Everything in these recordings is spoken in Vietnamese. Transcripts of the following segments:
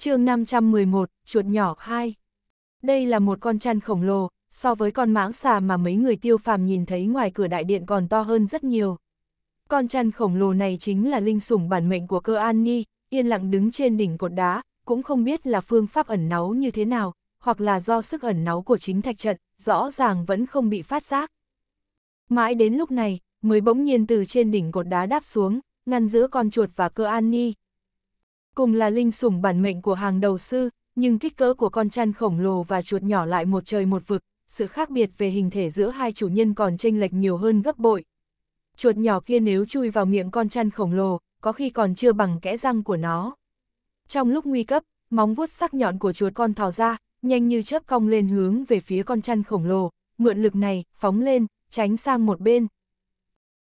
chương 511, chuột nhỏ 2. Đây là một con chăn khổng lồ, so với con mãng xà mà mấy người tiêu phàm nhìn thấy ngoài cửa đại điện còn to hơn rất nhiều. Con chăn khổng lồ này chính là linh sủng bản mệnh của cơ An Ni, yên lặng đứng trên đỉnh cột đá, cũng không biết là phương pháp ẩn náu như thế nào, hoặc là do sức ẩn náu của chính thạch trận, rõ ràng vẫn không bị phát giác. Mãi đến lúc này, mới bỗng nhiên từ trên đỉnh cột đá đáp xuống, ngăn giữa con chuột và cơ An Ni, Cùng là linh sủng bản mệnh của hàng đầu sư, nhưng kích cỡ của con chăn khổng lồ và chuột nhỏ lại một trời một vực, sự khác biệt về hình thể giữa hai chủ nhân còn chênh lệch nhiều hơn gấp bội. Chuột nhỏ kia nếu chui vào miệng con chăn khổng lồ, có khi còn chưa bằng kẽ răng của nó. Trong lúc nguy cấp, móng vuốt sắc nhọn của chuột con thò ra, nhanh như chớp cong lên hướng về phía con chăn khổng lồ, mượn lực này, phóng lên, tránh sang một bên.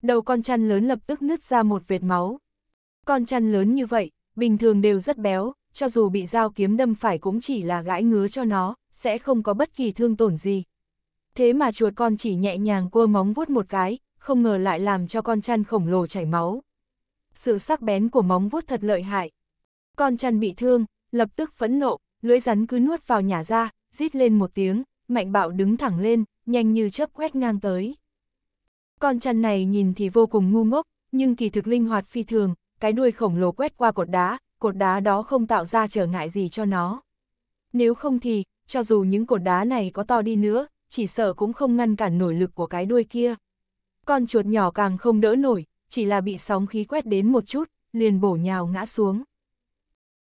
Đầu con chăn lớn lập tức nứt ra một vệt máu. Con chăn lớn như vậy, bình thường đều rất béo, cho dù bị dao kiếm đâm phải cũng chỉ là gãi ngứa cho nó, sẽ không có bất kỳ thương tổn gì. Thế mà chuột con chỉ nhẹ nhàng cua móng vuốt một cái, không ngờ lại làm cho con chăn khổng lồ chảy máu. Sự sắc bén của móng vuốt thật lợi hại. Con chăn bị thương, lập tức phẫn nộ, lưỡi rắn cứ nuốt vào nhà ra, rít lên một tiếng, mạnh bạo đứng thẳng lên, nhanh như chớp quét ngang tới. Con chăn này nhìn thì vô cùng ngu ngốc, nhưng kỳ thực linh hoạt phi thường, cái đuôi khổng lồ quét qua cột đá, cột đá đó không tạo ra trở ngại gì cho nó. Nếu không thì, cho dù những cột đá này có to đi nữa, chỉ sợ cũng không ngăn cản nổi lực của cái đuôi kia. Con chuột nhỏ càng không đỡ nổi, chỉ là bị sóng khí quét đến một chút, liền bổ nhào ngã xuống.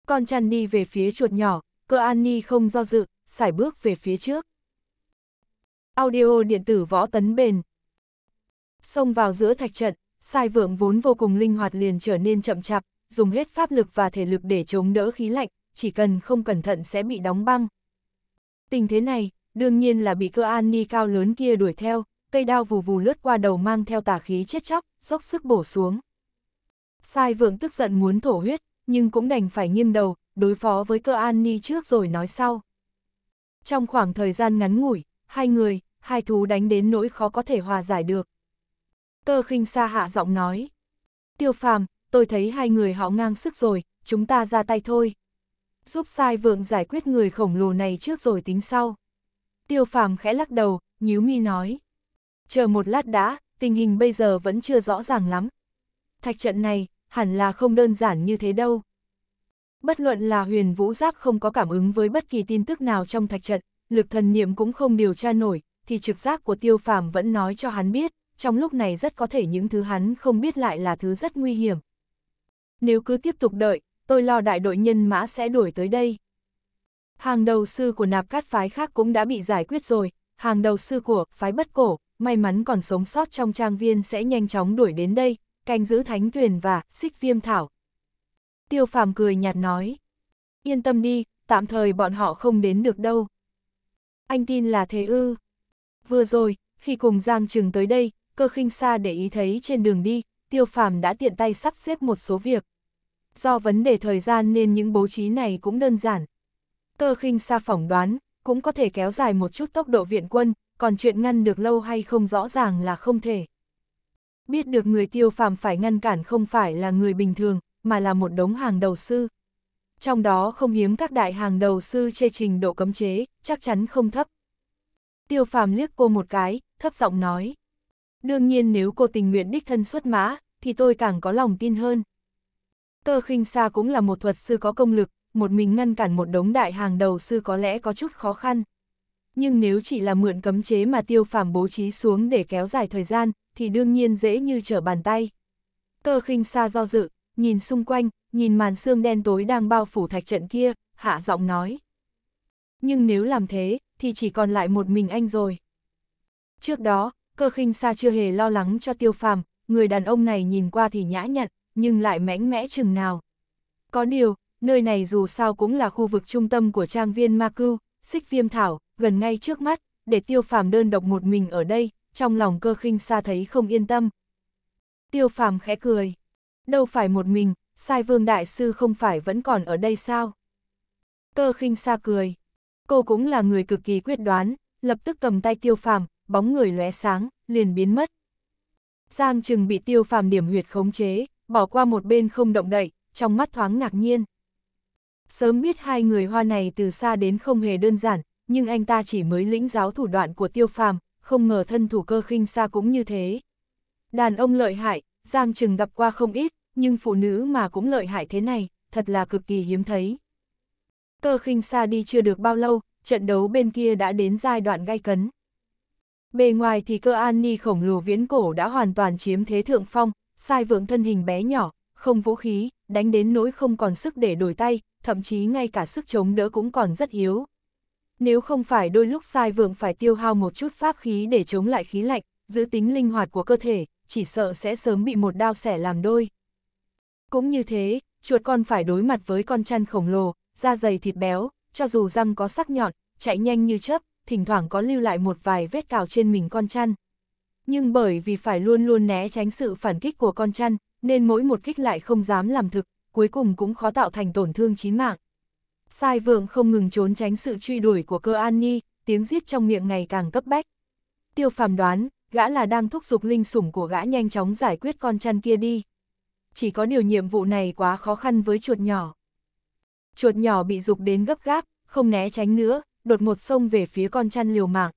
Con chăn đi về phía chuột nhỏ, cơ an ni không do dự, sải bước về phía trước. Audio điện tử võ tấn bền. Xông vào giữa thạch trận, Sai vượng vốn vô cùng linh hoạt liền trở nên chậm chạp, dùng hết pháp lực và thể lực để chống đỡ khí lạnh, chỉ cần không cẩn thận sẽ bị đóng băng. Tình thế này, đương nhiên là bị cơ an ni cao lớn kia đuổi theo, cây đao vù vù lướt qua đầu mang theo tà khí chết chóc, dốc sức bổ xuống. Sai vượng tức giận muốn thổ huyết, nhưng cũng đành phải nghiêng đầu, đối phó với cơ an ni trước rồi nói sau. Trong khoảng thời gian ngắn ngủi, hai người, hai thú đánh đến nỗi khó có thể hòa giải được. Cơ khinh xa hạ giọng nói. Tiêu phàm, tôi thấy hai người họ ngang sức rồi, chúng ta ra tay thôi. Giúp sai vượng giải quyết người khổng lồ này trước rồi tính sau. Tiêu phàm khẽ lắc đầu, nhíu mi nói. Chờ một lát đã, tình hình bây giờ vẫn chưa rõ ràng lắm. Thạch trận này, hẳn là không đơn giản như thế đâu. Bất luận là huyền vũ giáp không có cảm ứng với bất kỳ tin tức nào trong thạch trận, lực thần niệm cũng không điều tra nổi, thì trực giác của tiêu phàm vẫn nói cho hắn biết, trong lúc này rất có thể những thứ hắn không biết lại là thứ rất nguy hiểm. Nếu cứ tiếp tục đợi, tôi lo đại đội nhân mã sẽ đuổi tới đây. Hàng đầu sư của nạp cát phái khác cũng đã bị giải quyết rồi, hàng đầu sư của phái bất cổ, may mắn còn sống sót trong trang viên sẽ nhanh chóng đuổi đến đây, canh giữ thánh tuyền và xích viêm thảo. Tiêu phàm cười nhạt nói, yên tâm đi, tạm thời bọn họ không đến được đâu. Anh tin là thế ư. Vừa rồi, khi cùng Giang Trừng tới đây, cơ khinh xa để ý thấy trên đường đi, tiêu phàm đã tiện tay sắp xếp một số việc. Do vấn đề thời gian nên những bố trí này cũng đơn giản. Cơ khinh xa phỏng đoán, cũng có thể kéo dài một chút tốc độ viện quân, còn chuyện ngăn được lâu hay không rõ ràng là không thể. Biết được người tiêu phàm phải ngăn cản không phải là người bình thường, mà là một đống hàng đầu sư. Trong đó không hiếm các đại hàng đầu sư chê trình độ cấm chế, chắc chắn không thấp. Tiêu phàm liếc cô một cái, thấp giọng nói. Đương nhiên nếu cô tình nguyện đích thân xuất mã, thì tôi càng có lòng tin hơn. Cơ khinh xa cũng là một thuật sư có công lực, một mình ngăn cản một đống đại hàng đầu sư có lẽ có chút khó khăn. Nhưng nếu chỉ là mượn cấm chế mà tiêu phàm bố trí xuống để kéo dài thời gian, thì đương nhiên dễ như trở bàn tay. Cơ khinh xa do dự, nhìn xung quanh, nhìn màn xương đen tối đang bao phủ thạch trận kia, hạ giọng nói. Nhưng nếu làm thế, thì chỉ còn lại một mình anh rồi. Trước đó, Cơ khinh xa chưa hề lo lắng cho tiêu phàm, người đàn ông này nhìn qua thì nhã nhặn, nhưng lại mãnh mẽ chừng nào. Có điều, nơi này dù sao cũng là khu vực trung tâm của trang viên Ma Cưu, xích viêm thảo, gần ngay trước mắt, để tiêu phàm đơn độc một mình ở đây, trong lòng cơ khinh xa thấy không yên tâm. Tiêu phàm khẽ cười. Đâu phải một mình, sai vương đại sư không phải vẫn còn ở đây sao? Cơ khinh xa cười. Cô cũng là người cực kỳ quyết đoán, lập tức cầm tay tiêu phàm, bóng người lóe sáng, liền biến mất. Giang Trừng bị tiêu phàm điểm huyệt khống chế, bỏ qua một bên không động đậy, trong mắt thoáng ngạc nhiên. Sớm biết hai người hoa này từ xa đến không hề đơn giản, nhưng anh ta chỉ mới lĩnh giáo thủ đoạn của tiêu phàm, không ngờ thân thủ cơ khinh xa cũng như thế. Đàn ông lợi hại, Giang Trừng gặp qua không ít, nhưng phụ nữ mà cũng lợi hại thế này, thật là cực kỳ hiếm thấy. Cơ khinh xa đi chưa được bao lâu, trận đấu bên kia đã đến giai đoạn gay cấn. Bề ngoài thì cơ an ni khổng lồ viễn cổ đã hoàn toàn chiếm thế thượng phong, sai vượng thân hình bé nhỏ, không vũ khí, đánh đến nỗi không còn sức để đổi tay, thậm chí ngay cả sức chống đỡ cũng còn rất yếu. Nếu không phải đôi lúc sai vượng phải tiêu hao một chút pháp khí để chống lại khí lạnh, giữ tính linh hoạt của cơ thể, chỉ sợ sẽ sớm bị một đao xẻ làm đôi. Cũng như thế, chuột con phải đối mặt với con chăn khổng lồ, da dày thịt béo, cho dù răng có sắc nhọn, chạy nhanh như chớp, thỉnh thoảng có lưu lại một vài vết cào trên mình con chăn. Nhưng bởi vì phải luôn luôn né tránh sự phản kích của con chăn, nên mỗi một kích lại không dám làm thực, cuối cùng cũng khó tạo thành tổn thương chí mạng. Sai vượng không ngừng trốn tránh sự truy đuổi của cơ an ni tiếng giết trong miệng ngày càng cấp bách. Tiêu phàm đoán, gã là đang thúc giục linh sủng của gã nhanh chóng giải quyết con chăn kia đi. Chỉ có điều nhiệm vụ này quá khó khăn với chuột nhỏ. Chuột nhỏ bị dục đến gấp gáp, không né tránh nữa, đột ngột xông về phía con chăn liều mạng.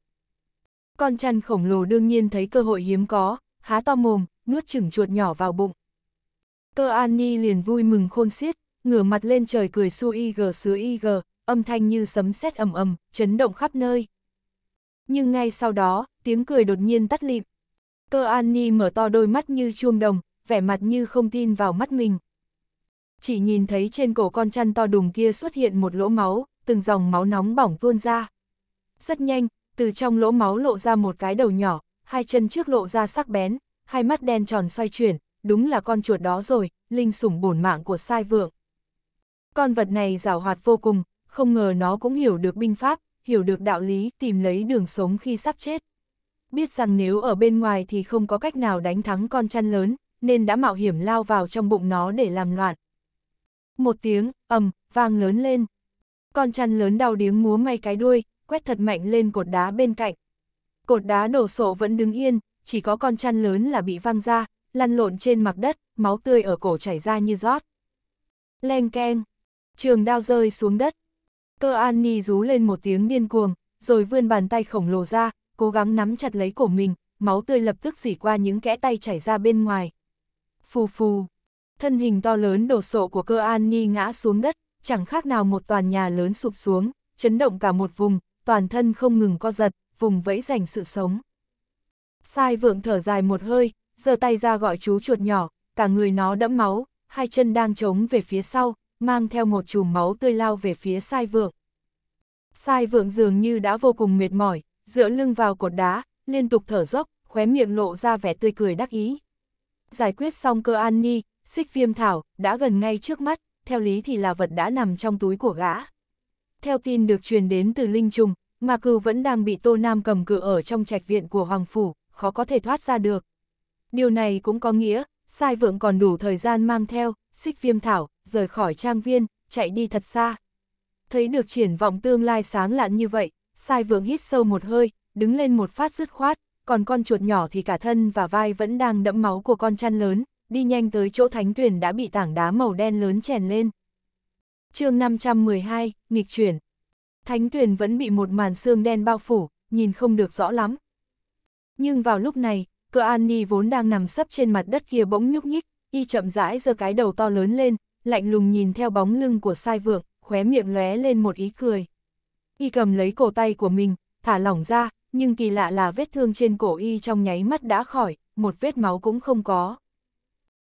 Con chăn khổng lồ đương nhiên thấy cơ hội hiếm có, há to mồm, nuốt chừng chuột nhỏ vào bụng. Cơ An Ni liền vui mừng khôn xiết, ngửa mặt lên trời cười su y gờ sứa y gờ, âm thanh như sấm sét ầm ầm, chấn động khắp nơi. Nhưng ngay sau đó, tiếng cười đột nhiên tắt lịm. Cơ An Ni mở to đôi mắt như chuông đồng, vẻ mặt như không tin vào mắt mình. Chỉ nhìn thấy trên cổ con chăn to đùng kia xuất hiện một lỗ máu, từng dòng máu nóng bỏng tuôn ra. Rất nhanh, từ trong lỗ máu lộ ra một cái đầu nhỏ, hai chân trước lộ ra sắc bén, hai mắt đen tròn xoay chuyển, đúng là con chuột đó rồi, linh sủng bổn mạng của sai vượng. Con vật này rào hoạt vô cùng, không ngờ nó cũng hiểu được binh pháp, hiểu được đạo lý tìm lấy đường sống khi sắp chết. Biết rằng nếu ở bên ngoài thì không có cách nào đánh thắng con chăn lớn, nên đã mạo hiểm lao vào trong bụng nó để làm loạn. Một tiếng, ầm, vang lớn lên, con chăn lớn đau điếng múa may cái đuôi, quét thật mạnh lên cột đá bên cạnh. Cột đá đổ sộ vẫn đứng yên, chỉ có con chăn lớn là bị văng ra, lăn lộn trên mặt đất, máu tươi ở cổ chảy ra như rót. Leng keng, trường đao rơi xuống đất. Cơ An Ni rú lên một tiếng điên cuồng, rồi vươn bàn tay khổng lồ ra, cố gắng nắm chặt lấy cổ mình, máu tươi lập tức dỉ qua những kẽ tay chảy ra bên ngoài. Phù phù, thân hình to lớn đổ sộ của cơ An Ni ngã xuống đất, chẳng khác nào một toàn nhà lớn sụp xuống, chấn động cả một vùng, toàn thân không ngừng co giật, vùng vẫy giành sự sống. Sai vượng thở dài một hơi, giơ tay ra gọi chú chuột nhỏ, cả người nó đẫm máu, hai chân đang trống về phía sau, mang theo một chùm máu tươi lao về phía sai vượng. Sai vượng dường như đã vô cùng mệt mỏi, dựa lưng vào cột đá, liên tục thở dốc, khóe miệng lộ ra vẻ tươi cười đắc ý. Giải quyết xong cơ an ni, xích viêm thảo, đã gần ngay trước mắt, theo lý thì là vật đã nằm trong túi của gã. Theo tin được truyền đến từ Linh Trùng, mà Cừ vẫn đang bị Tô Nam cầm cự ở trong trạch viện của Hoàng Phủ, khó có thể thoát ra được. Điều này cũng có nghĩa, sai vượng còn đủ thời gian mang theo, xích viêm thảo, rời khỏi trang viên, chạy đi thật xa. Thấy được triển vọng tương lai sáng lạn như vậy, sai vượng hít sâu một hơi, đứng lên một phát dứt khoát, còn con chuột nhỏ thì cả thân và vai vẫn đang đẫm máu của con chăn lớn, đi nhanh tới chỗ thánh thuyền đã bị tảng đá màu đen lớn chèn lên. chương 512, nghịch chuyển. Thánh thuyền vẫn bị một màn xương đen bao phủ, nhìn không được rõ lắm. Nhưng vào lúc này, cơ an ni vốn đang nằm sấp trên mặt đất kia bỗng nhúc nhích, y chậm rãi giơ cái đầu to lớn lên, lạnh lùng nhìn theo bóng lưng của sai vượng, khóe miệng lóe lên một ý cười. Y cầm lấy cổ tay của mình, thả lỏng ra, nhưng kỳ lạ là vết thương trên cổ y trong nháy mắt đã khỏi, một vết máu cũng không có.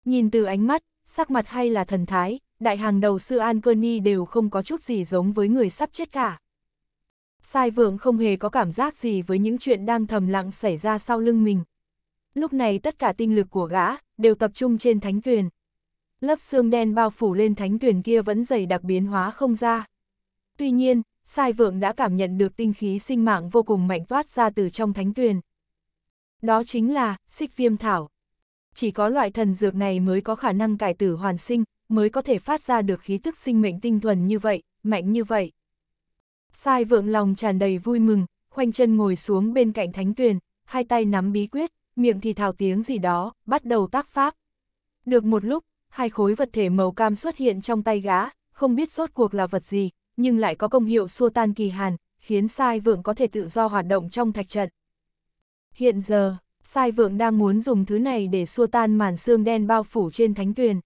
Nhìn từ ánh mắt, sắc mặt hay là thần thái, đại hàng đầu sư Anconi đều không có chút gì giống với người sắp chết cả. Sai vượng không hề có cảm giác gì với những chuyện đang thầm lặng xảy ra sau lưng mình. Lúc này tất cả tinh lực của gã đều tập trung trên thánh tuyền. Lớp xương đen bao phủ lên thánh tuyền kia vẫn dày đặc biến hóa không ra. Tuy nhiên, sai vượng đã cảm nhận được tinh khí sinh mạng vô cùng mạnh toát ra từ trong thánh tuyền. Đó chính là xích viêm thảo chỉ có loại thần dược này mới có khả năng cải tử hoàn sinh, mới có thể phát ra được khí tức sinh mệnh tinh thuần như vậy, mạnh như vậy. Sai vượng lòng tràn đầy vui mừng, khoanh chân ngồi xuống bên cạnh thánh tuyền, hai tay nắm bí quyết, miệng thì thào tiếng gì đó, bắt đầu tác pháp. Được một lúc, hai khối vật thể màu cam xuất hiện trong tay gã, không biết rốt cuộc là vật gì, nhưng lại có công hiệu xua tan kỳ hàn, khiến sai vượng có thể tự do hoạt động trong thạch trận. Hiện giờ, Sai Vượng đang muốn dùng thứ này để xua tan màn xương đen bao phủ trên thánh tuyền.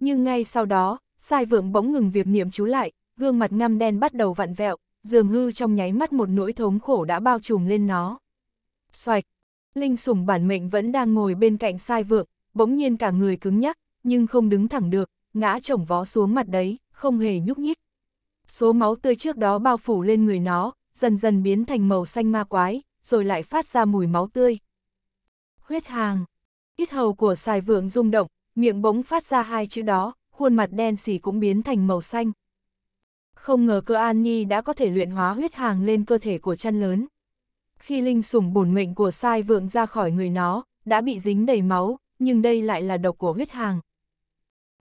Nhưng ngay sau đó, Sai Vượng bỗng ngừng việc niệm chú lại, gương mặt ngăm đen bắt đầu vặn vẹo, dường hư trong nháy mắt một nỗi thống khổ đã bao trùm lên nó. Xoạch, Linh sủng bản mệnh vẫn đang ngồi bên cạnh Sai Vượng, bỗng nhiên cả người cứng nhắc, nhưng không đứng thẳng được, ngã chồng vó xuống mặt đấy, không hề nhúc nhích. Số máu tươi trước đó bao phủ lên người nó, dần dần biến thành màu xanh ma quái, rồi lại phát ra mùi máu tươi huyết hàng. Ít hầu của xài vượng rung động, miệng bỗng phát ra hai chữ đó, khuôn mặt đen xỉ cũng biến thành màu xanh. Không ngờ cơ An Nhi đã có thể luyện hóa huyết hàng lên cơ thể của chăn lớn. Khi linh sủng bổn mệnh của sai vượng ra khỏi người nó, đã bị dính đầy máu, nhưng đây lại là độc của huyết hàng.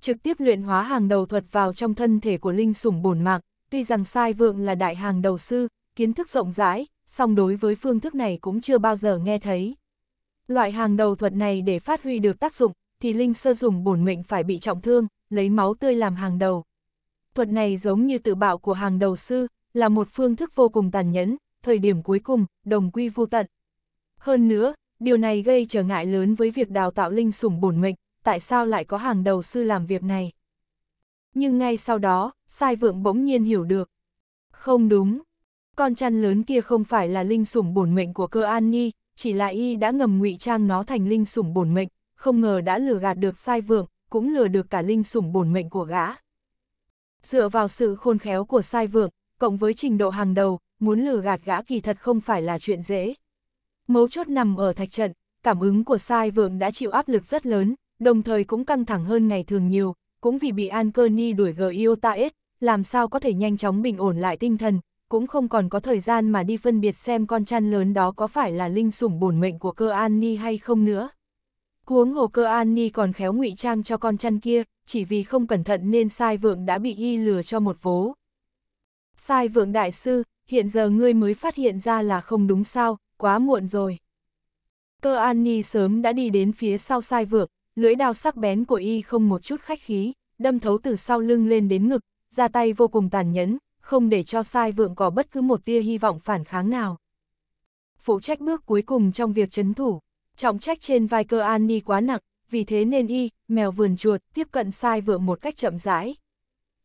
Trực tiếp luyện hóa hàng đầu thuật vào trong thân thể của linh sủng bổn mạng, tuy rằng sai vượng là đại hàng đầu sư, kiến thức rộng rãi, song đối với phương thức này cũng chưa bao giờ nghe thấy. Loại hàng đầu thuật này để phát huy được tác dụng, thì Linh Sơ dùng bổn mệnh phải bị trọng thương, lấy máu tươi làm hàng đầu. Thuật này giống như tự bạo của hàng đầu sư, là một phương thức vô cùng tàn nhẫn, thời điểm cuối cùng, đồng quy vô tận. Hơn nữa, điều này gây trở ngại lớn với việc đào tạo linh sủng bổn mệnh, tại sao lại có hàng đầu sư làm việc này. Nhưng ngay sau đó, sai vượng bỗng nhiên hiểu được. Không đúng, con chăn lớn kia không phải là linh sủng bổn mệnh của cơ an nhi, chỉ là y đã ngầm ngụy trang nó thành linh sủng bổn mệnh, không ngờ đã lừa gạt được sai vượng, cũng lừa được cả linh sủng bổn mệnh của gã. Dựa vào sự khôn khéo của sai vượng, cộng với trình độ hàng đầu, muốn lừa gạt gã kỳ thật không phải là chuyện dễ. Mấu chốt nằm ở thạch trận, cảm ứng của sai vượng đã chịu áp lực rất lớn, đồng thời cũng căng thẳng hơn ngày thường nhiều, cũng vì bị An Cơ Ni đuổi gờ Iota S, làm sao có thể nhanh chóng bình ổn lại tinh thần, cũng không còn có thời gian mà đi phân biệt xem con chăn lớn đó có phải là linh sủng bổn mệnh của cơ an ni hay không nữa. Huống hồ cơ an ni còn khéo ngụy trang cho con chăn kia, chỉ vì không cẩn thận nên sai vượng đã bị y lừa cho một vố. Sai vượng đại sư, hiện giờ ngươi mới phát hiện ra là không đúng sao, quá muộn rồi. Cơ an ni sớm đã đi đến phía sau sai vượng, lưỡi đao sắc bén của y không một chút khách khí, đâm thấu từ sau lưng lên đến ngực, ra tay vô cùng tàn nhẫn, không để cho sai vượng có bất cứ một tia hy vọng phản kháng nào. Phụ trách bước cuối cùng trong việc chấn thủ, trọng trách trên vai cơ an ni quá nặng, vì thế nên y, mèo vườn chuột, tiếp cận sai vượng một cách chậm rãi.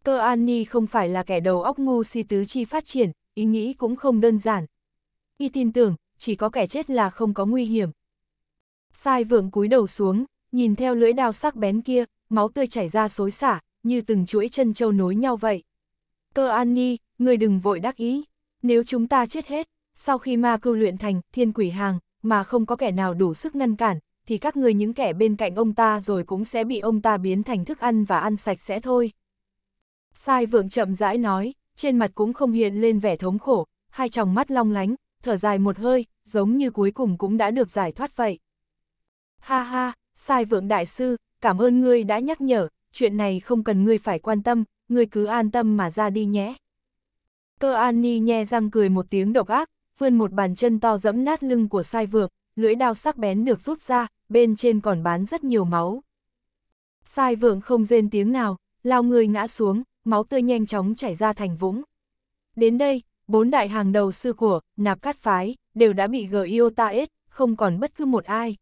Cơ an ni không phải là kẻ đầu óc ngu si tứ chi phát triển, ý nghĩ cũng không đơn giản. Y tin tưởng, chỉ có kẻ chết là không có nguy hiểm. Sai vượng cúi đầu xuống, nhìn theo lưỡi đao sắc bén kia, máu tươi chảy ra xối xả, như từng chuỗi chân châu nối nhau vậy. Cơ An Nhi, người đừng vội đắc ý. Nếu chúng ta chết hết, sau khi ma cưu luyện thành thiên quỷ hàng, mà không có kẻ nào đủ sức ngăn cản, thì các người những kẻ bên cạnh ông ta rồi cũng sẽ bị ông ta biến thành thức ăn và ăn sạch sẽ thôi. Sai vượng chậm rãi nói, trên mặt cũng không hiện lên vẻ thống khổ, hai tròng mắt long lánh, thở dài một hơi, giống như cuối cùng cũng đã được giải thoát vậy. Ha ha, sai vượng đại sư, cảm ơn ngươi đã nhắc nhở, chuyện này không cần ngươi phải quan tâm, ngươi cứ an tâm mà ra đi nhé. Cơ an ni nhe răng cười một tiếng độc ác, vươn một bàn chân to dẫm nát lưng của sai vượt, lưỡi đao sắc bén được rút ra, bên trên còn bán rất nhiều máu. Sai vượng không rên tiếng nào, lao người ngã xuống, máu tươi nhanh chóng chảy ra thành vũng. Đến đây, bốn đại hàng đầu sư của, nạp cát phái, đều đã bị gờ i o không còn bất cứ một ai.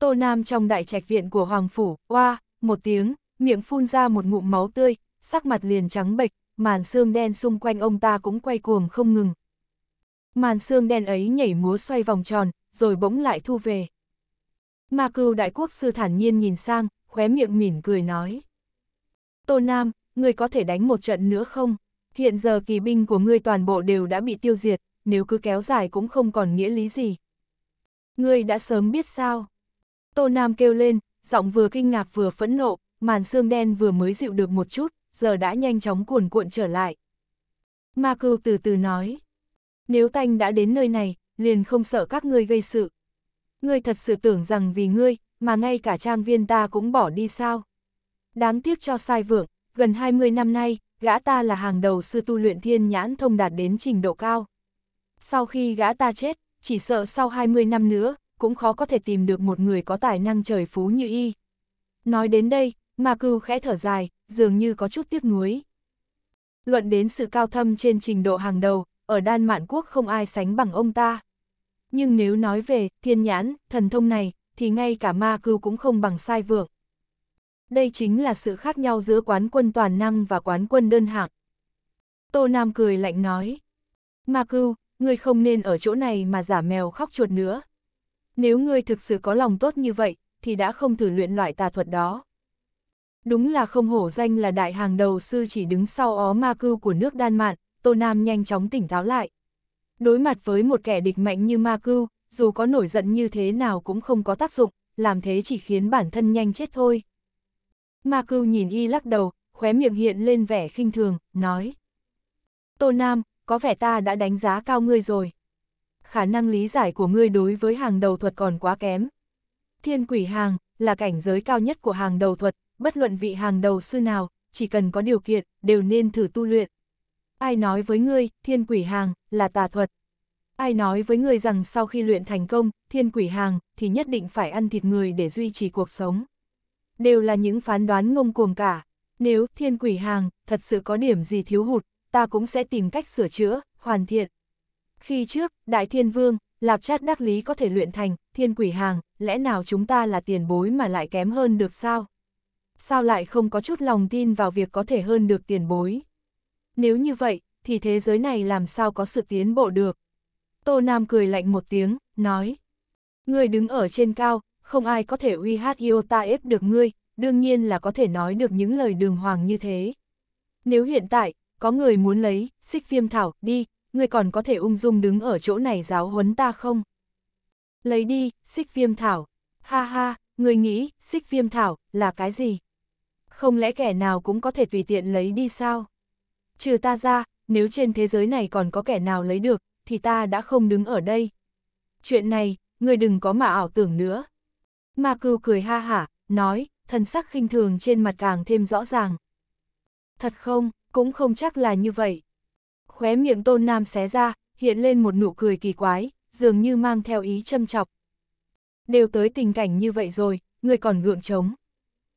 Tô Nam trong đại trạch viện của Hoàng Phủ, oa, một tiếng, miệng phun ra một ngụm máu tươi, sắc mặt liền trắng bệch, màn xương đen xung quanh ông ta cũng quay cuồng không ngừng. Màn xương đen ấy nhảy múa xoay vòng tròn, rồi bỗng lại thu về. Ma cưu đại quốc sư thản nhiên nhìn sang, khóe miệng mỉm cười nói. Tô Nam, ngươi có thể đánh một trận nữa không? Hiện giờ kỳ binh của ngươi toàn bộ đều đã bị tiêu diệt, nếu cứ kéo dài cũng không còn nghĩa lý gì. Ngươi đã sớm biết sao? Tô Nam kêu lên, giọng vừa kinh ngạc vừa phẫn nộ, màn xương đen vừa mới dịu được một chút, giờ đã nhanh chóng cuồn cuộn trở lại. Ma cưu từ từ nói, nếu tanh đã đến nơi này, liền không sợ các ngươi gây sự. Ngươi thật sự tưởng rằng vì ngươi, mà ngay cả trang viên ta cũng bỏ đi sao. Đáng tiếc cho sai vượng, gần 20 năm nay, gã ta là hàng đầu sư tu luyện thiên nhãn thông đạt đến trình độ cao. Sau khi gã ta chết, chỉ sợ sau 20 năm nữa, cũng khó có thể tìm được một người có tài năng trời phú như y. Nói đến đây, Ma Cưu khẽ thở dài, dường như có chút tiếc nuối. Luận đến sự cao thâm trên trình độ hàng đầu, ở Đan Mạn Quốc không ai sánh bằng ông ta. Nhưng nếu nói về thiên nhãn, thần thông này, thì ngay cả ma cưu cũng không bằng sai vượng. Đây chính là sự khác nhau giữa quán quân toàn năng và quán quân đơn hạng. Tô Nam cười lạnh nói. Ma cưu, ngươi không nên ở chỗ này mà giả mèo khóc chuột nữa. Nếu ngươi thực sự có lòng tốt như vậy, thì đã không thử luyện loại tà thuật đó. Đúng là không hổ danh là đại hàng đầu sư chỉ đứng sau ó ma cư của nước Đan Mạn, Tô Nam nhanh chóng tỉnh táo lại. Đối mặt với một kẻ địch mạnh như ma cư dù có nổi giận như thế nào cũng không có tác dụng, làm thế chỉ khiến bản thân nhanh chết thôi. Ma cư nhìn y lắc đầu, khóe miệng hiện lên vẻ khinh thường, nói. Tô Nam, có vẻ ta đã đánh giá cao ngươi rồi. Khả năng lý giải của ngươi đối với hàng đầu thuật còn quá kém. Thiên quỷ hàng, là cảnh giới cao nhất của hàng đầu thuật, bất luận vị hàng đầu sư nào, chỉ cần có điều kiện, đều nên thử tu luyện. Ai nói với ngươi, thiên quỷ hàng, là tà thuật. Ai nói với ngươi rằng sau khi luyện thành công, thiên quỷ hàng, thì nhất định phải ăn thịt người để duy trì cuộc sống. Đều là những phán đoán ngông cuồng cả. Nếu thiên quỷ hàng, thật sự có điểm gì thiếu hụt, ta cũng sẽ tìm cách sửa chữa, hoàn thiện. Khi trước, Đại Thiên Vương, Lạp Chát Đắc Lý có thể luyện thành, thiên quỷ hàng, lẽ nào chúng ta là tiền bối mà lại kém hơn được sao? sao lại không có chút lòng tin vào việc có thể hơn được tiền bối. Nếu như vậy, thì thế giới này làm sao có sự tiến bộ được. Tô Nam cười lạnh một tiếng, nói. người đứng ở trên cao, không ai có thể uy hát ta ép được ngươi, đương nhiên là có thể nói được những lời đường hoàng như thế. Nếu hiện tại, có người muốn lấy, xích viêm thảo, đi, ngươi còn có thể ung dung đứng ở chỗ này giáo huấn ta không? Lấy đi, xích viêm thảo, ha ha, người nghĩ, xích viêm thảo, là cái gì? Không lẽ kẻ nào cũng có thể tùy tiện lấy đi sao? Trừ ta ra, nếu trên thế giới này còn có kẻ nào lấy được, thì ta đã không đứng ở đây. Chuyện này, người đừng có mà ảo tưởng nữa. Ma cưu cười ha hả, nói, thần sắc khinh thường trên mặt càng thêm rõ ràng. Thật không, cũng không chắc là như vậy. Khóe miệng tôn nam xé ra, hiện lên một nụ cười kỳ quái, dường như mang theo ý châm chọc, đều tới tình cảnh như vậy rồi, ngươi còn gượng chống.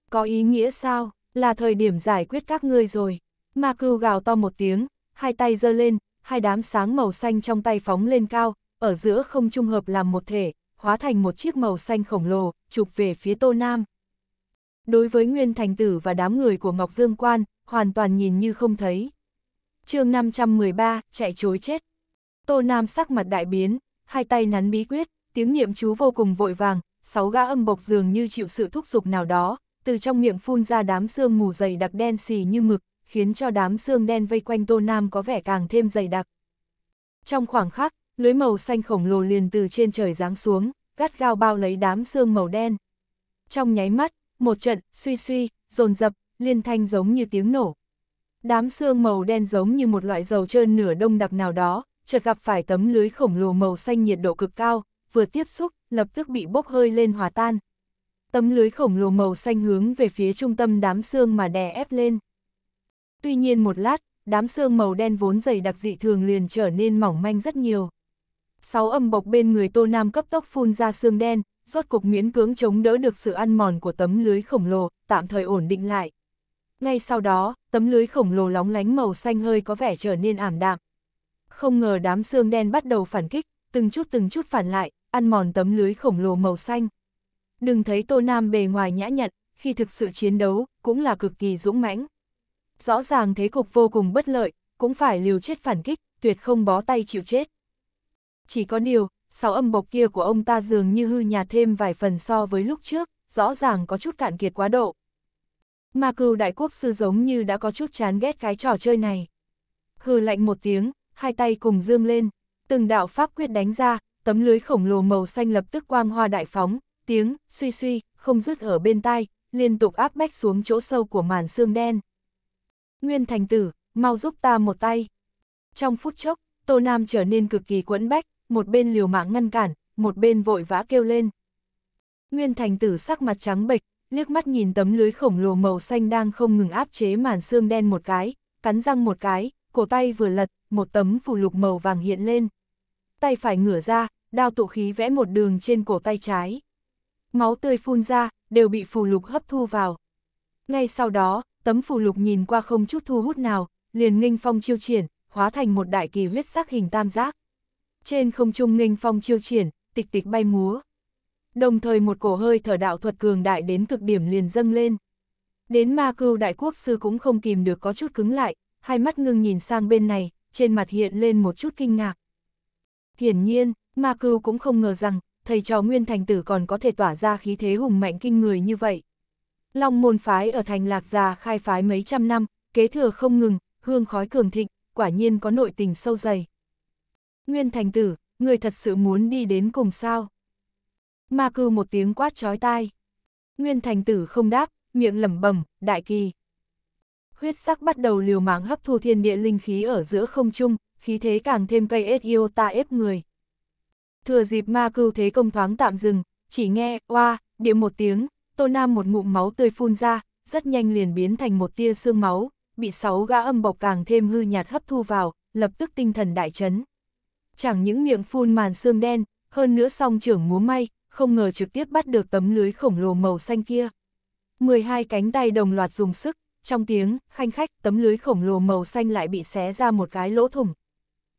Có ý nghĩa sao, là thời điểm giải quyết các ngươi rồi. Ma cưu gào to một tiếng, hai tay giơ lên, hai đám sáng màu xanh trong tay phóng lên cao, ở giữa không trung hợp làm một thể, hóa thành một chiếc màu xanh khổng lồ, chụp về phía Tô Nam. Đối với Nguyên Thành Tử và đám người của Ngọc Dương Quan, hoàn toàn nhìn như không thấy. chương 513, chạy chối chết. Tô Nam sắc mặt đại biến, hai tay nắn bí quyết, tiếng niệm chú vô cùng vội vàng, sáu gã âm bộc dường như chịu sự thúc giục nào đó, từ trong miệng phun ra đám xương mù dày đặc đen xì như mực, khiến cho đám xương đen vây quanh Tô Nam có vẻ càng thêm dày đặc. Trong khoảng khắc, lưới màu xanh khổng lồ liền từ trên trời giáng xuống, gắt gao bao lấy đám xương màu đen. Trong nháy mắt, một trận suy suy, dồn dập, liên thanh giống như tiếng nổ. Đám xương màu đen giống như một loại dầu trơn nửa đông đặc nào đó, chợt gặp phải tấm lưới khổng lồ màu xanh nhiệt độ cực cao, vừa tiếp xúc, lập tức bị bốc hơi lên hòa tan. Tấm lưới khổng lồ màu xanh hướng về phía trung tâm đám xương mà đè ép lên. Tuy nhiên một lát, đám xương màu đen vốn dày đặc dị thường liền trở nên mỏng manh rất nhiều. Sáu âm bọc bên người Tô Nam cấp tốc phun ra xương đen, rốt cục miễn cưỡng chống đỡ được sự ăn mòn của tấm lưới khổng lồ, tạm thời ổn định lại. Ngay sau đó, tấm lưới khổng lồ lóng lánh màu xanh hơi có vẻ trở nên ảm đạm. Không ngờ đám xương đen bắt đầu phản kích, từng chút từng chút phản lại, ăn mòn tấm lưới khổng lồ màu xanh. Đừng thấy Tô Nam bề ngoài nhã nhặn, khi thực sự chiến đấu, cũng là cực kỳ dũng mãnh. Rõ ràng thế cục vô cùng bất lợi, cũng phải liều chết phản kích, tuyệt không bó tay chịu chết. Chỉ có điều, sáu âm bộc kia của ông ta dường như hư nhà thêm vài phần so với lúc trước, rõ ràng có chút cạn kiệt quá độ. Mà cừu đại quốc sư giống như đã có chút chán ghét cái trò chơi này. Hừ lạnh một tiếng, hai tay cùng dương lên, từng đạo pháp quyết đánh ra, tấm lưới khổng lồ màu xanh lập tức quang hoa đại phóng, tiếng, suy suy, không dứt ở bên tai, liên tục áp bách xuống chỗ sâu của màn xương đen. Nguyên thành tử, mau giúp ta một tay. Trong phút chốc, Tô Nam trở nên cực kỳ quẫn bách, một bên liều mạng ngăn cản, một bên vội vã kêu lên. Nguyên thành tử sắc mặt trắng bệch, liếc mắt nhìn tấm lưới khổng lồ màu xanh đang không ngừng áp chế màn xương đen một cái, cắn răng một cái, cổ tay vừa lật, một tấm phù lục màu vàng hiện lên tay phải ngửa ra, đao tụ khí vẽ một đường trên cổ tay trái. Máu tươi phun ra, đều bị phù lục hấp thu vào. Ngay sau đó, tấm phù lục nhìn qua không chút thu hút nào, liền nghênh phong chiêu triển, hóa thành một đại kỳ huyết sắc hình tam giác. Trên không trung nghênh phong chiêu triển, tịch tịch bay múa. Đồng thời một cổ hơi thở đạo thuật cường đại đến cực điểm liền dâng lên. Đến ma cưu đại quốc sư cũng không kìm được có chút cứng lại, hai mắt ngưng nhìn sang bên này, trên mặt hiện lên một chút kinh ngạc. Hiển nhiên, Ma Cưu cũng không ngờ rằng, thầy trò Nguyên Thành Tử còn có thể tỏa ra khí thế hùng mạnh kinh người như vậy. Long môn phái ở thành Lạc Già khai phái mấy trăm năm, kế thừa không ngừng, hương khói cường thịnh, quả nhiên có nội tình sâu dày. Nguyên Thành Tử, người thật sự muốn đi đến cùng sao? Ma cưu một tiếng quát chói tai. Nguyên Thành Tử không đáp, miệng lẩm bẩm, đại kỳ. Huyết sắc bắt đầu liều mạng hấp thu thiên địa linh khí ở giữa không trung, khí thế càng thêm cây yêu ta ép người. Thừa dịp ma cưu thế công thoáng tạm dừng, chỉ nghe, oa, địa một tiếng, Tô Nam một ngụm máu tươi phun ra, rất nhanh liền biến thành một tia xương máu, bị sáu gã âm bộc càng thêm hư nhạt hấp thu vào, lập tức tinh thần đại chấn. Chẳng những miệng phun màn xương đen, hơn nữa song trưởng múa may, không ngờ trực tiếp bắt được tấm lưới khổng lồ màu xanh kia. 12 cánh tay đồng loạt dùng sức, trong tiếng, khanh khách, tấm lưới khổng lồ màu xanh lại bị xé ra một cái lỗ thủng,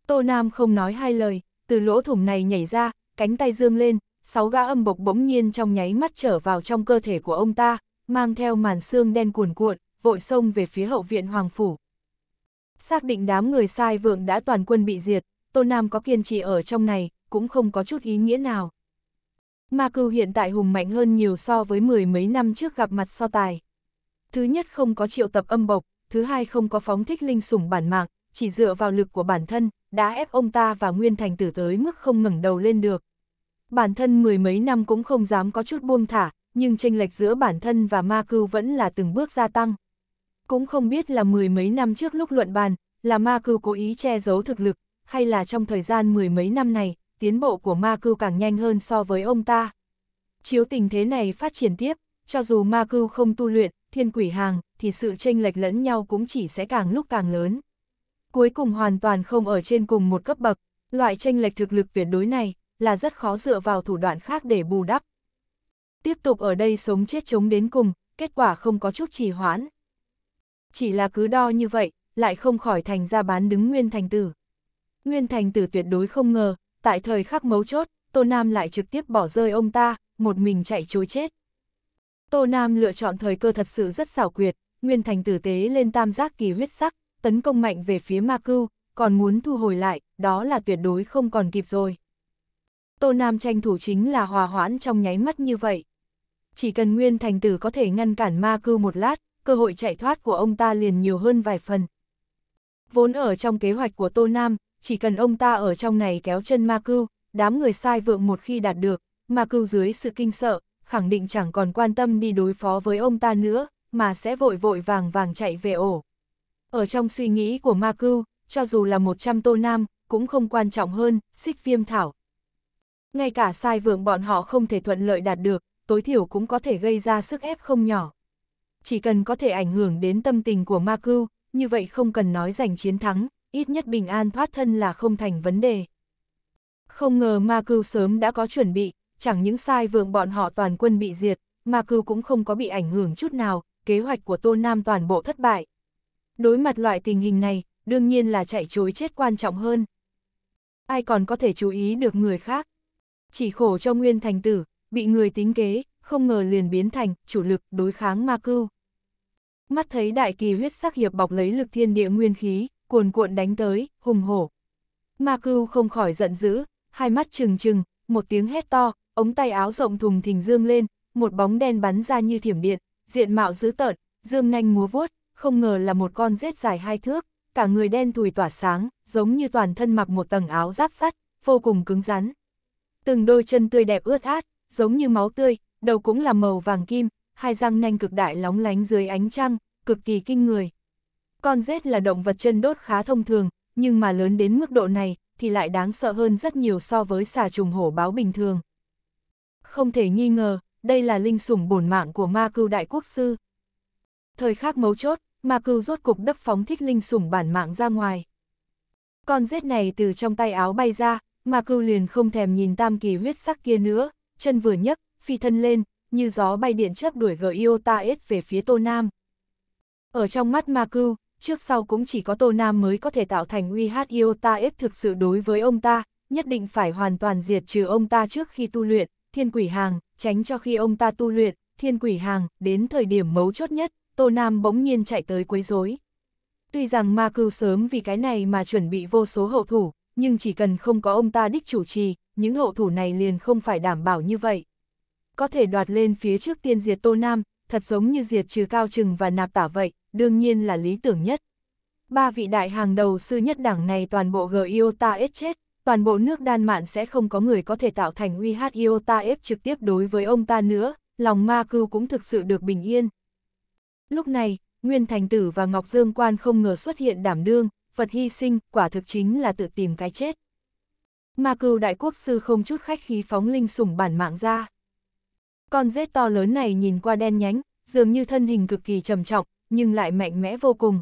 Tô Nam không nói hai lời, từ lỗ thủng này nhảy ra, cánh tay dương lên, sáu gã âm bộc bỗng nhiên trong nháy mắt trở vào trong cơ thể của ông ta, mang theo màn xương đen cuồn cuộn, vội xông về phía hậu viện Hoàng Phủ. Xác định đám người sai vượng đã toàn quân bị diệt, Tô Nam có kiên trì ở trong này, cũng không có chút ý nghĩa nào. Ma cưu hiện tại hùng mạnh hơn nhiều so với mười mấy năm trước gặp mặt so tài. Thứ nhất không có triệu tập âm bộc, thứ hai không có phóng thích linh sủng bản mạng, chỉ dựa vào lực của bản thân, đã ép ông ta và Nguyên Thành Tử tới mức không ngẩng đầu lên được. Bản thân mười mấy năm cũng không dám có chút buông thả, nhưng tranh lệch giữa bản thân và ma cư vẫn là từng bước gia tăng. Cũng không biết là mười mấy năm trước lúc luận bàn, là ma cư cố ý che giấu thực lực, hay là trong thời gian mười mấy năm này, tiến bộ của ma cư càng nhanh hơn so với ông ta. Chiếu tình thế này phát triển tiếp, cho dù ma cư không tu luyện, thiên quỷ hàng, thì sự tranh lệch lẫn nhau cũng chỉ sẽ càng lúc càng lớn cuối cùng hoàn toàn không ở trên cùng một cấp bậc, loại tranh lệch thực lực tuyệt đối này là rất khó dựa vào thủ đoạn khác để bù đắp. Tiếp tục ở đây sống chết chống đến cùng, kết quả không có chút trì hoãn. Chỉ là cứ đo như vậy, lại không khỏi thành ra bán đứng Nguyên Thành Tử. Nguyên Thành Tử tuyệt đối không ngờ, tại thời khắc mấu chốt, Tô Nam lại trực tiếp bỏ rơi ông ta, một mình chạy chối chết. Tô Nam lựa chọn thời cơ thật sự rất xảo quyệt, Nguyên Thành Tử tế lên tam giác kỳ huyết sắc, tấn công mạnh về phía ma cưu, còn muốn thu hồi lại, đó là tuyệt đối không còn kịp rồi. Tô Nam tranh thủ chính là hòa hoãn trong nháy mắt như vậy. Chỉ cần Nguyên Thành Tử có thể ngăn cản ma cưu một lát, cơ hội chạy thoát của ông ta liền nhiều hơn vài phần. Vốn ở trong kế hoạch của Tô Nam, chỉ cần ông ta ở trong này kéo chân ma cưu, đám người sai vượng một khi đạt được, ma cưu dưới sự kinh sợ, khẳng định chẳng còn quan tâm đi đối phó với ông ta nữa, mà sẽ vội vội vàng vàng chạy về ổ. Ở trong suy nghĩ của Ma Cưu, cho dù là 100 tô nam, cũng không quan trọng hơn, xích viêm thảo. Ngay cả sai vượng bọn họ không thể thuận lợi đạt được, tối thiểu cũng có thể gây ra sức ép không nhỏ. Chỉ cần có thể ảnh hưởng đến tâm tình của Ma Cưu, như vậy không cần nói giành chiến thắng, ít nhất bình an thoát thân là không thành vấn đề. Không ngờ Ma Cưu sớm đã có chuẩn bị, chẳng những sai vượng bọn họ toàn quân bị diệt, Ma Cưu cũng không có bị ảnh hưởng chút nào, kế hoạch của Tô Nam toàn bộ thất bại. Đối mặt loại tình hình này, đương nhiên là chạy chối chết quan trọng hơn. Ai còn có thể chú ý được người khác? Chỉ khổ cho Nguyên Thành Tử, bị người tính kế, không ngờ liền biến thành chủ lực đối kháng ma cưu. Mắt thấy đại kỳ huyết sắc hiệp bọc lấy lực thiên địa nguyên khí, cuồn cuộn đánh tới, hùng hổ. Ma cưu không khỏi giận dữ, hai mắt trừng trừng, một tiếng hét to, ống tay áo rộng thùng thình dương lên, một bóng đen bắn ra như thiểm điện, diện mạo dữ tợn, dương nanh múa vuốt, không ngờ là một con rết dài hai thước, cả người đen thùi tỏa sáng, giống như toàn thân mặc một tầng áo giáp sắt, vô cùng cứng rắn. Từng đôi chân tươi đẹp ướt át, giống như máu tươi, đầu cũng là màu vàng kim, hai răng nanh cực đại lóng lánh dưới ánh trăng, cực kỳ kinh người. Con rết là động vật chân đốt khá thông thường, nhưng mà lớn đến mức độ này thì lại đáng sợ hơn rất nhiều so với xà trùng hổ báo bình thường. Không thể nghi ngờ, đây là linh sủng bổn mạng của ma cưu đại quốc sư. Thời khắc mấu chốt, ma cừu rốt cục đấp phóng thích linh sủng bản mạng ra ngoài. Con rết này từ trong tay áo bay ra, ma cừu liền không thèm nhìn tam kỳ huyết sắc kia nữa, chân vừa nhấc, phi thân lên, như gió bay điện chớp đuổi gờ Iota S về phía Tô Nam. Ở trong mắt ma cừu, trước sau cũng chỉ có Tô Nam mới có thể tạo thành uy hát Iota S thực sự đối với ông ta, nhất định phải hoàn toàn diệt trừ ông ta trước khi tu luyện, thiên quỷ hàng, tránh cho khi ông ta tu luyện, thiên quỷ hàng, đến thời điểm mấu chốt nhất, Tô Nam bỗng nhiên chạy tới quấy rối. Tuy rằng ma cưu sớm vì cái này mà chuẩn bị vô số hậu thủ, nhưng chỉ cần không có ông ta đích chủ trì, những hậu thủ này liền không phải đảm bảo như vậy. Có thể đoạt lên phía trước tiên diệt Tô Nam, thật giống như diệt trừ cao trừng và nạp tả vậy, đương nhiên là lý tưởng nhất. Ba vị đại hàng đầu sư nhất đảng này toàn bộ g Iota ép chết, toàn bộ nước đan mạn sẽ không có người có thể tạo thành uy hát Iota ép trực tiếp đối với ông ta nữa, lòng ma cưu cũng thực sự được bình yên. Lúc này, Nguyên Thành Tử và Ngọc Dương Quan không ngờ xuất hiện đảm đương, Phật hy sinh, quả thực chính là tự tìm cái chết. Mà cừu đại quốc sư không chút khách khí phóng linh sủng bản mạng ra. Con rết to lớn này nhìn qua đen nhánh, dường như thân hình cực kỳ trầm trọng, nhưng lại mạnh mẽ vô cùng.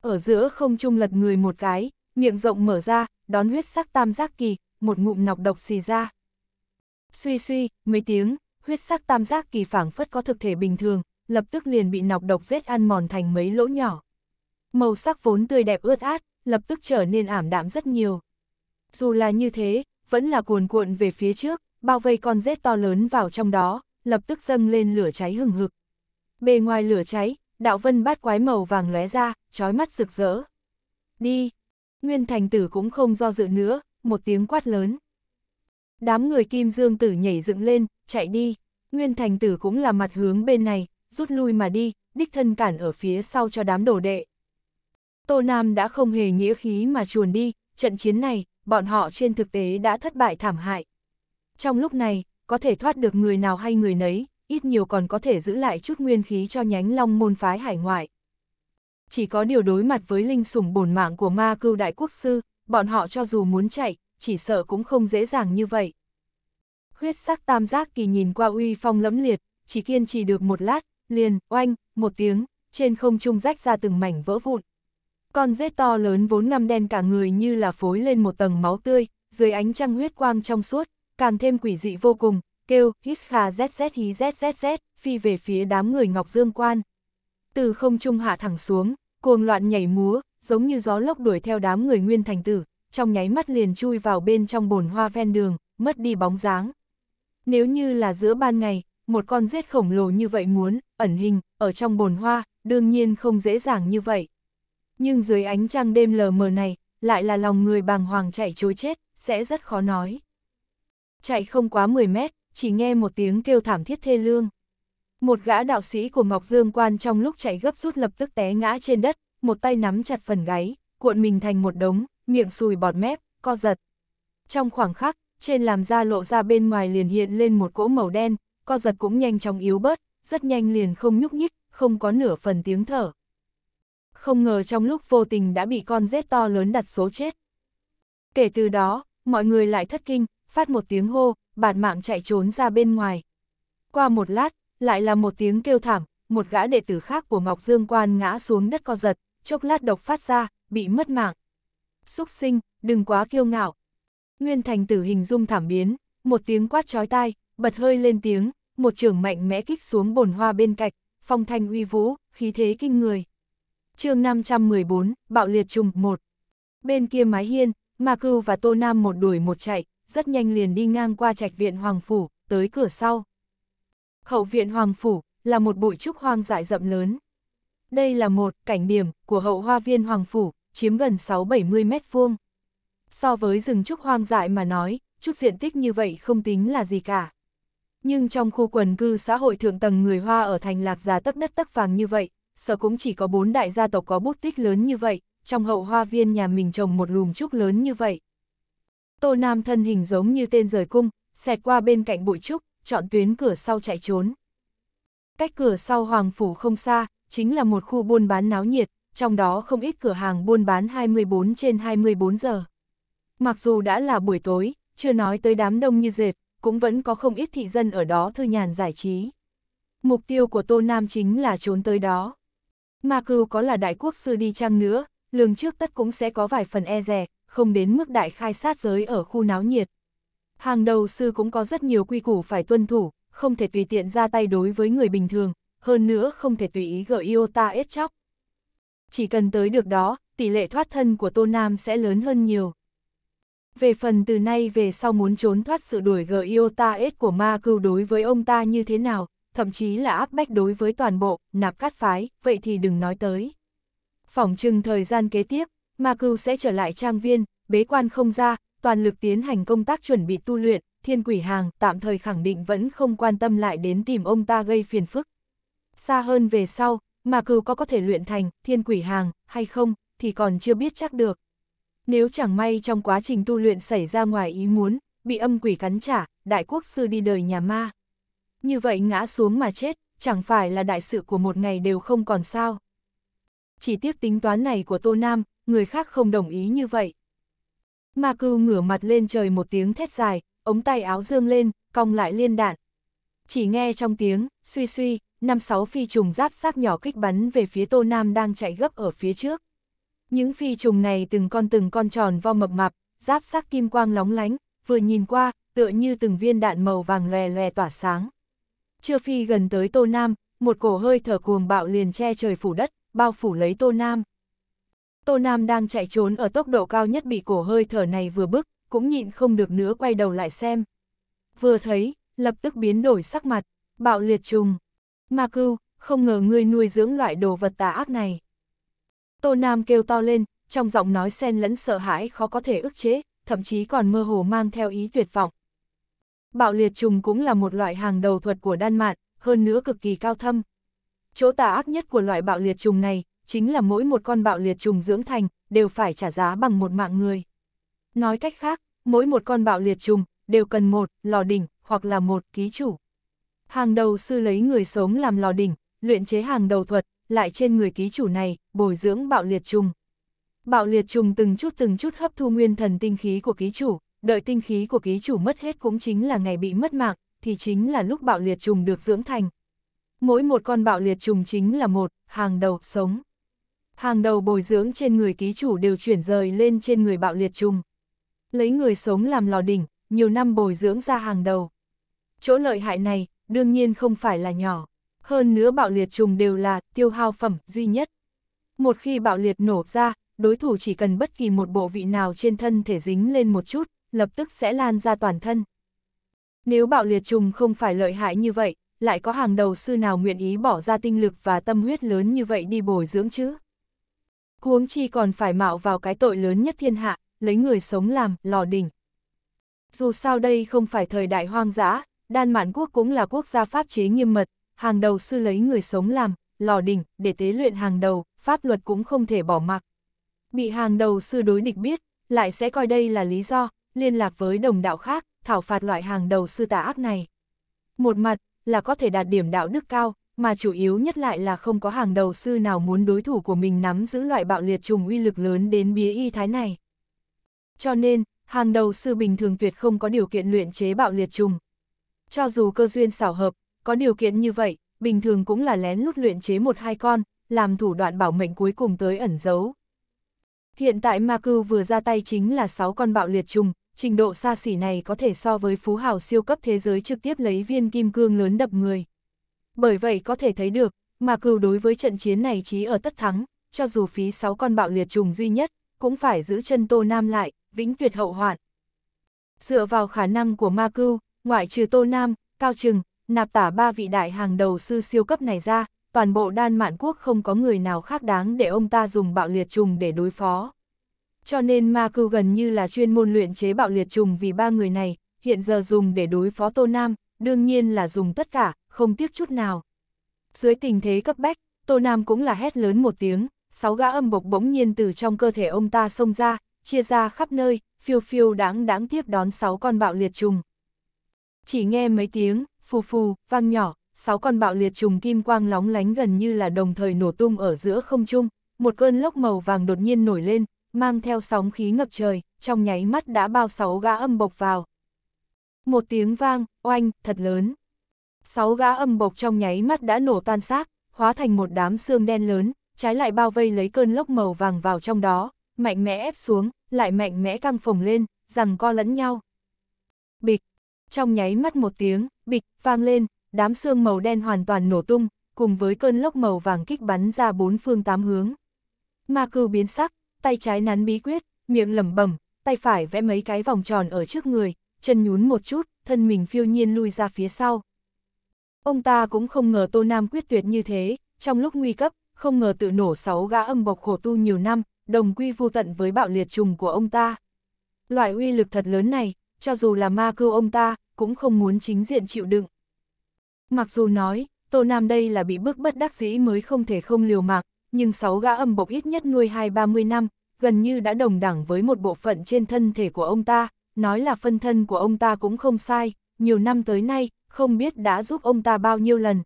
Ở giữa không trung lật người một cái, miệng rộng mở ra, đón huyết sắc tam giác kỳ, một ngụm nọc độc xì ra. Suy suy, mấy tiếng, huyết sắc tam giác kỳ phảng phất có thực thể bình thường, lập tức liền bị nọc độc rết ăn mòn thành mấy lỗ nhỏ. Màu sắc vốn tươi đẹp ướt át, lập tức trở nên ảm đạm rất nhiều. Dù là như thế, vẫn là cuồn cuộn về phía trước, bao vây con rết to lớn vào trong đó, lập tức dâng lên lửa cháy hừng hực. Bề ngoài lửa cháy, đạo vân bát quái màu vàng lóe ra, trói mắt rực rỡ. Đi! Nguyên thành tử cũng không do dự nữa, một tiếng quát lớn. Đám người kim dương tử nhảy dựng lên, chạy đi. Nguyên thành tử cũng là mặt hướng bên này, rút lui mà đi, đích thân cản ở phía sau cho đám đồ đệ. Tô Nam đã không hề nghĩa khí mà chuồn đi, trận chiến này, bọn họ trên thực tế đã thất bại thảm hại. Trong lúc này, có thể thoát được người nào hay người nấy, ít nhiều còn có thể giữ lại chút nguyên khí cho nhánh long môn phái hải ngoại. Chỉ có điều đối mặt với linh sủng bổn mạng của ma cưu đại quốc sư, bọn họ cho dù muốn chạy, chỉ sợ cũng không dễ dàng như vậy. Huyết sắc tam giác kỳ nhìn qua uy phong lẫm liệt, chỉ kiên trì được một lát, liền, oanh, một tiếng, trên không trung rách ra từng mảnh vỡ vụn. Con rết to lớn vốn ngăm đen cả người như là phối lên một tầng máu tươi, dưới ánh trăng huyết quang trong suốt, càng thêm quỷ dị vô cùng, kêu, hít khà zz phi về phía đám người Ngọc Dương Quan. Từ không trung hạ thẳng xuống, cuồng loạn nhảy múa, giống như gió lốc đuổi theo đám người Nguyên Thành Tử, trong nháy mắt liền chui vào bên trong bồn hoa ven đường, mất đi bóng dáng. Nếu như là giữa ban ngày, một con rết khổng lồ như vậy muốn, ẩn hình, ở trong bồn hoa, đương nhiên không dễ dàng như vậy. Nhưng dưới ánh trăng đêm lờ mờ này, lại là lòng người bàng hoàng chạy chối chết, sẽ rất khó nói. Chạy không quá 10 mét, chỉ nghe một tiếng kêu thảm thiết thê lương. Một gã đạo sĩ của Ngọc Dương Quan trong lúc chạy gấp rút lập tức té ngã trên đất, một tay nắm chặt phần gáy, cuộn mình thành một đống, miệng sùi bọt mép, co giật. Trong khoảng khắc, trên làm da lộ ra bên ngoài liền hiện lên một cỗ màu đen, co giật cũng nhanh chóng yếu bớt, rất nhanh liền không nhúc nhích, không có nửa phần tiếng thở. Không ngờ trong lúc vô tình đã bị con rết to lớn đặt số chết. Kể từ đó, mọi người lại thất kinh, phát một tiếng hô, bạt mạng chạy trốn ra bên ngoài. Qua một lát, lại là một tiếng kêu thảm, một gã đệ tử khác của Ngọc Dương Quan ngã xuống đất co giật, chốc lát độc phát ra, bị mất mạng. Xúc sinh, đừng quá kiêu ngạo. Nguyên thành tử hình dung thảm biến, một tiếng quát chói tai, bật hơi lên tiếng, một trường mạnh mẽ kích xuống bồn hoa bên cạnh, phong thanh uy vũ, khí thế kinh người. chương 514, Bạo liệt trùng 1 Bên kia mái hiên, Ma Cưu và Tô Nam một đuổi một chạy, rất nhanh liền đi ngang qua trạch viện Hoàng Phủ, tới cửa sau. Hậu viện Hoàng Phủ là một bụi trúc hoang dại rậm lớn. Đây là một cảnh điểm của hậu hoa viên Hoàng Phủ, chiếm gần 6-70 mét vuông. So với rừng trúc hoang dại mà nói, chút diện tích như vậy không tính là gì cả. Nhưng trong khu quần cư xã hội thượng tầng người Hoa ở thành lạc già tất đất tất vàng như vậy, sở cũng chỉ có bốn đại gia tộc có bút tích lớn như vậy, trong hậu hoa viên nhà mình trồng một lùm trúc lớn như vậy. Tô Nam thân hình giống như tên rời cung, xẹt qua bên cạnh bụi trúc, chọn tuyến cửa sau chạy trốn. Cách cửa sau Hoàng Phủ không xa, chính là một khu buôn bán náo nhiệt, trong đó không ít cửa hàng buôn bán 24 trên 24 giờ. Mặc dù đã là buổi tối, chưa nói tới đám đông như dệt, cũng vẫn có không ít thị dân ở đó thư nhàn giải trí. Mục tiêu của Tô Nam chính là trốn tới đó. Mà cừu có là đại quốc sư đi chăng nữa, lường trước tất cũng sẽ có vài phần e rè, không đến mức đại khai sát giới ở khu náo nhiệt. Hàng đầu sư cũng có rất nhiều quy củ phải tuân thủ, không thể tùy tiện ra tay đối với người bình thường, hơn nữa không thể tùy ý gợi yêu ta ết chóc. Chỉ cần tới được đó, tỷ lệ thoát thân của Tô Nam sẽ lớn hơn nhiều. Về phần từ nay về sau muốn trốn thoát sự đuổi gờ ta S của ma cưu đối với ông ta như thế nào, thậm chí là áp bách đối với toàn bộ, nạp cát phái, vậy thì đừng nói tới. Phỏng chừng thời gian kế tiếp, ma cưu sẽ trở lại trang viên, bế quan không ra, toàn lực tiến hành công tác chuẩn bị tu luyện, thiên quỷ hàng tạm thời khẳng định vẫn không quan tâm lại đến tìm ông ta gây phiền phức. Xa hơn về sau, ma cưu có có thể luyện thành thiên quỷ hàng hay không thì còn chưa biết chắc được nếu chẳng may trong quá trình tu luyện xảy ra ngoài ý muốn, bị âm quỷ cắn trả, đại quốc sư đi đời nhà ma. Như vậy ngã xuống mà chết, chẳng phải là đại sự của một ngày đều không còn sao. Chỉ tiếc tính toán này của Tô Nam, người khác không đồng ý như vậy. Ma cưu ngửa mặt lên trời một tiếng thét dài, ống tay áo dương lên, cong lại liên đạn. Chỉ nghe trong tiếng, suy suy, năm sáu phi trùng giáp sát nhỏ kích bắn về phía Tô Nam đang chạy gấp ở phía trước. Những phi trùng này từng con từng con tròn vo mập mạp, giáp sắc kim quang lóng lánh, vừa nhìn qua, tựa như từng viên đạn màu vàng lòe lòe tỏa sáng. Chưa phi gần tới Tô Nam, một cổ hơi thở cuồng bạo liền che trời phủ đất, bao phủ lấy Tô Nam. Tô Nam đang chạy trốn ở tốc độ cao nhất bị cổ hơi thở này vừa bức, cũng nhịn không được nữa quay đầu lại xem. Vừa thấy, lập tức biến đổi sắc mặt, bạo liệt trùng. Ma cưu, không ngờ ngươi nuôi dưỡng loại đồ vật tà ác này. Tô Nam kêu to lên, trong giọng nói xen lẫn sợ hãi khó có thể ức chế, thậm chí còn mơ hồ mang theo ý tuyệt vọng. Bạo liệt trùng cũng là một loại hàng đầu thuật của Đan Mạn, hơn nữa cực kỳ cao thâm. Chỗ tà ác nhất của loại bạo liệt trùng này, chính là mỗi một con bạo liệt trùng dưỡng thành, đều phải trả giá bằng một mạng người. Nói cách khác, mỗi một con bạo liệt trùng, đều cần một, lò đỉnh, hoặc là một, ký chủ. Hàng đầu sư lấy người sống làm lò đỉnh, luyện chế hàng đầu thuật, lại trên người ký chủ này, bồi dưỡng bạo liệt trùng. Bạo liệt trùng từng chút từng chút hấp thu nguyên thần tinh khí của ký chủ, đợi tinh khí của ký chủ mất hết cũng chính là ngày bị mất mạng, thì chính là lúc bạo liệt trùng được dưỡng thành. Mỗi một con bạo liệt trùng chính là một, hàng đầu, sống. Hàng đầu bồi dưỡng trên người ký chủ đều chuyển rời lên trên người bạo liệt trùng. Lấy người sống làm lò đỉnh, nhiều năm bồi dưỡng ra hàng đầu. Chỗ lợi hại này, đương nhiên không phải là nhỏ. Hơn nữa bạo liệt trùng đều là tiêu hao phẩm duy nhất. Một khi bạo liệt nổ ra, đối thủ chỉ cần bất kỳ một bộ vị nào trên thân thể dính lên một chút, lập tức sẽ lan ra toàn thân. Nếu bạo liệt trùng không phải lợi hại như vậy, lại có hàng đầu sư nào nguyện ý bỏ ra tinh lực và tâm huyết lớn như vậy đi bồi dưỡng chứ? Huống chi còn phải mạo vào cái tội lớn nhất thiên hạ, lấy người sống làm, lò đỉnh. Dù sao đây không phải thời đại hoang dã, Đan Mạn Quốc cũng là quốc gia pháp chế nghiêm mật, hàng đầu sư lấy người sống làm, lò đỉnh, để tế luyện hàng đầu, pháp luật cũng không thể bỏ mặc. Bị hàng đầu sư đối địch biết, lại sẽ coi đây là lý do, liên lạc với đồng đạo khác, thảo phạt loại hàng đầu sư tà ác này. Một mặt, là có thể đạt điểm đạo đức cao, mà chủ yếu nhất lại là không có hàng đầu sư nào muốn đối thủ của mình nắm giữ loại bạo liệt trùng uy lực lớn đến bía y thái này. Cho nên, hàng đầu sư bình thường tuyệt không có điều kiện luyện chế bạo liệt trùng. Cho dù cơ duyên xảo hợp, có điều kiện như vậy, bình thường cũng là lén lút luyện chế một hai con, làm thủ đoạn bảo mệnh cuối cùng tới ẩn giấu. Hiện tại Ma Cư vừa ra tay chính là 6 con bạo liệt trùng, trình độ xa xỉ này có thể so với phú hào siêu cấp thế giới trực tiếp lấy viên kim cương lớn đập người. Bởi vậy có thể thấy được, Ma Cư đối với trận chiến này chí ở tất thắng, cho dù phí 6 con bạo liệt trùng duy nhất, cũng phải giữ chân Tô Nam lại, vĩnh tuyệt hậu hoạn. Dựa vào khả năng của Ma Cư, ngoại trừ Tô Nam, Cao Trừng, nạp tả ba vị đại hàng đầu sư siêu cấp này ra, toàn bộ đan mạn quốc không có người nào khác đáng để ông ta dùng bạo liệt trùng để đối phó. Cho nên ma cư gần như là chuyên môn luyện chế bạo liệt trùng vì ba người này, hiện giờ dùng để đối phó Tô Nam, đương nhiên là dùng tất cả, không tiếc chút nào. Dưới tình thế cấp bách, Tô Nam cũng là hét lớn một tiếng, sáu gã âm bộc bỗng nhiên từ trong cơ thể ông ta xông ra, chia ra khắp nơi, phiêu phiêu đáng đáng tiếp đón sáu con bạo liệt trùng. Chỉ nghe mấy tiếng, phù phù, vang nhỏ, sáu con bạo liệt trùng kim quang lóng lánh gần như là đồng thời nổ tung ở giữa không trung, một cơn lốc màu vàng đột nhiên nổi lên, mang theo sóng khí ngập trời, trong nháy mắt đã bao sáu gã âm bộc vào. Một tiếng vang, oanh, thật lớn. Sáu gã âm bộc trong nháy mắt đã nổ tan xác, hóa thành một đám xương đen lớn, trái lại bao vây lấy cơn lốc màu vàng vào trong đó, mạnh mẽ ép xuống, lại mạnh mẽ căng phồng lên, rằng co lẫn nhau. Bịch, trong nháy mắt một tiếng, bịch, vang lên, đám xương màu đen hoàn toàn nổ tung, cùng với cơn lốc màu vàng kích bắn ra bốn phương tám hướng. Ma cừu biến sắc, tay trái nắn bí quyết, miệng lẩm bẩm, tay phải vẽ mấy cái vòng tròn ở trước người, chân nhún một chút, thân mình phiêu nhiên lui ra phía sau. Ông ta cũng không ngờ Tô Nam quyết tuyệt như thế, trong lúc nguy cấp, không ngờ tự nổ sáu gã âm bộc khổ tu nhiều năm, đồng quy vô tận với bạo liệt trùng của ông ta. Loại uy lực thật lớn này, cho dù là ma cưu ông ta, cũng không muốn chính diện chịu đựng. Mặc dù nói, Tô Nam đây là bị bức bất đắc dĩ mới không thể không liều mạng, nhưng sáu gã âm bộc ít nhất nuôi hai ba mươi năm, gần như đã đồng đẳng với một bộ phận trên thân thể của ông ta, nói là phân thân của ông ta cũng không sai, nhiều năm tới nay, không biết đã giúp ông ta bao nhiêu lần.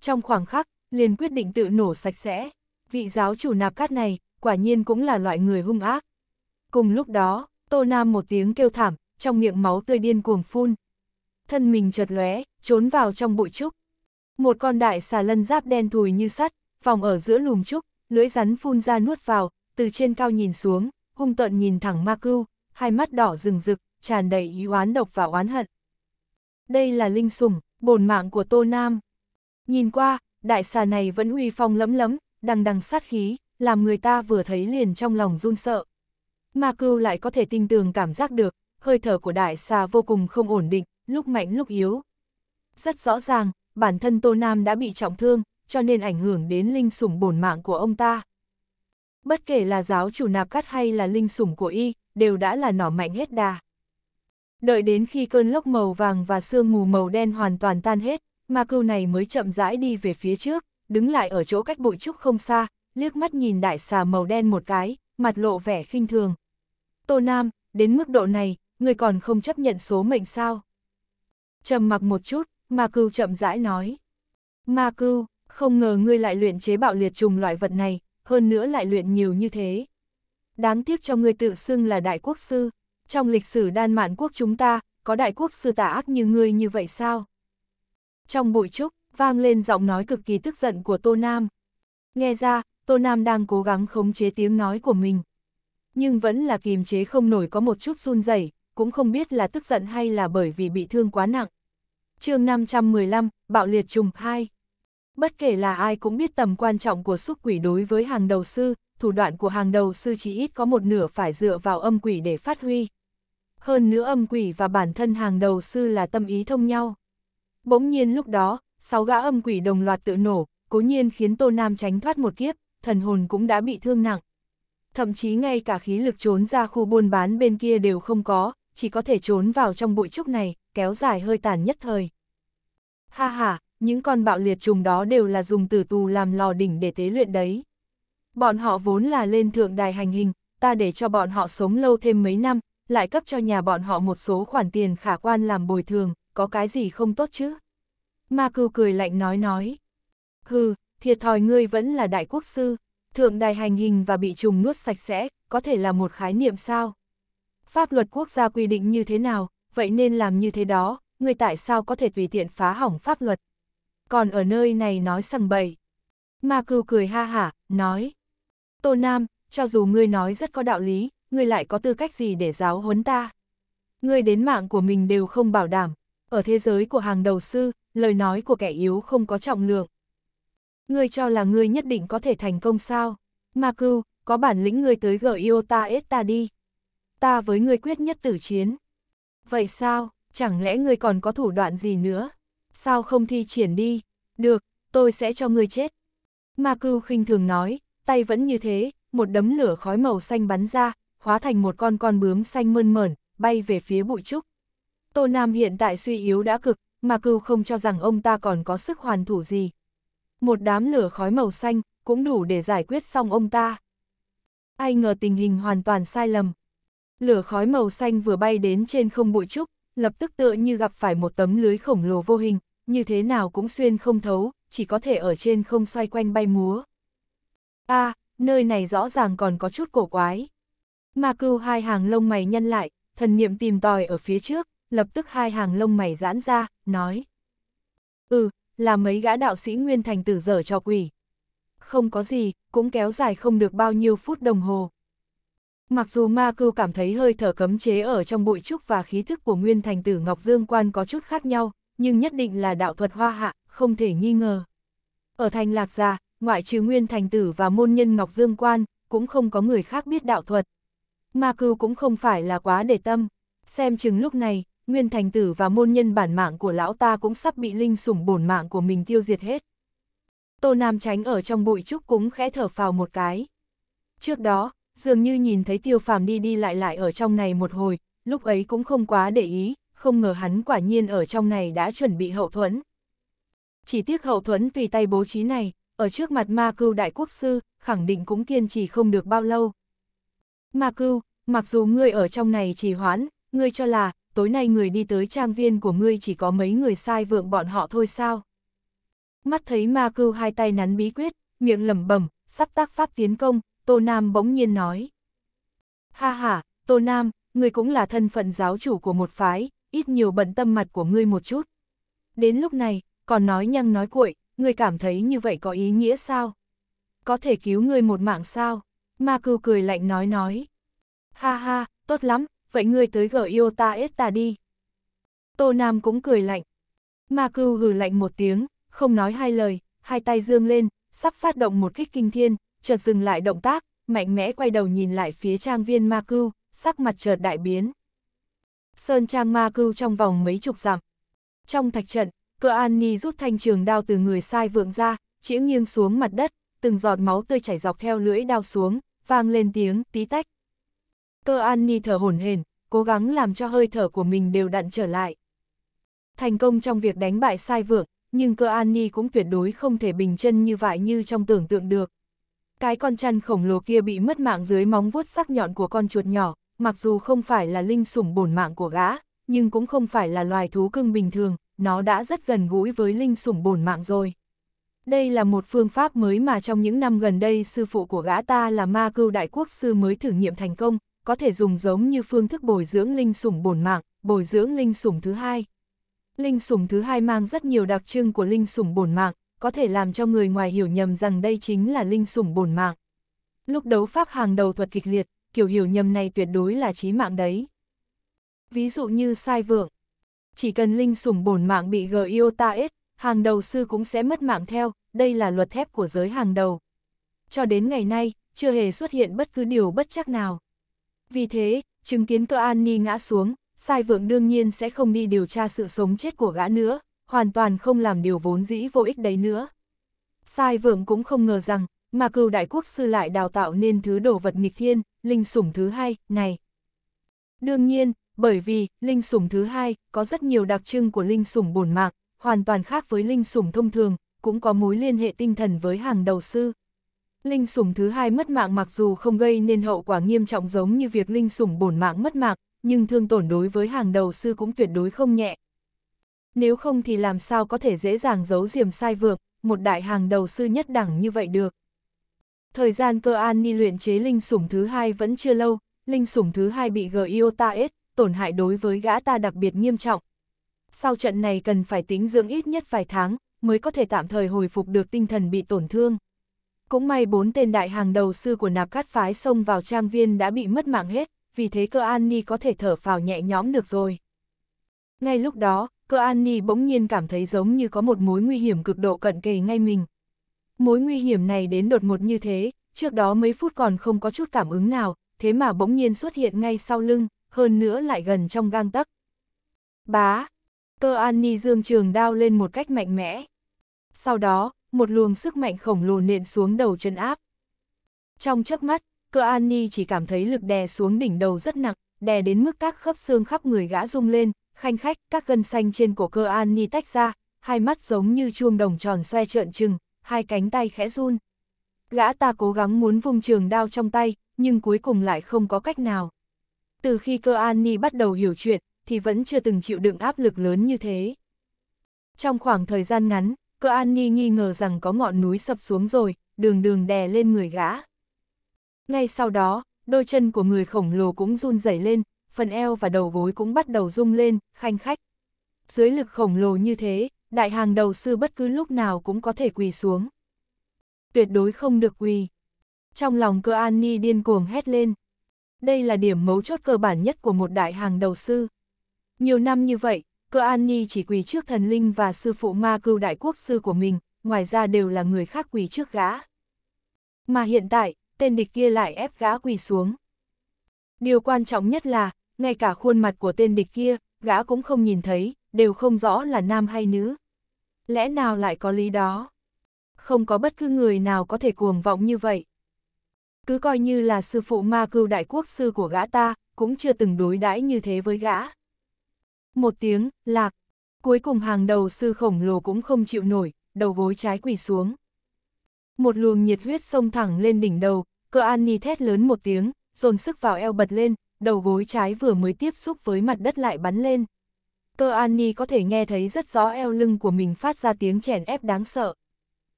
Trong khoảng khắc, liền quyết định tự nổ sạch sẽ, vị giáo chủ nạp cát này, quả nhiên cũng là loại người hung ác. Cùng lúc đó, Tô Nam một tiếng kêu thảm, trong miệng máu tươi điên cuồng phun, thân mình chợt lóe, trốn vào trong bụi trúc. Một con đại xà lân giáp đen thùi như sắt, vòng ở giữa lùm trúc, lưỡi rắn phun ra nuốt vào, từ trên cao nhìn xuống, hung tợn nhìn thẳng ma cưu, hai mắt đỏ rừng rực, tràn đầy ý oán độc và oán hận. Đây là linh sủng, bổn mạng của Tô Nam. Nhìn qua, đại xà này vẫn uy phong lẫm lẫm, đằng đằng sát khí, làm người ta vừa thấy liền trong lòng run sợ. Ma cưu lại có thể tinh tường cảm giác được, hơi thở của đại xà vô cùng không ổn định, lúc mạnh lúc yếu. Rất rõ ràng, bản thân Tô Nam đã bị trọng thương, cho nên ảnh hưởng đến linh sủng bổn mạng của ông ta. Bất kể là giáo chủ nạp cắt hay là linh sủng của y, đều đã là nỏ mạnh hết đà. Đợi đến khi cơn lốc màu vàng và sương mù màu đen hoàn toàn tan hết, ma cưu này mới chậm rãi đi về phía trước, đứng lại ở chỗ cách bụi trúc không xa, liếc mắt nhìn đại xà màu đen một cái, mặt lộ vẻ khinh thường. Tô Nam, đến mức độ này, người còn không chấp nhận số mệnh sao? trầm mặc một chút, Ma Cưu chậm rãi nói. Ma Cưu, không ngờ ngươi lại luyện chế bạo liệt trùng loại vật này, hơn nữa lại luyện nhiều như thế. Đáng tiếc cho ngươi tự xưng là đại quốc sư, trong lịch sử đan mạn quốc chúng ta, có đại quốc sư tà ác như ngươi như vậy sao? Trong bụi trúc, vang lên giọng nói cực kỳ tức giận của Tô Nam. Nghe ra, Tô Nam đang cố gắng khống chế tiếng nói của mình. Nhưng vẫn là kìm chế không nổi có một chút run rẩy cũng không biết là tức giận hay là bởi vì bị thương quá nặng. chương 515, Bạo liệt trùng 2 Bất kể là ai cũng biết tầm quan trọng của xúc quỷ đối với hàng đầu sư, thủ đoạn của hàng đầu sư chỉ ít có một nửa phải dựa vào âm quỷ để phát huy. Hơn nữa âm quỷ và bản thân hàng đầu sư là tâm ý thông nhau. Bỗng nhiên lúc đó, sáu gã âm quỷ đồng loạt tự nổ, cố nhiên khiến Tô Nam tránh thoát một kiếp, thần hồn cũng đã bị thương nặng. Thậm chí ngay cả khí lực trốn ra khu buôn bán bên kia đều không có, chỉ có thể trốn vào trong bụi trúc này, kéo dài hơi tàn nhất thời. Ha ha, những con bạo liệt trùng đó đều là dùng tử tù làm lò đỉnh để tế luyện đấy. Bọn họ vốn là lên thượng đài hành hình, ta để cho bọn họ sống lâu thêm mấy năm, lại cấp cho nhà bọn họ một số khoản tiền khả quan làm bồi thường, có cái gì không tốt chứ? Ma cưu cười lạnh nói nói. Hừ, thiệt thòi ngươi vẫn là đại quốc sư, thượng đài hành hình và bị trùng nuốt sạch sẽ, có thể là một khái niệm sao? pháp luật quốc gia quy định như thế nào, vậy nên làm như thế đó, người tại sao có thể tùy tiện phá hỏng pháp luật. Còn ở nơi này nói sằng bậy. Ma cừu cười ha hả, nói. Tô Nam, cho dù ngươi nói rất có đạo lý, ngươi lại có tư cách gì để giáo huấn ta. Ngươi đến mạng của mình đều không bảo đảm, ở thế giới của hàng đầu sư, lời nói của kẻ yếu không có trọng lượng. Ngươi cho là ngươi nhất định có thể thành công sao? Ma cưu, có bản lĩnh ngươi tới gợi yêu ta ta đi ta với ngươi quyết nhất tử chiến. Vậy sao, chẳng lẽ ngươi còn có thủ đoạn gì nữa? Sao không thi triển đi? Được, tôi sẽ cho ngươi chết. Ma cưu khinh thường nói, tay vẫn như thế, một đấm lửa khói màu xanh bắn ra, hóa thành một con con bướm xanh mơn mởn, bay về phía bụi trúc. Tô Nam hiện tại suy yếu đã cực, Ma cưu không cho rằng ông ta còn có sức hoàn thủ gì. Một đám lửa khói màu xanh cũng đủ để giải quyết xong ông ta. Ai ngờ tình hình hoàn toàn sai lầm, lửa khói màu xanh vừa bay đến trên không bụi trúc, lập tức tựa như gặp phải một tấm lưới khổng lồ vô hình, như thế nào cũng xuyên không thấu, chỉ có thể ở trên không xoay quanh bay múa. a à, nơi này rõ ràng còn có chút cổ quái. Ma cưu hai hàng lông mày nhân lại, thần niệm tìm tòi ở phía trước, lập tức hai hàng lông mày giãn ra, nói. Ừ, là mấy gã đạo sĩ nguyên thành tử dở cho quỷ. Không có gì, cũng kéo dài không được bao nhiêu phút đồng hồ. Mặc dù ma cưu cảm thấy hơi thở cấm chế ở trong bụi trúc và khí thức của nguyên thành tử Ngọc Dương Quan có chút khác nhau, nhưng nhất định là đạo thuật hoa hạ, không thể nghi ngờ. Ở thành lạc gia, ngoại trừ nguyên thành tử và môn nhân Ngọc Dương Quan, cũng không có người khác biết đạo thuật. Ma cưu cũng không phải là quá để tâm, xem chừng lúc này, nguyên thành tử và môn nhân bản mạng của lão ta cũng sắp bị linh sủng bổn mạng của mình tiêu diệt hết. Tô Nam tránh ở trong bụi trúc cũng khẽ thở phào một cái. Trước đó, dường như nhìn thấy tiêu phàm đi đi lại lại ở trong này một hồi, lúc ấy cũng không quá để ý, không ngờ hắn quả nhiên ở trong này đã chuẩn bị hậu thuẫn. Chỉ tiếc hậu thuẫn vì tay bố trí này, ở trước mặt ma cưu đại quốc sư, khẳng định cũng kiên trì không được bao lâu. Ma cưu, mặc dù ngươi ở trong này trì hoãn, ngươi cho là, tối nay người đi tới trang viên của ngươi chỉ có mấy người sai vượng bọn họ thôi sao? Mắt thấy ma cưu hai tay nắn bí quyết, miệng lẩm bẩm sắp tác pháp tiến công, Tô Nam bỗng nhiên nói. Ha ha, Tô Nam, ngươi cũng là thân phận giáo chủ của một phái, ít nhiều bận tâm mặt của ngươi một chút. Đến lúc này, còn nói nhăng nói cuội, ngươi cảm thấy như vậy có ý nghĩa sao? Có thể cứu ngươi một mạng sao? Ma cưu cười lạnh nói nói. Ha ha, tốt lắm, vậy ngươi tới gở yêu ta ết ta đi. Tô Nam cũng cười lạnh. Ma cưu gừ lạnh một tiếng, không nói hai lời, hai tay dương lên, sắp phát động một kích kinh thiên, chợt dừng lại động tác, mạnh mẽ quay đầu nhìn lại phía trang viên ma cưu, sắc mặt chợt đại biến. Sơn trang ma cưu trong vòng mấy chục dặm. Trong thạch trận, cơ an ni rút thanh trường đao từ người sai vượng ra, chĩa nghiêng xuống mặt đất, từng giọt máu tươi chảy dọc theo lưỡi đao xuống, vang lên tiếng tí tách. Cơ an ni thở hổn hển, cố gắng làm cho hơi thở của mình đều đặn trở lại. Thành công trong việc đánh bại sai vượng, nhưng cơ an ni cũng tuyệt đối không thể bình chân như vậy như trong tưởng tượng được. Cái con chăn khổng lồ kia bị mất mạng dưới móng vuốt sắc nhọn của con chuột nhỏ, mặc dù không phải là linh sủng bổn mạng của gã, nhưng cũng không phải là loài thú cưng bình thường, nó đã rất gần gũi với linh sủng bổn mạng rồi. Đây là một phương pháp mới mà trong những năm gần đây sư phụ của gã ta là ma cưu đại quốc sư mới thử nghiệm thành công, có thể dùng giống như phương thức bồi dưỡng linh sủng bổn mạng, bồi dưỡng linh sủng thứ hai. Linh sủng thứ hai mang rất nhiều đặc trưng của linh sủng bổn mạng, có thể làm cho người ngoài hiểu nhầm rằng đây chính là linh sủng bổn mạng. Lúc đấu pháp hàng đầu thuật kịch liệt, kiểu hiểu nhầm này tuyệt đối là chí mạng đấy. Ví dụ như sai vượng. Chỉ cần linh sủng bổn mạng bị Giota S, hàng đầu sư cũng sẽ mất mạng theo, đây là luật thép của giới hàng đầu. Cho đến ngày nay, chưa hề xuất hiện bất cứ điều bất chắc nào. Vì thế, chứng kiến cơ An Ni ngã xuống, sai vượng đương nhiên sẽ không đi điều tra sự sống chết của gã nữa, hoàn toàn không làm điều vốn dĩ vô ích đấy nữa. Sai vượng cũng không ngờ rằng, mà cừu đại quốc sư lại đào tạo nên thứ đồ vật nghịch thiên, linh sủng thứ hai, này. Đương nhiên, bởi vì, linh sủng thứ hai, có rất nhiều đặc trưng của linh sủng bổn mạng, hoàn toàn khác với linh sủng thông thường, cũng có mối liên hệ tinh thần với hàng đầu sư. Linh sủng thứ hai mất mạng mặc dù không gây nên hậu quả nghiêm trọng giống như việc linh sủng bổn mạng mất mạng, nhưng thương tổn đối với hàng đầu sư cũng tuyệt đối không nhẹ, nếu không thì làm sao có thể dễ dàng giấu diềm sai vượt, một đại hàng đầu sư nhất đẳng như vậy được. Thời gian cơ an ni luyện chế linh sủng thứ hai vẫn chưa lâu, linh sủng thứ hai bị Giota S, tổn hại đối với gã ta đặc biệt nghiêm trọng. Sau trận này cần phải tính dưỡng ít nhất vài tháng, mới có thể tạm thời hồi phục được tinh thần bị tổn thương. Cũng may bốn tên đại hàng đầu sư của nạp cát phái xông vào trang viên đã bị mất mạng hết, vì thế cơ an ni có thể thở phào nhẹ nhõm được rồi. Ngay lúc đó, cơ an ni bỗng nhiên cảm thấy giống như có một mối nguy hiểm cực độ cận kề ngay mình. Mối nguy hiểm này đến đột ngột như thế, trước đó mấy phút còn không có chút cảm ứng nào, thế mà bỗng nhiên xuất hiện ngay sau lưng, hơn nữa lại gần trong gang tấc. Bá! Cơ an ni dương trường đao lên một cách mạnh mẽ. Sau đó, một luồng sức mạnh khổng lồ nện xuống đầu chân áp. Trong chớp mắt, cơ an ni chỉ cảm thấy lực đè xuống đỉnh đầu rất nặng, đè đến mức các khớp xương khắp người gã rung lên, khanh khách, các gân xanh trên cổ cơ An Ni tách ra, hai mắt giống như chuông đồng tròn xoe trợn trừng, hai cánh tay khẽ run. Gã ta cố gắng muốn vung trường đao trong tay, nhưng cuối cùng lại không có cách nào. Từ khi cơ An Ni bắt đầu hiểu chuyện, thì vẫn chưa từng chịu đựng áp lực lớn như thế. Trong khoảng thời gian ngắn, cơ An Ni nghi ngờ rằng có ngọn núi sập xuống rồi, đường đường đè lên người gã. Ngay sau đó, đôi chân của người khổng lồ cũng run rẩy lên, phần eo và đầu gối cũng bắt đầu rung lên, khanh khách. Dưới lực khổng lồ như thế, đại hàng đầu sư bất cứ lúc nào cũng có thể quỳ xuống. Tuyệt đối không được quỳ. Trong lòng cơ an ni điên cuồng hét lên. Đây là điểm mấu chốt cơ bản nhất của một đại hàng đầu sư. Nhiều năm như vậy, cơ an ni chỉ quỳ trước thần linh và sư phụ ma cưu đại quốc sư của mình, ngoài ra đều là người khác quỳ trước gã. Mà hiện tại, tên địch kia lại ép gã quỳ xuống. Điều quan trọng nhất là, ngay cả khuôn mặt của tên địch kia, gã cũng không nhìn thấy, đều không rõ là nam hay nữ. Lẽ nào lại có lý đó? Không có bất cứ người nào có thể cuồng vọng như vậy. Cứ coi như là sư phụ ma cưu đại quốc sư của gã ta, cũng chưa từng đối đãi như thế với gã. Một tiếng, lạc, cuối cùng hàng đầu sư khổng lồ cũng không chịu nổi, đầu gối trái quỳ xuống. Một luồng nhiệt huyết sông thẳng lên đỉnh đầu, cơ an ni thét lớn một tiếng, dồn sức vào eo bật lên, đầu gối trái vừa mới tiếp xúc với mặt đất lại bắn lên. Cơ An Ni có thể nghe thấy rất rõ eo lưng của mình phát ra tiếng chèn ép đáng sợ.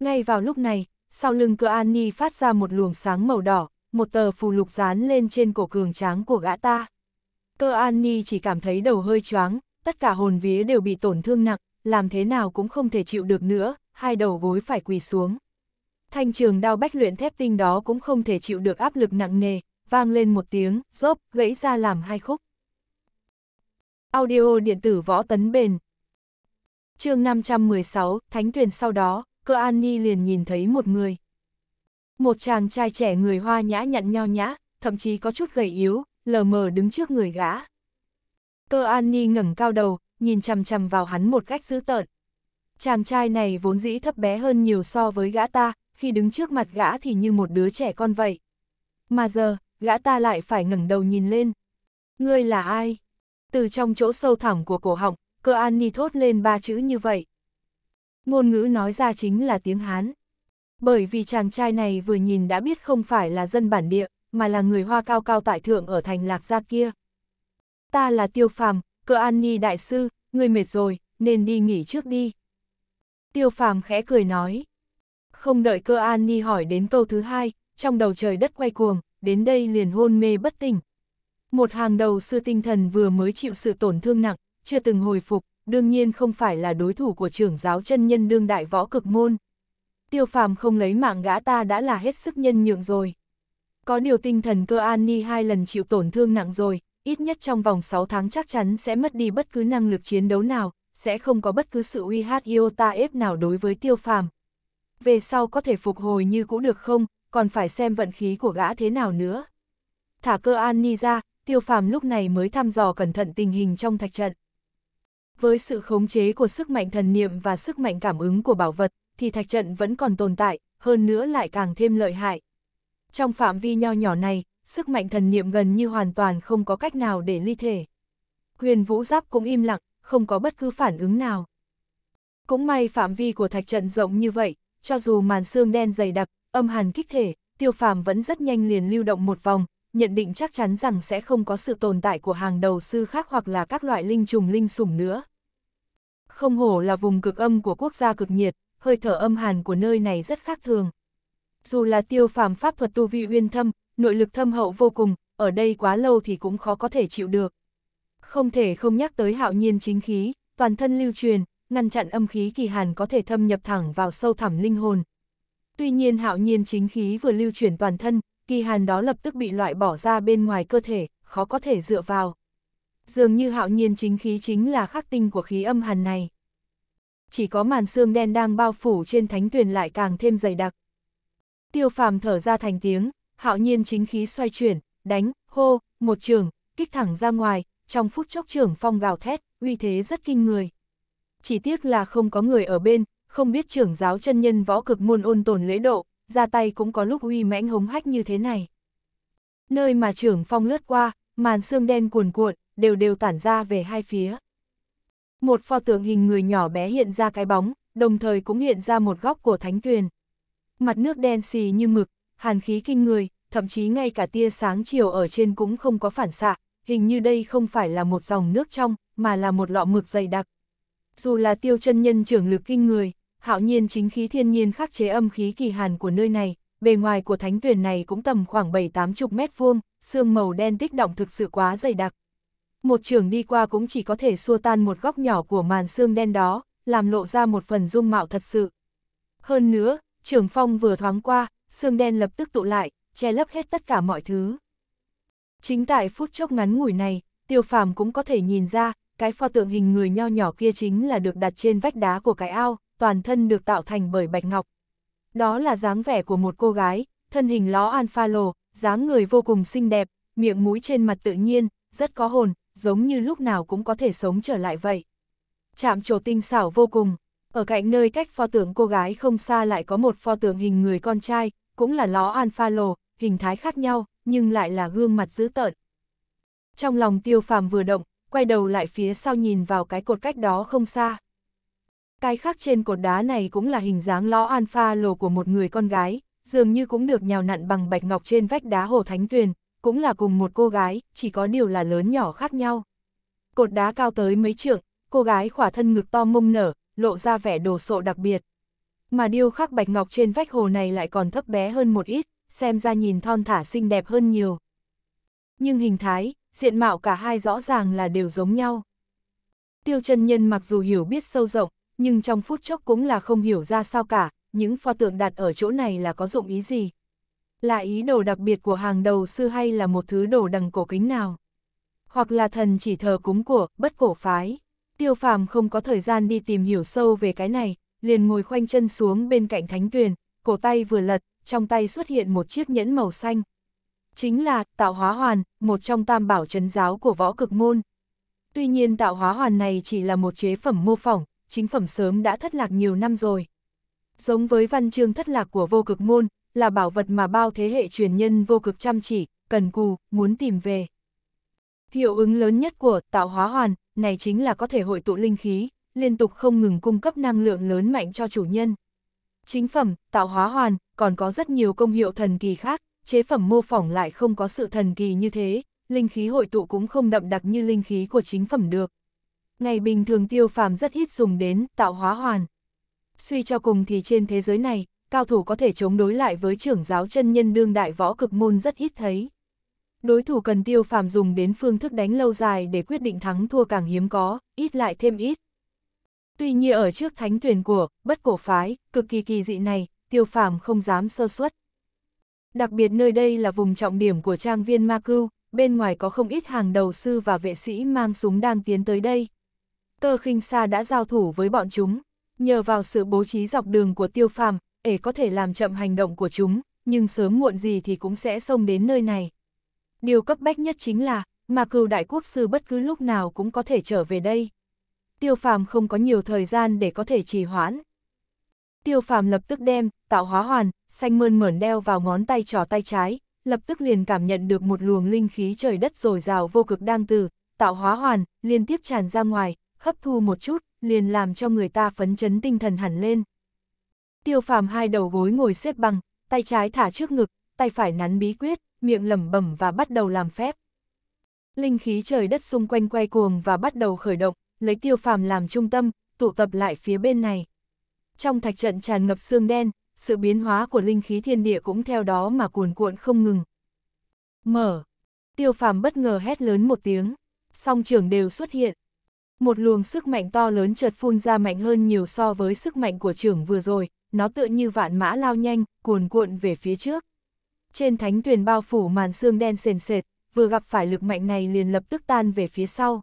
Ngay vào lúc này, sau lưng cơ An Ni phát ra một luồng sáng màu đỏ, một tờ phù lục dán lên trên cổ cường tráng của gã ta. Cơ An Ni chỉ cảm thấy đầu hơi choáng, tất cả hồn vía đều bị tổn thương nặng, làm thế nào cũng không thể chịu được nữa, hai đầu gối phải quỳ xuống. Thanh trường đao bách luyện thép tinh đó cũng không thể chịu được áp lực nặng nề, vang lên một tiếng, rốp, gãy ra làm hai khúc. Audio điện tử võ tấn bền chương 516, Thánh Tuyền sau đó, cơ An Ni liền nhìn thấy một người. Một chàng trai trẻ người hoa nhã nhặn nho nhã, thậm chí có chút gầy yếu, lờ mờ đứng trước người gã. Cơ An Ni ngẩng cao đầu, nhìn chằm chằm vào hắn một cách dữ tợn. Chàng trai này vốn dĩ thấp bé hơn nhiều so với gã ta, khi đứng trước mặt gã thì như một đứa trẻ con vậy. Mà giờ, gã ta lại phải ngẩng đầu nhìn lên. Ngươi là ai? Từ trong chỗ sâu thẳm của cổ họng, cơ an ni thốt lên ba chữ như vậy. Ngôn ngữ nói ra chính là tiếng Hán. Bởi vì chàng trai này vừa nhìn đã biết không phải là dân bản địa, mà là người hoa cao cao tại thượng ở thành lạc gia kia. Ta là tiêu phàm, cơ an ni đại sư, ngươi mệt rồi, nên đi nghỉ trước đi. Tiêu phàm khẽ cười nói. Không đợi cơ an ni hỏi đến câu thứ hai, trong đầu trời đất quay cuồng, đến đây liền hôn mê bất tỉnh. Một hàng đầu sư tinh thần vừa mới chịu sự tổn thương nặng, chưa từng hồi phục, đương nhiên không phải là đối thủ của trưởng giáo chân nhân đương đại võ cực môn. Tiêu phàm không lấy mạng gã ta đã là hết sức nhân nhượng rồi. Có điều tinh thần cơ an ni hai lần chịu tổn thương nặng rồi, ít nhất trong vòng 6 tháng chắc chắn sẽ mất đi bất cứ năng lực chiến đấu nào, sẽ không có bất cứ sự uy hát iota ép nào đối với tiêu phàm. Về sau có thể phục hồi như cũ được không, còn phải xem vận khí của gã thế nào nữa. Thả cơ an ni ra, tiêu phàm lúc này mới thăm dò cẩn thận tình hình trong thạch trận. Với sự khống chế của sức mạnh thần niệm và sức mạnh cảm ứng của bảo vật, thì thạch trận vẫn còn tồn tại, hơn nữa lại càng thêm lợi hại. Trong phạm vi nho nhỏ này, sức mạnh thần niệm gần như hoàn toàn không có cách nào để ly thể. Huyền vũ giáp cũng im lặng, không có bất cứ phản ứng nào. Cũng may phạm vi của thạch trận rộng như vậy, cho dù màn xương đen dày đặc, âm hàn kích thể, tiêu phàm vẫn rất nhanh liền lưu động một vòng, nhận định chắc chắn rằng sẽ không có sự tồn tại của hàng đầu sư khác hoặc là các loại linh trùng linh sủng nữa. Không hổ là vùng cực âm của quốc gia cực nhiệt, hơi thở âm hàn của nơi này rất khác thường. Dù là tiêu phàm pháp thuật tu vi uyên thâm, nội lực thâm hậu vô cùng, ở đây quá lâu thì cũng khó có thể chịu được. Không thể không nhắc tới hạo nhiên chính khí, toàn thân lưu truyền, ngăn chặn âm khí kỳ hàn có thể thâm nhập thẳng vào sâu thẳm linh hồn, Tuy nhiên hạo nhiên chính khí vừa lưu chuyển toàn thân, kỳ hàn đó lập tức bị loại bỏ ra bên ngoài cơ thể, khó có thể dựa vào. Dường như hạo nhiên chính khí chính là khắc tinh của khí âm hàn này. Chỉ có màn xương đen đang bao phủ trên thánh tuyền lại càng thêm dày đặc. Tiêu phàm thở ra thành tiếng, hạo nhiên chính khí xoay chuyển, đánh, hô, một trường, kích thẳng ra ngoài, trong phút chốc trường phong gào thét, uy thế rất kinh người. Chỉ tiếc là không có người ở bên, không biết trưởng giáo chân nhân võ cực môn ôn tồn lễ độ, ra tay cũng có lúc uy mãnh hống hách như thế này. Nơi mà trưởng phong lướt qua, màn xương đen cuồn cuộn, đều đều tản ra về hai phía. Một pho tượng hình người nhỏ bé hiện ra cái bóng, đồng thời cũng hiện ra một góc của thánh tuyền. Mặt nước đen xì như mực, hàn khí kinh người, thậm chí ngay cả tia sáng chiều ở trên cũng không có phản xạ, hình như đây không phải là một dòng nước trong, mà là một lọ mực dày đặc. Dù là tiêu chân nhân trưởng lực kinh người, hạo nhiên chính khí thiên nhiên khắc chế âm khí kỳ hàn của nơi này, bề ngoài của thánh tuyển này cũng tầm khoảng 7-8 chục mét vuông, xương màu đen tích động thực sự quá dày đặc. Một trường đi qua cũng chỉ có thể xua tan một góc nhỏ của màn xương đen đó, làm lộ ra một phần dung mạo thật sự. Hơn nữa, trường phong vừa thoáng qua, xương đen lập tức tụ lại, che lấp hết tất cả mọi thứ. Chính tại phút chốc ngắn ngủi này, tiêu phàm cũng có thể nhìn ra, cái pho tượng hình người nho nhỏ kia chính là được đặt trên vách đá của cái ao, toàn thân được tạo thành bởi bạch ngọc. Đó là dáng vẻ của một cô gái, thân hình ló an pha lồ, dáng người vô cùng xinh đẹp, miệng mũi trên mặt tự nhiên, rất có hồn, giống như lúc nào cũng có thể sống trở lại vậy. Chạm trổ tinh xảo vô cùng, ở cạnh nơi cách pho tượng cô gái không xa lại có một pho tượng hình người con trai, cũng là ló an pha lồ, hình thái khác nhau, nhưng lại là gương mặt dữ tợn. Trong lòng tiêu phàm vừa động, quay đầu lại phía sau nhìn vào cái cột cách đó không xa. Cái khác trên cột đá này cũng là hình dáng ló alpha lồ của một người con gái, dường như cũng được nhào nặn bằng bạch ngọc trên vách đá hồ thánh tuyền, cũng là cùng một cô gái, chỉ có điều là lớn nhỏ khác nhau. Cột đá cao tới mấy trượng, cô gái khỏa thân ngực to mông nở, lộ ra vẻ đồ sộ đặc biệt. Mà điêu khắc bạch ngọc trên vách hồ này lại còn thấp bé hơn một ít, xem ra nhìn thon thả xinh đẹp hơn nhiều. Nhưng hình thái, diện mạo cả hai rõ ràng là đều giống nhau. Tiêu chân nhân mặc dù hiểu biết sâu rộng, nhưng trong phút chốc cũng là không hiểu ra sao cả, những pho tượng đặt ở chỗ này là có dụng ý gì. Là ý đồ đặc biệt của hàng đầu sư hay là một thứ đồ đằng cổ kính nào? Hoặc là thần chỉ thờ cúng của, bất cổ phái. Tiêu phàm không có thời gian đi tìm hiểu sâu về cái này, liền ngồi khoanh chân xuống bên cạnh thánh tuyền, cổ tay vừa lật, trong tay xuất hiện một chiếc nhẫn màu xanh, chính là tạo hóa hoàn, một trong tam bảo trấn giáo của võ cực môn. Tuy nhiên tạo hóa hoàn này chỉ là một chế phẩm mô phỏng, chính phẩm sớm đã thất lạc nhiều năm rồi. Giống với văn chương thất lạc của vô cực môn, là bảo vật mà bao thế hệ truyền nhân vô cực chăm chỉ, cần cù, muốn tìm về. Hiệu ứng lớn nhất của tạo hóa hoàn này chính là có thể hội tụ linh khí, liên tục không ngừng cung cấp năng lượng lớn mạnh cho chủ nhân. Chính phẩm, tạo hóa hoàn, còn có rất nhiều công hiệu thần kỳ khác, chế phẩm mô phỏng lại không có sự thần kỳ như thế, linh khí hội tụ cũng không đậm đặc như linh khí của chính phẩm được. Ngày bình thường tiêu phàm rất ít dùng đến tạo hóa hoàn. Suy cho cùng thì trên thế giới này, cao thủ có thể chống đối lại với trưởng giáo chân nhân đương đại võ cực môn rất ít thấy. Đối thủ cần tiêu phàm dùng đến phương thức đánh lâu dài để quyết định thắng thua càng hiếm có, ít lại thêm ít. Tuy nhiên ở trước thánh tuyển của, bất cổ phái, cực kỳ kỳ dị này, tiêu phàm không dám sơ suất. Đặc biệt nơi đây là vùng trọng điểm của trang viên Ma Cưu, bên ngoài có không ít hàng đầu sư và vệ sĩ mang súng đang tiến tới đây. Cơ khinh xa đã giao thủ với bọn chúng, nhờ vào sự bố trí dọc đường của tiêu phàm, ể có thể làm chậm hành động của chúng, nhưng sớm muộn gì thì cũng sẽ xông đến nơi này. Điều cấp bách nhất chính là, ma cưu đại quốc sư bất cứ lúc nào cũng có thể trở về đây. Tiêu phàm không có nhiều thời gian để có thể trì hoãn. Tiêu phàm lập tức đem, tạo hóa hoàn, xanh mơn mởn đeo vào ngón tay trò tay trái, lập tức liền cảm nhận được một luồng linh khí trời đất dồi dào vô cực đang từ, tạo hóa hoàn, liên tiếp tràn ra ngoài, hấp thu một chút, liền làm cho người ta phấn chấn tinh thần hẳn lên. Tiêu phàm hai đầu gối ngồi xếp bằng, tay trái thả trước ngực, tay phải nắn bí quyết, miệng lẩm bẩm và bắt đầu làm phép. Linh khí trời đất xung quanh quay cuồng và bắt đầu khởi động, lấy tiêu phàm làm trung tâm, tụ tập lại phía bên này. Trong thạch trận tràn ngập xương đen, sự biến hóa của linh khí thiên địa cũng theo đó mà cuồn cuộn không ngừng. Mở! Tiêu phàm bất ngờ hét lớn một tiếng, song trường đều xuất hiện. Một luồng sức mạnh to lớn chợt phun ra mạnh hơn nhiều so với sức mạnh của trưởng vừa rồi, nó tựa như vạn mã lao nhanh, cuồn cuộn về phía trước. Trên thánh tuyển bao phủ màn xương đen sền sệt, vừa gặp phải lực mạnh này liền lập tức tan về phía sau.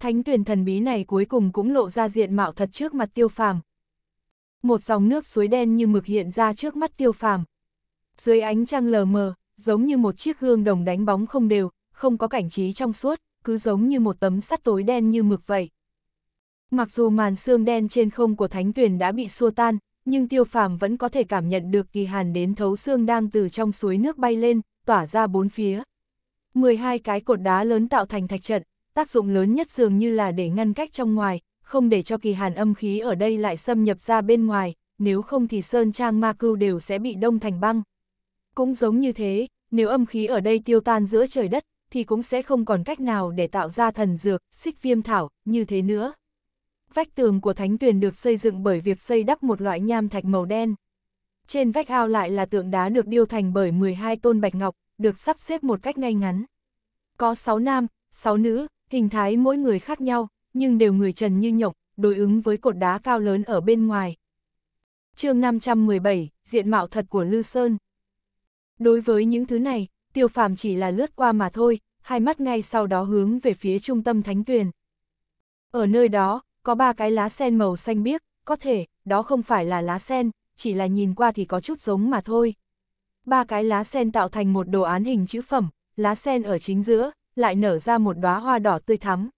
Thánh tuyển thần bí này cuối cùng cũng lộ ra diện mạo thật trước mặt tiêu phàm, một dòng nước suối đen như mực hiện ra trước mắt tiêu phàm. Dưới ánh trăng lờ mờ, giống như một chiếc gương đồng đánh bóng không đều, không có cảnh trí trong suốt, cứ giống như một tấm sắt tối đen như mực vậy. Mặc dù màn xương đen trên không của thánh tuyển đã bị xua tan, nhưng tiêu phàm vẫn có thể cảm nhận được kỳ hàn đến thấu xương đang từ trong suối nước bay lên, tỏa ra bốn phía. 12 cái cột đá lớn tạo thành thạch trận, tác dụng lớn nhất dường như là để ngăn cách trong ngoài, không để cho kỳ hàn âm khí ở đây lại xâm nhập ra bên ngoài, nếu không thì sơn trang ma cưu đều sẽ bị đông thành băng. Cũng giống như thế, nếu âm khí ở đây tiêu tan giữa trời đất, thì cũng sẽ không còn cách nào để tạo ra thần dược, xích viêm thảo, như thế nữa. Vách tường của thánh tuyền được xây dựng bởi việc xây đắp một loại nham thạch màu đen. Trên vách ao lại là tượng đá được điêu thành bởi 12 tôn bạch ngọc, được sắp xếp một cách ngay ngắn. Có 6 nam, 6 nữ, hình thái mỗi người khác nhau, nhưng đều người trần như nhộng, đối ứng với cột đá cao lớn ở bên ngoài. chương 517, diện mạo thật của Lư Sơn. Đối với những thứ này, tiêu phàm chỉ là lướt qua mà thôi, hai mắt ngay sau đó hướng về phía trung tâm thánh tuyền. Ở nơi đó, có ba cái lá sen màu xanh biếc, có thể, đó không phải là lá sen, chỉ là nhìn qua thì có chút giống mà thôi. Ba cái lá sen tạo thành một đồ án hình chữ phẩm, lá sen ở chính giữa, lại nở ra một đóa hoa đỏ tươi thắm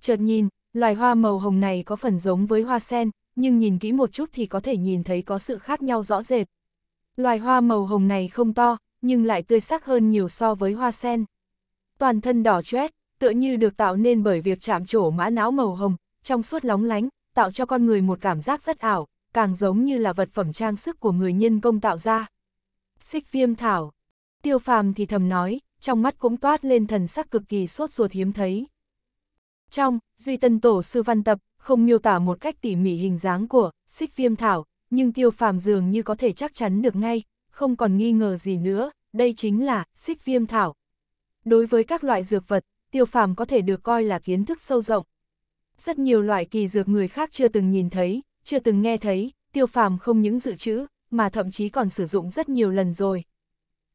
chợt nhìn, loài hoa màu hồng này có phần giống với hoa sen, nhưng nhìn kỹ một chút thì có thể nhìn thấy có sự khác nhau rõ rệt. Loài hoa màu hồng này không to, nhưng lại tươi sắc hơn nhiều so với hoa sen. Toàn thân đỏ chét, tựa như được tạo nên bởi việc chạm trổ mã não màu hồng, trong suốt lóng lánh, tạo cho con người một cảm giác rất ảo, càng giống như là vật phẩm trang sức của người nhân công tạo ra. Xích viêm thảo. Tiêu phàm thì thầm nói, trong mắt cũng toát lên thần sắc cực kỳ sốt ruột hiếm thấy. Trong, Duy Tân Tổ Sư Văn Tập không miêu tả một cách tỉ mỉ hình dáng của xích viêm thảo, nhưng tiêu phàm dường như có thể chắc chắn được ngay, không còn nghi ngờ gì nữa, đây chính là xích viêm thảo. Đối với các loại dược vật, tiêu phàm có thể được coi là kiến thức sâu rộng. Rất nhiều loại kỳ dược người khác chưa từng nhìn thấy, chưa từng nghe thấy, tiêu phàm không những dự trữ, mà thậm chí còn sử dụng rất nhiều lần rồi.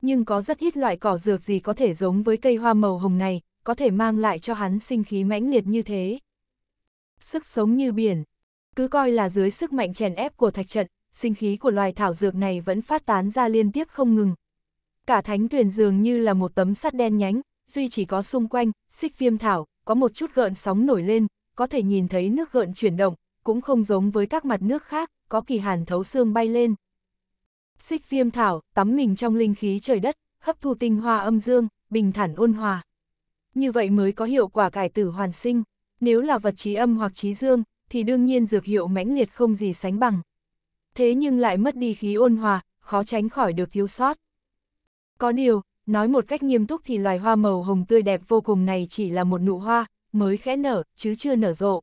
Nhưng có rất ít loại cỏ dược gì có thể giống với cây hoa màu hồng này, có thể mang lại cho hắn sinh khí mãnh liệt như thế. Sức sống như biển, cứ coi là dưới sức mạnh chèn ép của thạch trận, sinh khí của loài thảo dược này vẫn phát tán ra liên tiếp không ngừng. Cả thánh tuyển dường như là một tấm sắt đen nhánh, duy chỉ có xung quanh, xích viêm thảo, có một chút gợn sóng nổi lên, có thể nhìn thấy nước gợn chuyển động, cũng không giống với các mặt nước khác, có kỳ hàn thấu xương bay lên. Xích viêm thảo, tắm mình trong linh khí trời đất, hấp thu tinh hoa âm dương, bình thản ôn hòa như vậy mới có hiệu quả cải tử hoàn sinh. Nếu là vật trí âm hoặc trí dương, thì đương nhiên dược hiệu mãnh liệt không gì sánh bằng. Thế nhưng lại mất đi khí ôn hòa, khó tránh khỏi được thiếu sót. Có điều, nói một cách nghiêm túc thì loài hoa màu hồng tươi đẹp vô cùng này chỉ là một nụ hoa, mới khẽ nở, chứ chưa nở rộ.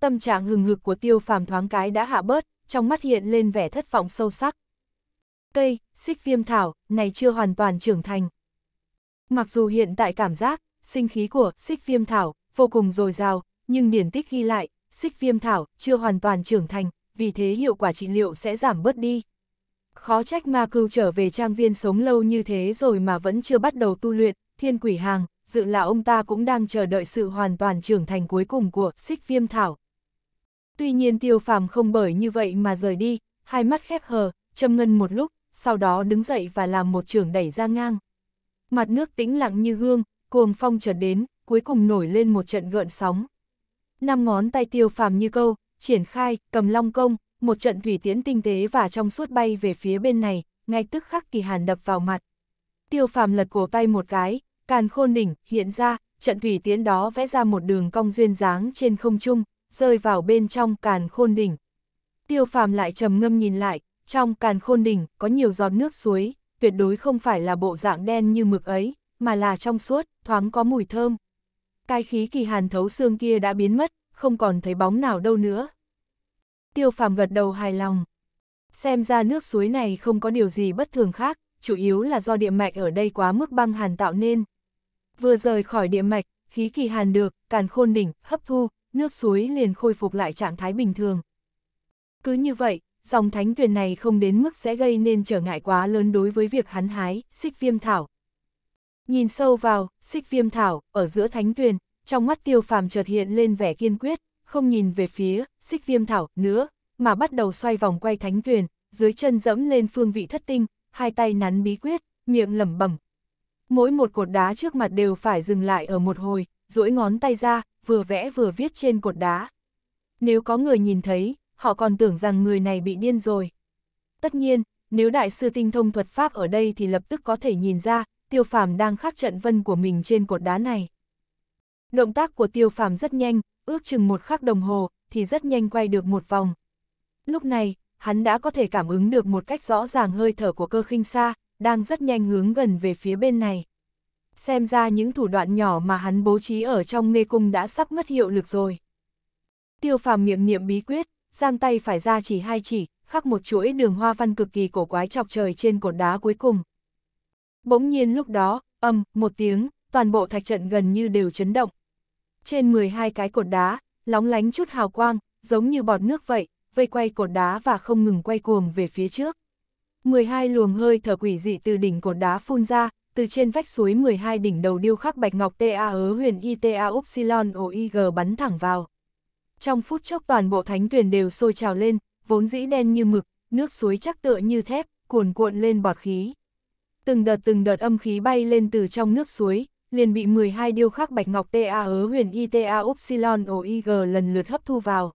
Tâm trạng hừng hực của tiêu phàm thoáng cái đã hạ bớt, trong mắt hiện lên vẻ thất vọng sâu sắc. Cây, xích viêm thảo, này chưa hoàn toàn trưởng thành, Mặc dù hiện tại cảm giác, sinh khí của xích viêm thảo vô cùng dồi dào, nhưng điển tích ghi lại, xích viêm thảo chưa hoàn toàn trưởng thành, vì thế hiệu quả trị liệu sẽ giảm bớt đi. Khó trách ma cưu trở về trang viên sống lâu như thế rồi mà vẫn chưa bắt đầu tu luyện, thiên quỷ hàng, dự là ông ta cũng đang chờ đợi sự hoàn toàn trưởng thành cuối cùng của xích viêm thảo. Tuy nhiên tiêu phàm không bởi như vậy mà rời đi, hai mắt khép hờ, châm ngân một lúc, sau đó đứng dậy và làm một trường đẩy ra ngang mặt nước tĩnh lặng như gương, cuồng phong chợt đến, cuối cùng nổi lên một trận gợn sóng. Năm ngón tay tiêu phàm như câu, triển khai, cầm long công, một trận thủy tiễn tinh tế và trong suốt bay về phía bên này, ngay tức khắc kỳ hàn đập vào mặt. Tiêu phàm lật cổ tay một cái, càn khôn đỉnh, hiện ra, trận thủy tiễn đó vẽ ra một đường cong duyên dáng trên không trung, rơi vào bên trong càn khôn đỉnh. Tiêu phàm lại trầm ngâm nhìn lại, trong càn khôn đỉnh có nhiều giọt nước suối, tuyệt đối không phải là bộ dạng đen như mực ấy, mà là trong suốt, thoáng có mùi thơm. Cái khí kỳ hàn thấu xương kia đã biến mất, không còn thấy bóng nào đâu nữa. Tiêu phàm gật đầu hài lòng. Xem ra nước suối này không có điều gì bất thường khác, chủ yếu là do địa mạch ở đây quá mức băng hàn tạo nên. Vừa rời khỏi địa mạch, khí kỳ hàn được, càn khôn đỉnh, hấp thu, nước suối liền khôi phục lại trạng thái bình thường. Cứ như vậy, dòng thánh tuyền này không đến mức sẽ gây nên trở ngại quá lớn đối với việc hắn hái, xích viêm thảo. Nhìn sâu vào, xích viêm thảo, ở giữa thánh tuyền, trong mắt tiêu phàm chợt hiện lên vẻ kiên quyết, không nhìn về phía, xích viêm thảo, nữa, mà bắt đầu xoay vòng quay thánh tuyền, dưới chân dẫm lên phương vị thất tinh, hai tay nắn bí quyết, miệng lẩm bẩm. Mỗi một cột đá trước mặt đều phải dừng lại ở một hồi, duỗi ngón tay ra, vừa vẽ vừa viết trên cột đá. Nếu có người nhìn thấy, họ còn tưởng rằng người này bị điên rồi. Tất nhiên, nếu đại sư tinh thông thuật pháp ở đây thì lập tức có thể nhìn ra, tiêu phàm đang khắc trận vân của mình trên cột đá này. Động tác của tiêu phàm rất nhanh, ước chừng một khắc đồng hồ, thì rất nhanh quay được một vòng. Lúc này, hắn đã có thể cảm ứng được một cách rõ ràng hơi thở của cơ khinh xa, đang rất nhanh hướng gần về phía bên này. Xem ra những thủ đoạn nhỏ mà hắn bố trí ở trong mê cung đã sắp mất hiệu lực rồi. Tiêu phàm miệng niệm bí quyết, giang tay phải ra chỉ hai chỉ, khắc một chuỗi đường hoa văn cực kỳ cổ quái chọc trời trên cột đá cuối cùng. Bỗng nhiên lúc đó, âm, một tiếng, toàn bộ thạch trận gần như đều chấn động. Trên 12 cái cột đá, lóng lánh chút hào quang, giống như bọt nước vậy, vây quay cột đá và không ngừng quay cuồng về phía trước. 12 luồng hơi thở quỷ dị từ đỉnh cột đá phun ra, từ trên vách suối 12 đỉnh đầu điêu khắc bạch ngọc TA ớ huyền ITA Upsilon OIG bắn thẳng vào trong phút chốc toàn bộ thánh tuyển đều sôi trào lên, vốn dĩ đen như mực, nước suối chắc tựa như thép, cuồn cuộn lên bọt khí. Từng đợt từng đợt âm khí bay lên từ trong nước suối, liền bị 12 điêu khắc bạch ngọc TA ớ huyền ITA Upsilon OIG lần lượt hấp thu vào.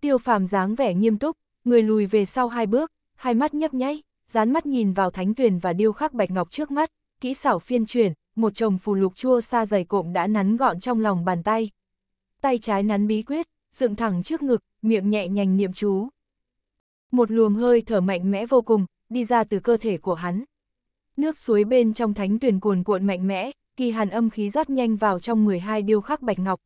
Tiêu phàm dáng vẻ nghiêm túc, người lùi về sau hai bước, hai mắt nhấp nháy, dán mắt nhìn vào thánh tuyển và điêu khắc bạch ngọc trước mắt, kỹ xảo phiên chuyển, một chồng phù lục chua xa dày cộm đã nắn gọn trong lòng bàn tay tay trái nắn bí quyết, dựng thẳng trước ngực, miệng nhẹ nhành niệm chú. Một luồng hơi thở mạnh mẽ vô cùng, đi ra từ cơ thể của hắn. Nước suối bên trong thánh tuyển cuồn cuộn mạnh mẽ, kỳ hàn âm khí rót nhanh vào trong 12 điêu khắc bạch ngọc.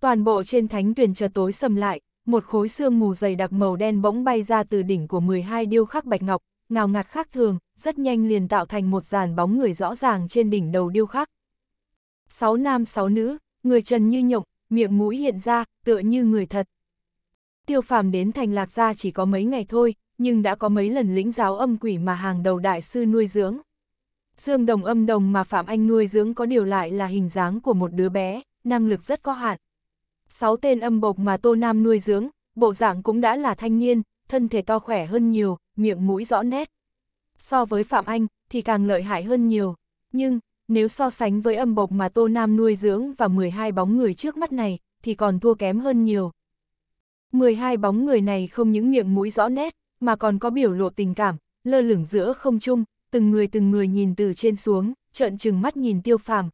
Toàn bộ trên thánh tuyển chợt tối sầm lại, một khối xương mù dày đặc màu đen bỗng bay ra từ đỉnh của 12 điêu khắc bạch ngọc, ngào ngạt khác thường, rất nhanh liền tạo thành một dàn bóng người rõ ràng trên đỉnh đầu điêu khắc. Sáu nam sáu nữ, người trần như nhộng, miệng mũi hiện ra, tựa như người thật. Tiêu phàm đến thành lạc gia chỉ có mấy ngày thôi, nhưng đã có mấy lần lĩnh giáo âm quỷ mà hàng đầu đại sư nuôi dưỡng. Dương đồng âm đồng mà Phạm Anh nuôi dưỡng có điều lại là hình dáng của một đứa bé, năng lực rất có hạn. Sáu tên âm bộc mà Tô Nam nuôi dưỡng, bộ dạng cũng đã là thanh niên, thân thể to khỏe hơn nhiều, miệng mũi rõ nét. So với Phạm Anh, thì càng lợi hại hơn nhiều. Nhưng, nếu so sánh với âm bộc mà Tô Nam nuôi dưỡng và 12 bóng người trước mắt này, thì còn thua kém hơn nhiều. 12 bóng người này không những miệng mũi rõ nét, mà còn có biểu lộ tình cảm, lơ lửng giữa không trung, từng người từng người nhìn từ trên xuống, trợn trừng mắt nhìn tiêu phàm.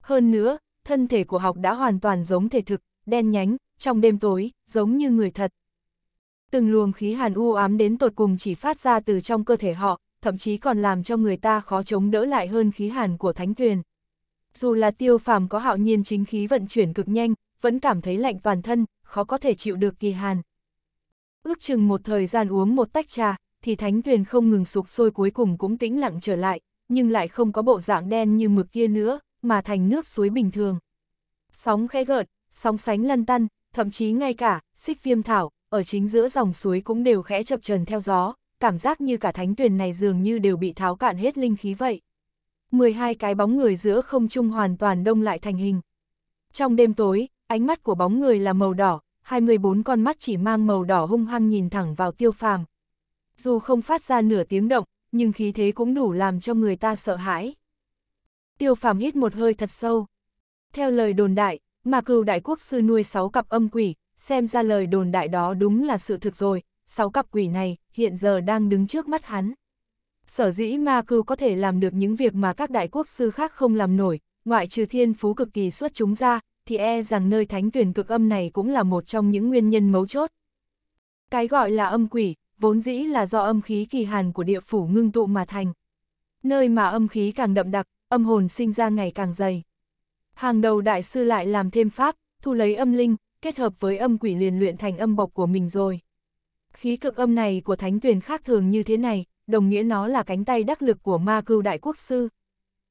Hơn nữa, thân thể của học đã hoàn toàn giống thể thực, đen nhánh, trong đêm tối, giống như người thật. Từng luồng khí hàn u ám đến tột cùng chỉ phát ra từ trong cơ thể họ, thậm chí còn làm cho người ta khó chống đỡ lại hơn khí hàn của thánh tuyền. Dù là tiêu phàm có hạo nhiên chính khí vận chuyển cực nhanh, vẫn cảm thấy lạnh toàn thân, khó có thể chịu được kỳ hàn. Ước chừng một thời gian uống một tách trà, thì thánh tuyền không ngừng sụp sôi cuối cùng cũng tĩnh lặng trở lại, nhưng lại không có bộ dạng đen như mực kia nữa, mà thành nước suối bình thường. Sóng khẽ gợn, sóng sánh lăn tăn, thậm chí ngay cả, xích viêm thảo, ở chính giữa dòng suối cũng đều khẽ chập trần theo gió, cảm giác như cả thánh tuyền này dường như đều bị tháo cạn hết linh khí vậy. 12 cái bóng người giữa không trung hoàn toàn đông lại thành hình. Trong đêm tối, ánh mắt của bóng người là màu đỏ, 24 con mắt chỉ mang màu đỏ hung hăng nhìn thẳng vào tiêu phàm. Dù không phát ra nửa tiếng động, nhưng khí thế cũng đủ làm cho người ta sợ hãi. Tiêu phàm hít một hơi thật sâu. Theo lời đồn đại, mà cừu đại quốc sư nuôi 6 cặp âm quỷ, xem ra lời đồn đại đó đúng là sự thực rồi, 6 cặp quỷ này hiện giờ đang đứng trước mắt hắn. Sở dĩ ma cư có thể làm được những việc mà các đại quốc sư khác không làm nổi, ngoại trừ thiên phú cực kỳ xuất chúng ra, thì e rằng nơi thánh tuyển cực âm này cũng là một trong những nguyên nhân mấu chốt. Cái gọi là âm quỷ, vốn dĩ là do âm khí kỳ hàn của địa phủ ngưng tụ mà thành. Nơi mà âm khí càng đậm đặc, âm hồn sinh ra ngày càng dày. Hàng đầu đại sư lại làm thêm pháp, thu lấy âm linh, kết hợp với âm quỷ liền luyện thành âm bộc của mình rồi. Khí cực âm này của thánh tuyển khác thường như thế này, đồng nghĩa nó là cánh tay đắc lực của ma cưu đại quốc sư.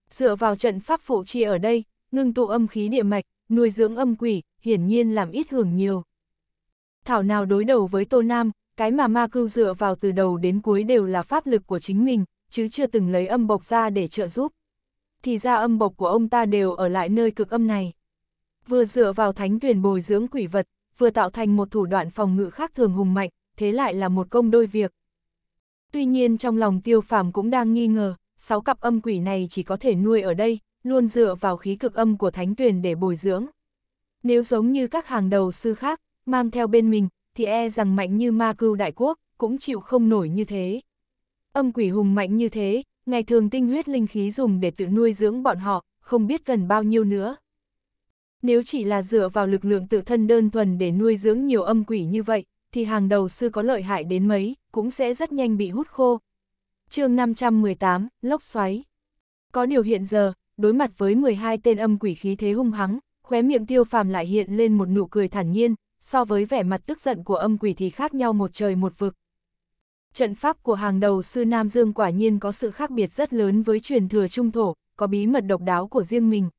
Dựa vào trận pháp phụ chi ở đây, ngưng tụ âm khí địa mạch, nuôi dưỡng âm quỷ, hiển nhiên làm ít hưởng nhiều. Thảo nào đối đầu với Tô Nam, cái mà ma cưu dựa vào từ đầu đến cuối đều là pháp lực của chính mình, chứ chưa từng lấy âm bộc ra để trợ giúp. Thì ra âm bộc của ông ta đều ở lại nơi cực âm này. Vừa dựa vào thánh tuyển bồi dưỡng quỷ vật, vừa tạo thành một thủ đoạn phòng ngự khác thường hùng mạnh, thế lại là một công đôi việc. Tuy nhiên trong lòng tiêu phàm cũng đang nghi ngờ, sáu cặp âm quỷ này chỉ có thể nuôi ở đây, luôn dựa vào khí cực âm của thánh tuyền để bồi dưỡng. Nếu giống như các hàng đầu sư khác, mang theo bên mình, thì e rằng mạnh như ma cưu đại quốc, cũng chịu không nổi như thế. Âm quỷ hùng mạnh như thế, ngày thường tinh huyết linh khí dùng để tự nuôi dưỡng bọn họ, không biết cần bao nhiêu nữa. Nếu chỉ là dựa vào lực lượng tự thân đơn thuần để nuôi dưỡng nhiều âm quỷ như vậy, thì hàng đầu sư có lợi hại đến mấy, cũng sẽ rất nhanh bị hút khô. chương 518, Lốc Xoáy Có điều hiện giờ, đối mặt với 12 tên âm quỷ khí thế hung hắng, khóe miệng tiêu phàm lại hiện lên một nụ cười thản nhiên, so với vẻ mặt tức giận của âm quỷ thì khác nhau một trời một vực. Trận pháp của hàng đầu sư Nam Dương quả nhiên có sự khác biệt rất lớn với truyền thừa trung thổ, có bí mật độc đáo của riêng mình.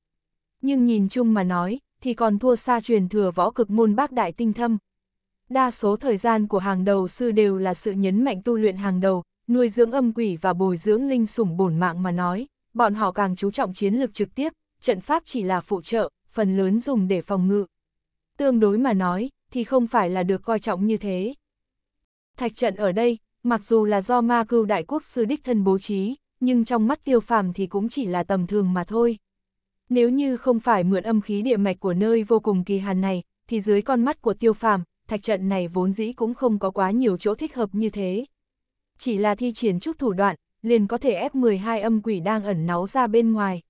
Nhưng nhìn chung mà nói, thì còn thua xa truyền thừa võ cực môn bác đại tinh thâm, Đa số thời gian của hàng đầu sư đều là sự nhấn mạnh tu luyện hàng đầu, nuôi dưỡng âm quỷ và bồi dưỡng linh sủng bổn mạng mà nói, bọn họ càng chú trọng chiến lược trực tiếp, trận pháp chỉ là phụ trợ, phần lớn dùng để phòng ngự. Tương đối mà nói, thì không phải là được coi trọng như thế. Thạch trận ở đây, mặc dù là do ma cưu đại quốc sư đích thân bố trí, nhưng trong mắt tiêu phàm thì cũng chỉ là tầm thường mà thôi. Nếu như không phải mượn âm khí địa mạch của nơi vô cùng kỳ hàn này, thì dưới con mắt của tiêu phàm, thạch trận này vốn dĩ cũng không có quá nhiều chỗ thích hợp như thế. Chỉ là thi triển chút thủ đoạn, liền có thể ép 12 âm quỷ đang ẩn náu ra bên ngoài.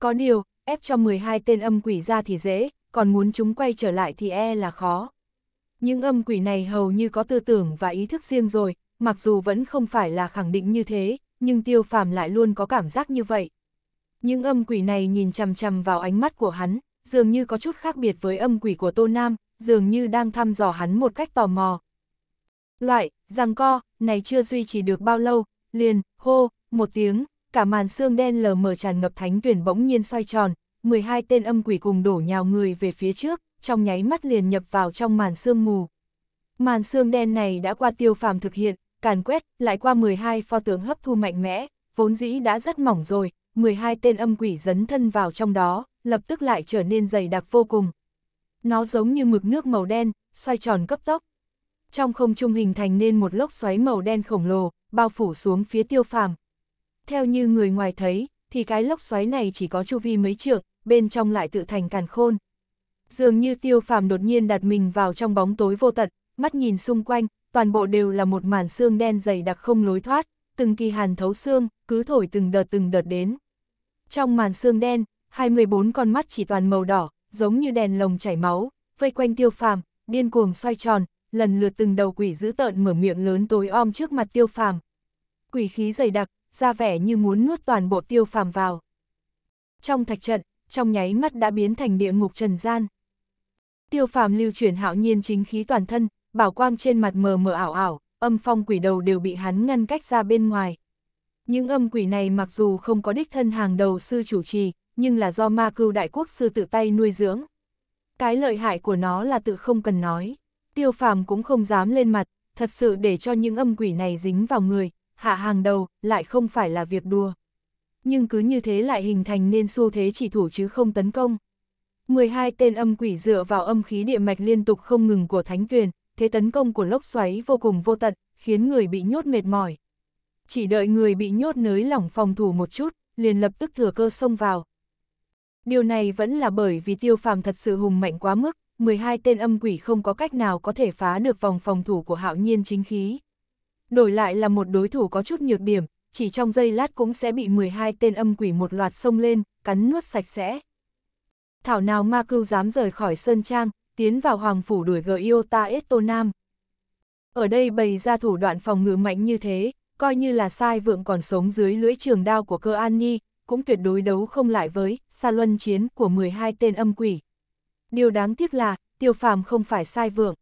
Có điều, ép cho 12 tên âm quỷ ra thì dễ, còn muốn chúng quay trở lại thì e là khó. Những âm quỷ này hầu như có tư tưởng và ý thức riêng rồi, mặc dù vẫn không phải là khẳng định như thế, nhưng tiêu phàm lại luôn có cảm giác như vậy. Những âm quỷ này nhìn chằm chằm vào ánh mắt của hắn, dường như có chút khác biệt với âm quỷ của Tô Nam, dường như đang thăm dò hắn một cách tò mò. Loại, rằng co, này chưa duy trì được bao lâu, liền, hô, một tiếng, cả màn xương đen lờ mờ tràn ngập thánh tuyển bỗng nhiên xoay tròn, 12 tên âm quỷ cùng đổ nhào người về phía trước, trong nháy mắt liền nhập vào trong màn xương mù. Màn xương đen này đã qua tiêu phàm thực hiện, càn quét, lại qua 12 pho tướng hấp thu mạnh mẽ, vốn dĩ đã rất mỏng rồi, 12 tên âm quỷ dấn thân vào trong đó, lập tức lại trở nên dày đặc vô cùng. Nó giống như mực nước màu đen, xoay tròn cấp tốc. Trong không trung hình thành nên một lốc xoáy màu đen khổng lồ, bao phủ xuống phía tiêu phàm. Theo như người ngoài thấy, thì cái lốc xoáy này chỉ có chu vi mấy trượng, bên trong lại tự thành càn khôn. Dường như tiêu phàm đột nhiên đặt mình vào trong bóng tối vô tận, mắt nhìn xung quanh, toàn bộ đều là một màn xương đen dày đặc không lối thoát, từng kỳ hàn thấu xương, cứ thổi từng đợt từng đợt đến. Trong màn xương đen, 24 con mắt chỉ toàn màu đỏ, giống như đèn lồng chảy máu, vây quanh tiêu phàm, điên cuồng xoay tròn, lần lượt từng đầu quỷ dữ tợn mở miệng lớn tối om trước mặt tiêu phàm. Quỷ khí dày đặc, ra vẻ như muốn nuốt toàn bộ tiêu phàm vào. Trong thạch trận, trong nháy mắt đã biến thành địa ngục trần gian. Tiêu phàm lưu chuyển hạo nhiên chính khí toàn thân, bảo quang trên mặt mờ mờ ảo ảo, âm phong quỷ đầu đều bị hắn ngăn cách ra bên ngoài. Những âm quỷ này mặc dù không có đích thân hàng đầu sư chủ trì, nhưng là do ma cưu đại quốc sư tự tay nuôi dưỡng. Cái lợi hại của nó là tự không cần nói, tiêu phàm cũng không dám lên mặt, thật sự để cho những âm quỷ này dính vào người, hạ hàng đầu, lại không phải là việc đùa. Nhưng cứ như thế lại hình thành nên xu thế chỉ thủ chứ không tấn công. 12 tên âm quỷ dựa vào âm khí địa mạch liên tục không ngừng của thánh tuyền, thế tấn công của lốc xoáy vô cùng vô tận, khiến người bị nhốt mệt mỏi. Chỉ đợi người bị nhốt nới lỏng phòng thủ một chút, liền lập tức thừa cơ xông vào, điều này vẫn là bởi vì tiêu phàm thật sự hùng mạnh quá mức, 12 tên âm quỷ không có cách nào có thể phá được vòng phòng thủ của hạo nhiên chính khí. Đổi lại là một đối thủ có chút nhược điểm, chỉ trong giây lát cũng sẽ bị 12 tên âm quỷ một loạt xông lên, cắn nuốt sạch sẽ. Thảo nào ma cưu dám rời khỏi Sơn Trang, tiến vào Hoàng Phủ đuổi gờ Iota Eto Nam. Ở đây bày ra thủ đoạn phòng ngự mạnh như thế, coi như là sai vượng còn sống dưới lưỡi trường đao của cơ An ni cũng tuyệt đối đấu không lại với sa luân chiến của 12 tên âm quỷ. Điều đáng tiếc là, tiêu phàm không phải sai vượng.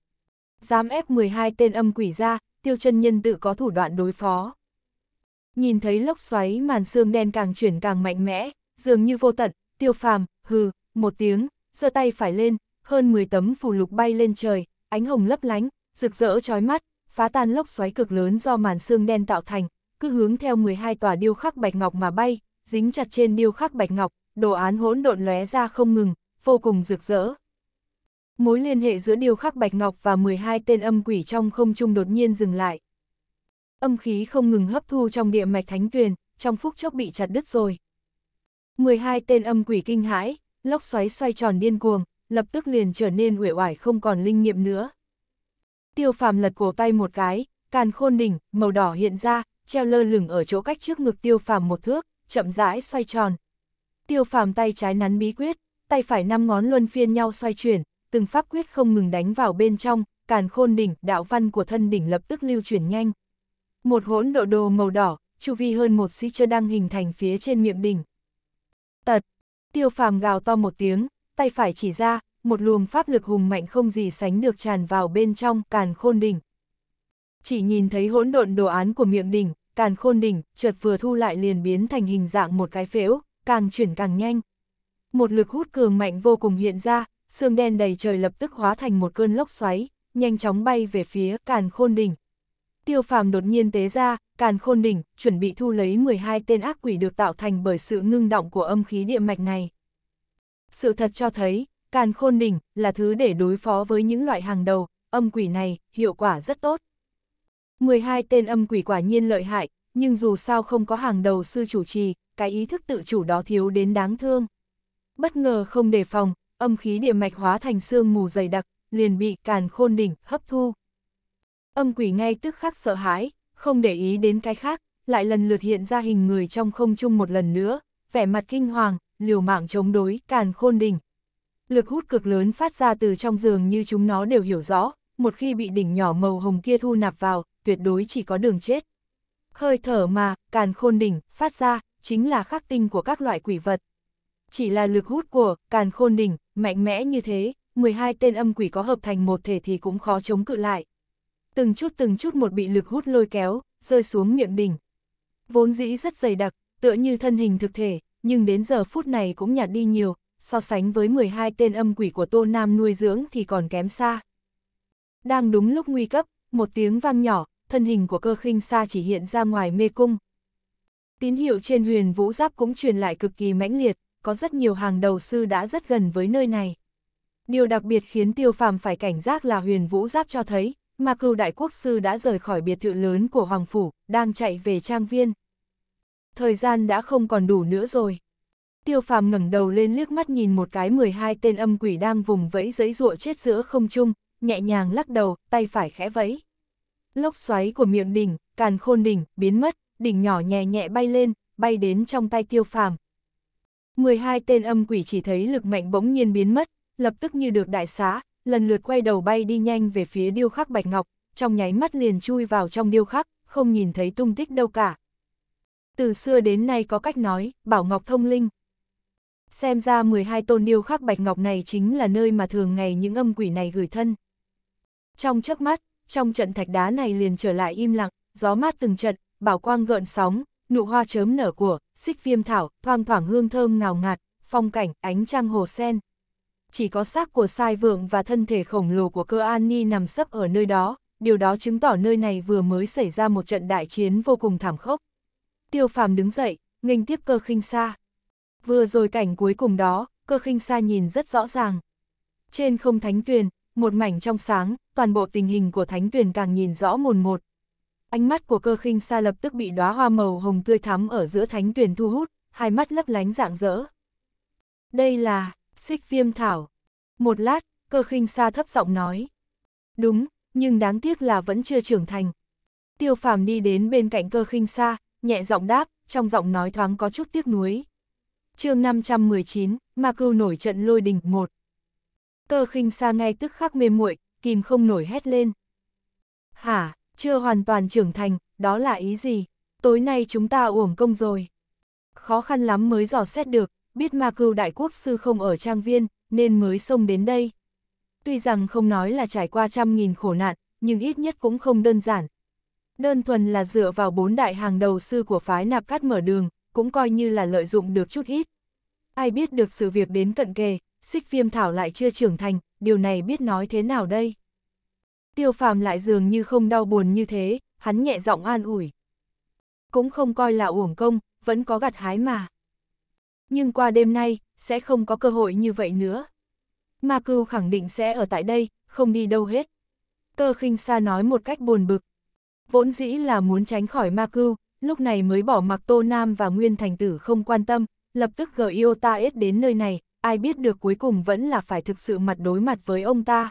Dám ép 12 tên âm quỷ ra, tiêu chân nhân tự có thủ đoạn đối phó. Nhìn thấy lốc xoáy màn xương đen càng chuyển càng mạnh mẽ, dường như vô tận, tiêu phàm, hừ, một tiếng, giơ tay phải lên, hơn 10 tấm phù lục bay lên trời, ánh hồng lấp lánh, rực rỡ trói mắt, phá tan lốc xoáy cực lớn do màn xương đen tạo thành, cứ hướng theo 12 tòa điêu khắc bạch ngọc mà bay, dính chặt trên điêu khắc bạch ngọc, đồ án hỗn độn lóe ra không ngừng, vô cùng rực rỡ. Mối liên hệ giữa điêu khắc bạch ngọc và 12 tên âm quỷ trong không trung đột nhiên dừng lại. Âm khí không ngừng hấp thu trong địa mạch thánh tuyền, trong phút chốc bị chặt đứt rồi. 12 tên âm quỷ kinh hãi, lốc xoáy xoay tròn điên cuồng, lập tức liền trở nên uể oải không còn linh nghiệm nữa. Tiêu phàm lật cổ tay một cái, càn khôn đỉnh, màu đỏ hiện ra, treo lơ lửng ở chỗ cách trước ngực tiêu phàm một thước chậm rãi xoay tròn. Tiêu phàm tay trái nắn bí quyết, tay phải năm ngón luân phiên nhau xoay chuyển, từng pháp quyết không ngừng đánh vào bên trong, càn khôn đỉnh, đạo văn của thân đỉnh lập tức lưu chuyển nhanh. Một hỗn độ đồ màu đỏ, chu vi hơn một sĩ chơ đang hình thành phía trên miệng đỉnh. Tật, tiêu phàm gào to một tiếng, tay phải chỉ ra, một luồng pháp lực hùng mạnh không gì sánh được tràn vào bên trong càn khôn đỉnh. Chỉ nhìn thấy hỗn độn đồ án của miệng đỉnh, càn khôn đỉnh, chợt vừa thu lại liền biến thành hình dạng một cái phễu, càng chuyển càng nhanh. Một lực hút cường mạnh vô cùng hiện ra, xương đen đầy trời lập tức hóa thành một cơn lốc xoáy, nhanh chóng bay về phía càn khôn đỉnh. Tiêu phàm đột nhiên tế ra, càn khôn đỉnh, chuẩn bị thu lấy 12 tên ác quỷ được tạo thành bởi sự ngưng động của âm khí địa mạch này. Sự thật cho thấy, càn khôn đỉnh là thứ để đối phó với những loại hàng đầu, âm quỷ này, hiệu quả rất tốt. 12 tên âm quỷ quả nhiên lợi hại, nhưng dù sao không có hàng đầu sư chủ trì, cái ý thức tự chủ đó thiếu đến đáng thương. Bất ngờ không đề phòng, âm khí địa mạch hóa thành xương mù dày đặc, liền bị càn khôn đỉnh hấp thu. Âm quỷ ngay tức khắc sợ hãi, không để ý đến cái khác, lại lần lượt hiện ra hình người trong không trung một lần nữa, vẻ mặt kinh hoàng, liều mạng chống đối càn khôn đỉnh. Lực hút cực lớn phát ra từ trong giường như chúng nó đều hiểu rõ, một khi bị đỉnh nhỏ màu hồng kia thu nạp vào, tuyệt đối chỉ có đường chết. Hơi thở mà, càn khôn đỉnh, phát ra, chính là khắc tinh của các loại quỷ vật. Chỉ là lực hút của, càn khôn đỉnh, mạnh mẽ như thế, 12 tên âm quỷ có hợp thành một thể thì cũng khó chống cự lại. Từng chút từng chút một bị lực hút lôi kéo, rơi xuống miệng đỉnh. Vốn dĩ rất dày đặc, tựa như thân hình thực thể, nhưng đến giờ phút này cũng nhạt đi nhiều, so sánh với 12 tên âm quỷ của Tô Nam nuôi dưỡng thì còn kém xa. Đang đúng lúc nguy cấp, một tiếng vang nhỏ, thân hình của cơ khinh xa chỉ hiện ra ngoài mê cung. Tín hiệu trên huyền vũ giáp cũng truyền lại cực kỳ mãnh liệt, có rất nhiều hàng đầu sư đã rất gần với nơi này. Điều đặc biệt khiến tiêu phàm phải cảnh giác là huyền vũ giáp cho thấy, mà cưu đại quốc sư đã rời khỏi biệt thự lớn của Hoàng Phủ, đang chạy về trang viên. Thời gian đã không còn đủ nữa rồi. Tiêu phàm ngẩng đầu lên liếc mắt nhìn một cái 12 tên âm quỷ đang vùng vẫy giấy ruộ chết giữa không trung, nhẹ nhàng lắc đầu, tay phải khẽ vẫy lốc xoáy của miệng đỉnh, càn khôn đỉnh, biến mất, đỉnh nhỏ nhẹ nhẹ bay lên, bay đến trong tay tiêu phàm. 12 tên âm quỷ chỉ thấy lực mạnh bỗng nhiên biến mất, lập tức như được đại xá, lần lượt quay đầu bay đi nhanh về phía điêu khắc bạch ngọc, trong nháy mắt liền chui vào trong điêu khắc, không nhìn thấy tung tích đâu cả. Từ xưa đến nay có cách nói, bảo ngọc thông linh. Xem ra 12 tôn điêu khắc bạch ngọc này chính là nơi mà thường ngày những âm quỷ này gửi thân. Trong chớp mắt, trong trận thạch đá này liền trở lại im lặng, gió mát từng trận, bảo quang gợn sóng, nụ hoa chớm nở của, xích viêm thảo, thoang thoảng hương thơm ngào ngạt, phong cảnh, ánh trăng hồ sen. Chỉ có xác của sai vượng và thân thể khổng lồ của cơ an ni nằm sấp ở nơi đó, điều đó chứng tỏ nơi này vừa mới xảy ra một trận đại chiến vô cùng thảm khốc. Tiêu phàm đứng dậy, nghênh tiếp cơ khinh xa. Vừa rồi cảnh cuối cùng đó, cơ khinh xa nhìn rất rõ ràng. Trên không thánh tuyền, một mảnh trong sáng, toàn bộ tình hình của thánh tuyển càng nhìn rõ mồn một. Ánh mắt của cơ khinh xa lập tức bị đóa hoa màu hồng tươi thắm ở giữa thánh tuyển thu hút, hai mắt lấp lánh rạng rỡ. Đây là, xích viêm thảo. Một lát, cơ khinh xa thấp giọng nói. Đúng, nhưng đáng tiếc là vẫn chưa trưởng thành. Tiêu phàm đi đến bên cạnh cơ khinh xa, nhẹ giọng đáp, trong giọng nói thoáng có chút tiếc nuối. chương 519, Ma Cưu nổi trận lôi đỉnh 1. Cơ khinh xa ngay tức khắc mềm muội kìm không nổi hét lên. Hả, chưa hoàn toàn trưởng thành, đó là ý gì? Tối nay chúng ta uổng công rồi. Khó khăn lắm mới dò xét được, biết ma cưu đại quốc sư không ở trang viên, nên mới xông đến đây. Tuy rằng không nói là trải qua trăm nghìn khổ nạn, nhưng ít nhất cũng không đơn giản. Đơn thuần là dựa vào bốn đại hàng đầu sư của phái nạp cắt mở đường, cũng coi như là lợi dụng được chút ít. Ai biết được sự việc đến cận kề, xích viêm thảo lại chưa trưởng thành, điều này biết nói thế nào đây? Tiêu phàm lại dường như không đau buồn như thế, hắn nhẹ giọng an ủi. Cũng không coi là uổng công, vẫn có gặt hái mà. Nhưng qua đêm nay, sẽ không có cơ hội như vậy nữa. Ma cưu khẳng định sẽ ở tại đây, không đi đâu hết. Cơ khinh sa nói một cách buồn bực. Vốn dĩ là muốn tránh khỏi ma cưu, lúc này mới bỏ mặc Tô Nam và Nguyên Thành Tử không quan tâm, lập tức gợi Iota S đến nơi này, ai biết được cuối cùng vẫn là phải thực sự mặt đối mặt với ông ta.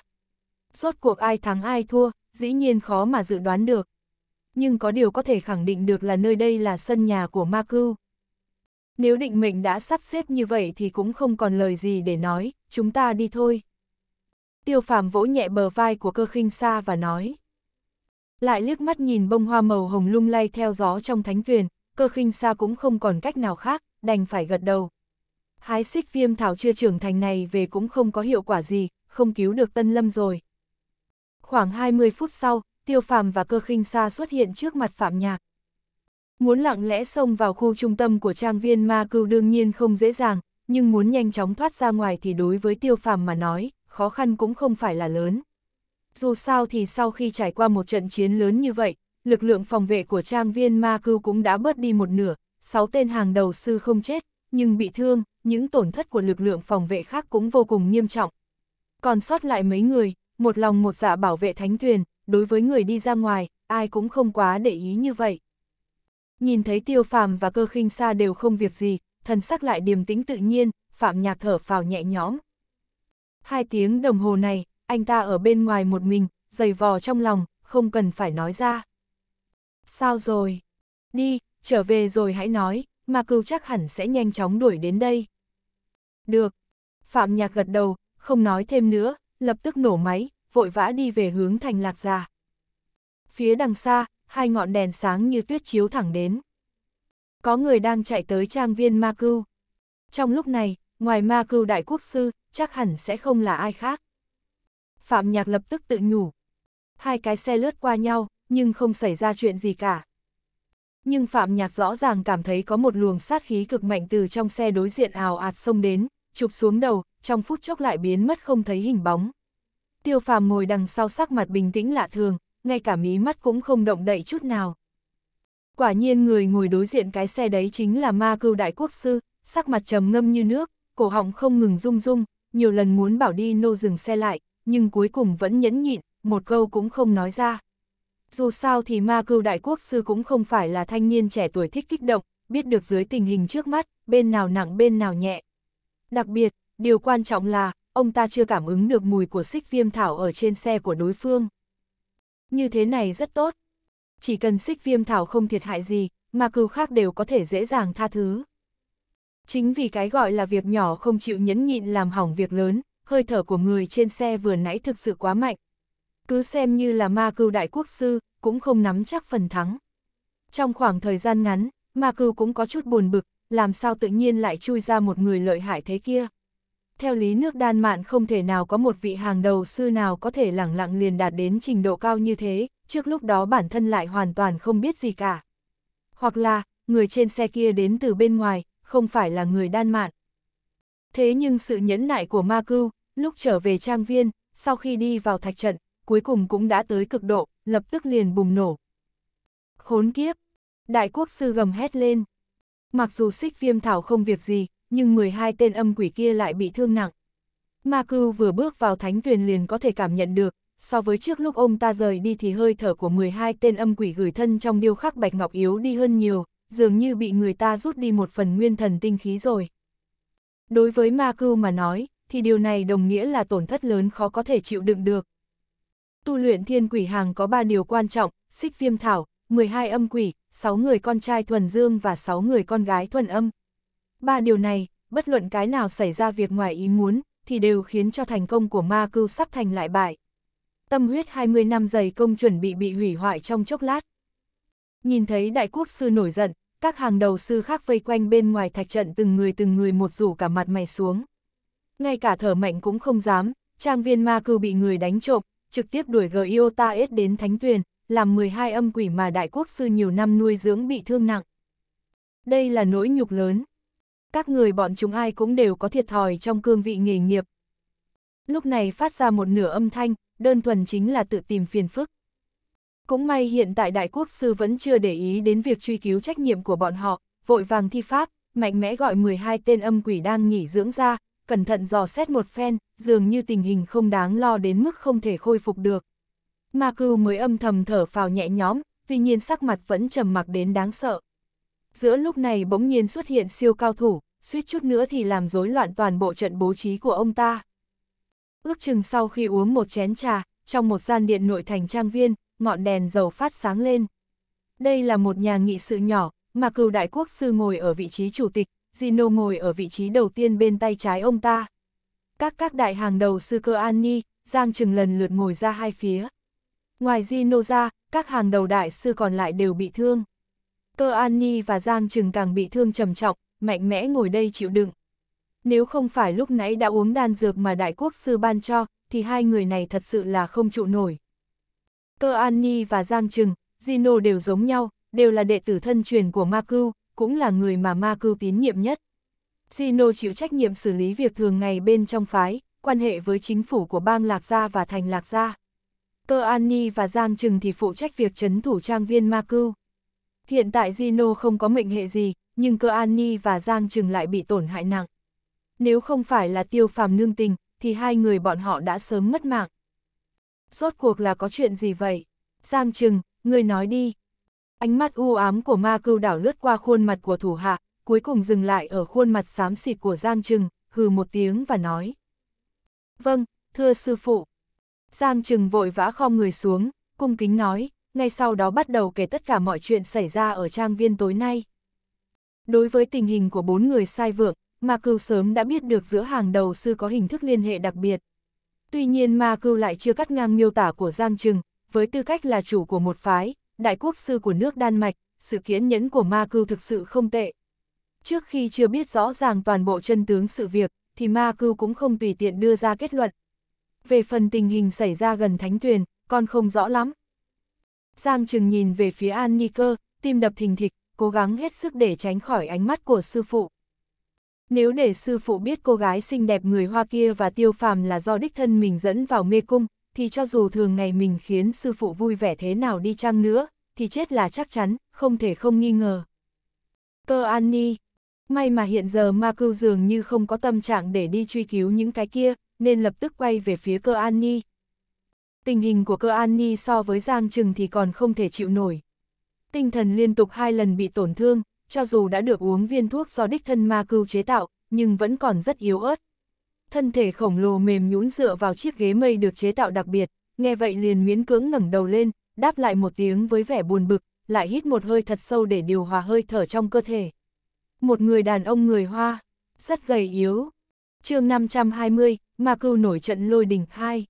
Rốt cuộc ai thắng ai thua, dĩ nhiên khó mà dự đoán được. Nhưng có điều có thể khẳng định được là nơi đây là sân nhà của Ma Cư. Nếu định mệnh đã sắp xếp như vậy thì cũng không còn lời gì để nói, chúng ta đi thôi. Tiêu phàm vỗ nhẹ bờ vai của cơ khinh xa và nói. Lại liếc mắt nhìn bông hoa màu hồng lung lay theo gió trong thánh thuyền, cơ khinh xa cũng không còn cách nào khác, đành phải gật đầu hái xích viêm thảo chưa trưởng thành này về cũng không có hiệu quả gì, không cứu được Tân Lâm rồi. Khoảng 20 phút sau, Tiêu Phàm và Cơ Khinh Sa xuất hiện trước mặt Phạm Nhạc. Muốn lặng lẽ xông vào khu trung tâm của trang viên ma cưu đương nhiên không dễ dàng, nhưng muốn nhanh chóng thoát ra ngoài thì đối với Tiêu Phàm mà nói, khó khăn cũng không phải là lớn. Dù sao thì sau khi trải qua một trận chiến lớn như vậy, lực lượng phòng vệ của trang viên ma cưu cũng đã bớt đi một nửa, sáu tên hàng đầu sư không chết, nhưng bị thương, những tổn thất của lực lượng phòng vệ khác cũng vô cùng nghiêm trọng. Còn sót lại mấy người, một lòng một dạ bảo vệ thánh thuyền, đối với người đi ra ngoài, ai cũng không quá để ý như vậy. Nhìn thấy tiêu phàm và cơ khinh xa đều không việc gì, thần sắc lại điềm tĩnh tự nhiên, phạm nhạc thở phào nhẹ nhõm. Hai tiếng đồng hồ này, anh ta ở bên ngoài một mình, dày vò trong lòng, không cần phải nói ra. Sao rồi? Đi, trở về rồi hãy nói, mà cừu chắc hẳn sẽ nhanh chóng đuổi đến đây. Được. Phạm Nhạc gật đầu, không nói thêm nữa, lập tức nổ máy, vội vã đi về hướng thành lạc già. Phía đằng xa, hai ngọn đèn sáng như tuyết chiếu thẳng đến. Có người đang chạy tới trang viên Ma Cưu. Trong lúc này, ngoài Ma Cưu Đại Quốc Sư, chắc hẳn sẽ không là ai khác. Phạm Nhạc lập tức tự nhủ. Hai cái xe lướt qua nhau, nhưng không xảy ra chuyện gì cả. Nhưng Phạm Nhạc rõ ràng cảm thấy có một luồng sát khí cực mạnh từ trong xe đối diện ào ạt xông đến, chụp xuống đầu, trong phút chốc lại biến mất không thấy hình bóng. Tiêu phàm ngồi đằng sau sắc mặt bình tĩnh lạ thường, ngay cả mí mắt cũng không động đậy chút nào. Quả nhiên người ngồi đối diện cái xe đấy chính là ma cưu đại quốc sư, sắc mặt trầm ngâm như nước, cổ họng không ngừng rung rung, nhiều lần muốn bảo đi nô dừng xe lại, nhưng cuối cùng vẫn nhẫn nhịn, một câu cũng không nói ra. Dù sao thì ma cưu đại quốc sư cũng không phải là thanh niên trẻ tuổi thích kích động, biết được dưới tình hình trước mắt, bên nào nặng bên nào nhẹ, Đặc biệt, điều quan trọng là, ông ta chưa cảm ứng được mùi của xích viêm thảo ở trên xe của đối phương. Như thế này rất tốt. Chỉ cần xích viêm thảo không thiệt hại gì, mà cừu khác đều có thể dễ dàng tha thứ. Chính vì cái gọi là việc nhỏ không chịu nhẫn nhịn làm hỏng việc lớn, hơi thở của người trên xe vừa nãy thực sự quá mạnh. Cứ xem như là ma cừu đại quốc sư, cũng không nắm chắc phần thắng. Trong khoảng thời gian ngắn, ma cừu cũng có chút buồn bực, làm sao tự nhiên lại chui ra một người lợi hại thế kia. Theo lý nước đan mạn không thể nào có một vị hàng đầu sư nào có thể lẳng lặng liền đạt đến trình độ cao như thế, trước lúc đó bản thân lại hoàn toàn không biết gì cả. Hoặc là, người trên xe kia đến từ bên ngoài, không phải là người đan mạn. Thế nhưng sự nhẫn nại của ma cưu, lúc trở về trang viên, sau khi đi vào thạch trận, cuối cùng cũng đã tới cực độ, lập tức liền bùng nổ. Khốn kiếp! Đại quốc sư gầm hét lên. Mặc dù xích viêm thảo không việc gì, nhưng 12 tên âm quỷ kia lại bị thương nặng. Ma cưu vừa bước vào thánh tuyền liền có thể cảm nhận được, so với trước lúc ông ta rời đi thì hơi thở của 12 tên âm quỷ gửi thân trong điêu khắc bạch ngọc yếu đi hơn nhiều, dường như bị người ta rút đi một phần nguyên thần tinh khí rồi. Đối với ma cưu mà nói, thì điều này đồng nghĩa là tổn thất lớn khó có thể chịu đựng được. Tu luyện thiên quỷ hàng có 3 điều quan trọng, xích viêm thảo, 12 âm quỷ, sáu người con trai thuần dương và sáu người con gái thuần âm. Ba điều này, bất luận cái nào xảy ra việc ngoài ý muốn, thì đều khiến cho thành công của ma cưu sắp thành lại bại. Tâm huyết 20 năm dày công chuẩn bị bị hủy hoại trong chốc lát. Nhìn thấy đại quốc sư nổi giận, các hàng đầu sư khác vây quanh bên ngoài thạch trận từng người từng người một rủ cả mặt mày xuống. Ngay cả thở mạnh cũng không dám, trang viên ma cưu bị người đánh trộm, trực tiếp đuổi GIOTA S đến thánh tuyền, làm 12 âm quỷ mà đại quốc sư nhiều năm nuôi dưỡng bị thương nặng. Đây là nỗi nhục lớn. Các người bọn chúng ai cũng đều có thiệt thòi trong cương vị nghề nghiệp. Lúc này phát ra một nửa âm thanh, đơn thuần chính là tự tìm phiền phức. Cũng may hiện tại đại quốc sư vẫn chưa để ý đến việc truy cứu trách nhiệm của bọn họ, vội vàng thi pháp, mạnh mẽ gọi 12 tên âm quỷ đang nghỉ dưỡng ra, cẩn thận dò xét một phen, dường như tình hình không đáng lo đến mức không thể khôi phục được. Ma Cư mới âm thầm thở phào nhẹ nhõm, tuy nhiên sắc mặt vẫn trầm mặc đến đáng sợ. Giữa lúc này bỗng nhiên xuất hiện siêu cao thủ, suýt chút nữa thì làm rối loạn toàn bộ trận bố trí của ông ta. Ước chừng sau khi uống một chén trà, trong một gian điện nội thành trang viên, ngọn đèn dầu phát sáng lên. Đây là một nhà nghị sự nhỏ, mà cừu đại quốc sư ngồi ở vị trí chủ tịch, Gino ngồi ở vị trí đầu tiên bên tay trái ông ta. Các các đại hàng đầu sư cơ An Ni, Giang Trừng lần lượt ngồi ra hai phía, Ngoài Gino ra, các hàng đầu đại sư còn lại đều bị thương. Cơ An Nhi và Giang Trừng càng bị thương trầm trọng, mạnh mẽ ngồi đây chịu đựng. Nếu không phải lúc nãy đã uống đan dược mà đại quốc sư ban cho, thì hai người này thật sự là không trụ nổi. Cơ An Nhi và Giang Trừng, Gino đều giống nhau, đều là đệ tử thân truyền của Ma Cư, cũng là người mà Ma Cư tín nhiệm nhất. Gino chịu trách nhiệm xử lý việc thường ngày bên trong phái, quan hệ với chính phủ của bang Lạc Gia và Thành Lạc Gia. Cơ An Nhi và Giang Trừng thì phụ trách việc chấn thủ trang viên Ma Cưu. Hiện tại Zino không có mệnh hệ gì, nhưng cơ An Nhi và Giang Trừng lại bị tổn hại nặng. Nếu không phải là tiêu phàm nương tình, thì hai người bọn họ đã sớm mất mạng. Rốt cuộc là có chuyện gì vậy? Giang Trừng, người nói đi. Ánh mắt u ám của ma cưu đảo lướt qua khuôn mặt của thủ hạ, cuối cùng dừng lại ở khuôn mặt xám xịt của Giang Trừng, hừ một tiếng và nói. Vâng, thưa sư phụ. Giang Trừng vội vã khom người xuống, cung kính nói, ngay sau đó bắt đầu kể tất cả mọi chuyện xảy ra ở trang viên tối nay. Đối với tình hình của bốn người sai vượng, Ma Cưu sớm đã biết được giữa hàng đầu sư có hình thức liên hệ đặc biệt. Tuy nhiên Ma Cưu lại chưa cắt ngang miêu tả của Giang Trừng, với tư cách là chủ của một phái, đại quốc sư của nước Đan Mạch, sự kiến nhẫn của Ma Cưu thực sự không tệ. Trước khi chưa biết rõ ràng toàn bộ chân tướng sự việc, thì Ma Cưu cũng không tùy tiện đưa ra kết luận về phần tình hình xảy ra gần thánh thuyền, con không rõ lắm. Giang Trừng nhìn về phía An ni Cơ, tim đập thình thịch, cố gắng hết sức để tránh khỏi ánh mắt của sư phụ. Nếu để sư phụ biết cô gái xinh đẹp người Hoa kia và tiêu phàm là do đích thân mình dẫn vào mê cung, thì cho dù thường ngày mình khiến sư phụ vui vẻ thế nào đi chăng nữa, thì chết là chắc chắn, không thể không nghi ngờ. Cơ An Ni May mà hiện giờ ma cưu dường như không có tâm trạng để đi truy cứu những cái kia, nên lập tức quay về phía cơ an ni. Tình hình của cơ an ni so với Giang Trừng thì còn không thể chịu nổi. Tinh thần liên tục hai lần bị tổn thương, cho dù đã được uống viên thuốc do đích thân ma cưu chế tạo, nhưng vẫn còn rất yếu ớt. Thân thể khổng lồ mềm nhũn dựa vào chiếc ghế mây được chế tạo đặc biệt, nghe vậy liền miễn cưỡng ngẩng đầu lên, đáp lại một tiếng với vẻ buồn bực, lại hít một hơi thật sâu để điều hòa hơi thở trong cơ thể. Một người đàn ông người Hoa, rất gầy yếu, chương 520, Ma Cưu nổi trận lôi đỉnh 2.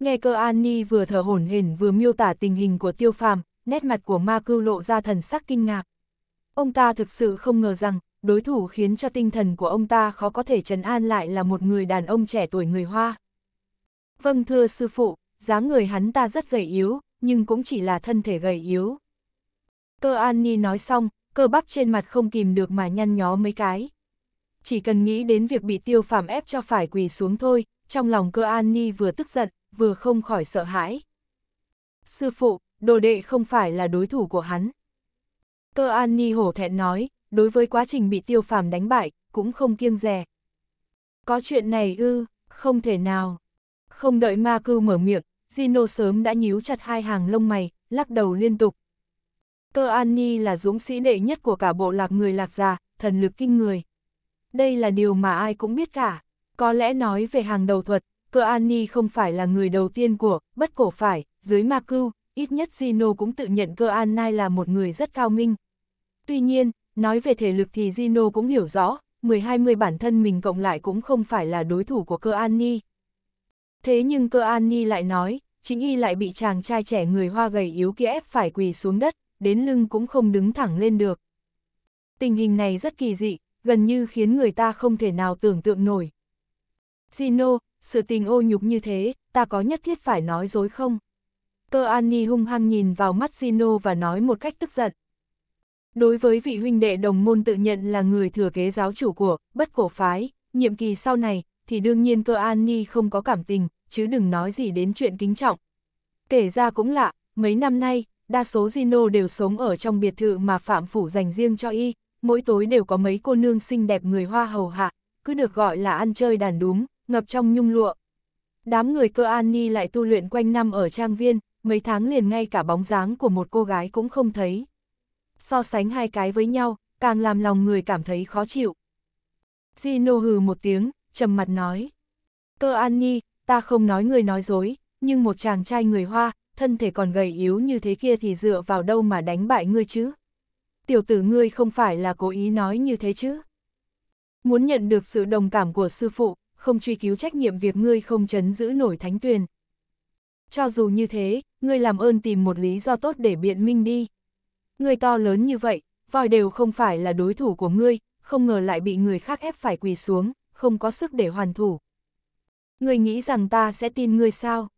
Nghe cơ An Ni vừa thở hổn hển vừa miêu tả tình hình của tiêu phàm, nét mặt của Ma Cưu lộ ra thần sắc kinh ngạc. Ông ta thực sự không ngờ rằng, đối thủ khiến cho tinh thần của ông ta khó có thể trấn an lại là một người đàn ông trẻ tuổi người Hoa. Vâng thưa sư phụ, dáng người hắn ta rất gầy yếu, nhưng cũng chỉ là thân thể gầy yếu. Cơ An Ni nói xong, cơ bắp trên mặt không kìm được mà nhăn nhó mấy cái chỉ cần nghĩ đến việc bị tiêu phàm ép cho phải quỳ xuống thôi, trong lòng cơ an ni vừa tức giận, vừa không khỏi sợ hãi. Sư phụ, đồ đệ không phải là đối thủ của hắn. Cơ an ni hổ thẹn nói, đối với quá trình bị tiêu phàm đánh bại, cũng không kiêng dè. Có chuyện này ư, không thể nào. Không đợi ma cư mở miệng, zino sớm đã nhíu chặt hai hàng lông mày, lắc đầu liên tục. Cơ An Ni là dũng sĩ đệ nhất của cả bộ lạc người lạc già, thần lực kinh người đây là điều mà ai cũng biết cả. Có lẽ nói về hàng đầu thuật, cơ An Ni không phải là người đầu tiên của, bất cổ phải, dưới ma cưu, ít nhất Zino cũng tự nhận cơ An Nai là một người rất cao minh. Tuy nhiên, nói về thể lực thì Zino cũng hiểu rõ, 10-20 bản thân mình cộng lại cũng không phải là đối thủ của cơ An Ni. Thế nhưng cơ An Ni lại nói, chính y lại bị chàng trai trẻ người hoa gầy yếu kia ép phải quỳ xuống đất, đến lưng cũng không đứng thẳng lên được. Tình hình này rất kỳ dị, gần như khiến người ta không thể nào tưởng tượng nổi. Gino, sự tình ô nhục như thế, ta có nhất thiết phải nói dối không? Cơ Annie hung hăng nhìn vào mắt Gino và nói một cách tức giận. Đối với vị huynh đệ đồng môn tự nhận là người thừa kế giáo chủ của bất cổ phái, nhiệm kỳ sau này, thì đương nhiên cơ Annie không có cảm tình, chứ đừng nói gì đến chuyện kính trọng. Kể ra cũng lạ, mấy năm nay, đa số Gino đều sống ở trong biệt thự mà Phạm Phủ dành riêng cho y, mỗi tối đều có mấy cô nương xinh đẹp người hoa hầu hạ, cứ được gọi là ăn chơi đàn đúng, ngập trong nhung lụa. Đám người cơ an ni lại tu luyện quanh năm ở trang viên, mấy tháng liền ngay cả bóng dáng của một cô gái cũng không thấy. So sánh hai cái với nhau, càng làm lòng người cảm thấy khó chịu. Gino hừ một tiếng, trầm mặt nói. Cơ an ni, ta không nói người nói dối, nhưng một chàng trai người hoa, thân thể còn gầy yếu như thế kia thì dựa vào đâu mà đánh bại ngươi chứ? tiểu tử ngươi không phải là cố ý nói như thế chứ. Muốn nhận được sự đồng cảm của sư phụ, không truy cứu trách nhiệm việc ngươi không chấn giữ nổi thánh tuyền. Cho dù như thế, ngươi làm ơn tìm một lý do tốt để biện minh đi. Ngươi to lớn như vậy, vòi đều không phải là đối thủ của ngươi, không ngờ lại bị người khác ép phải quỳ xuống, không có sức để hoàn thủ. Ngươi nghĩ rằng ta sẽ tin ngươi sao?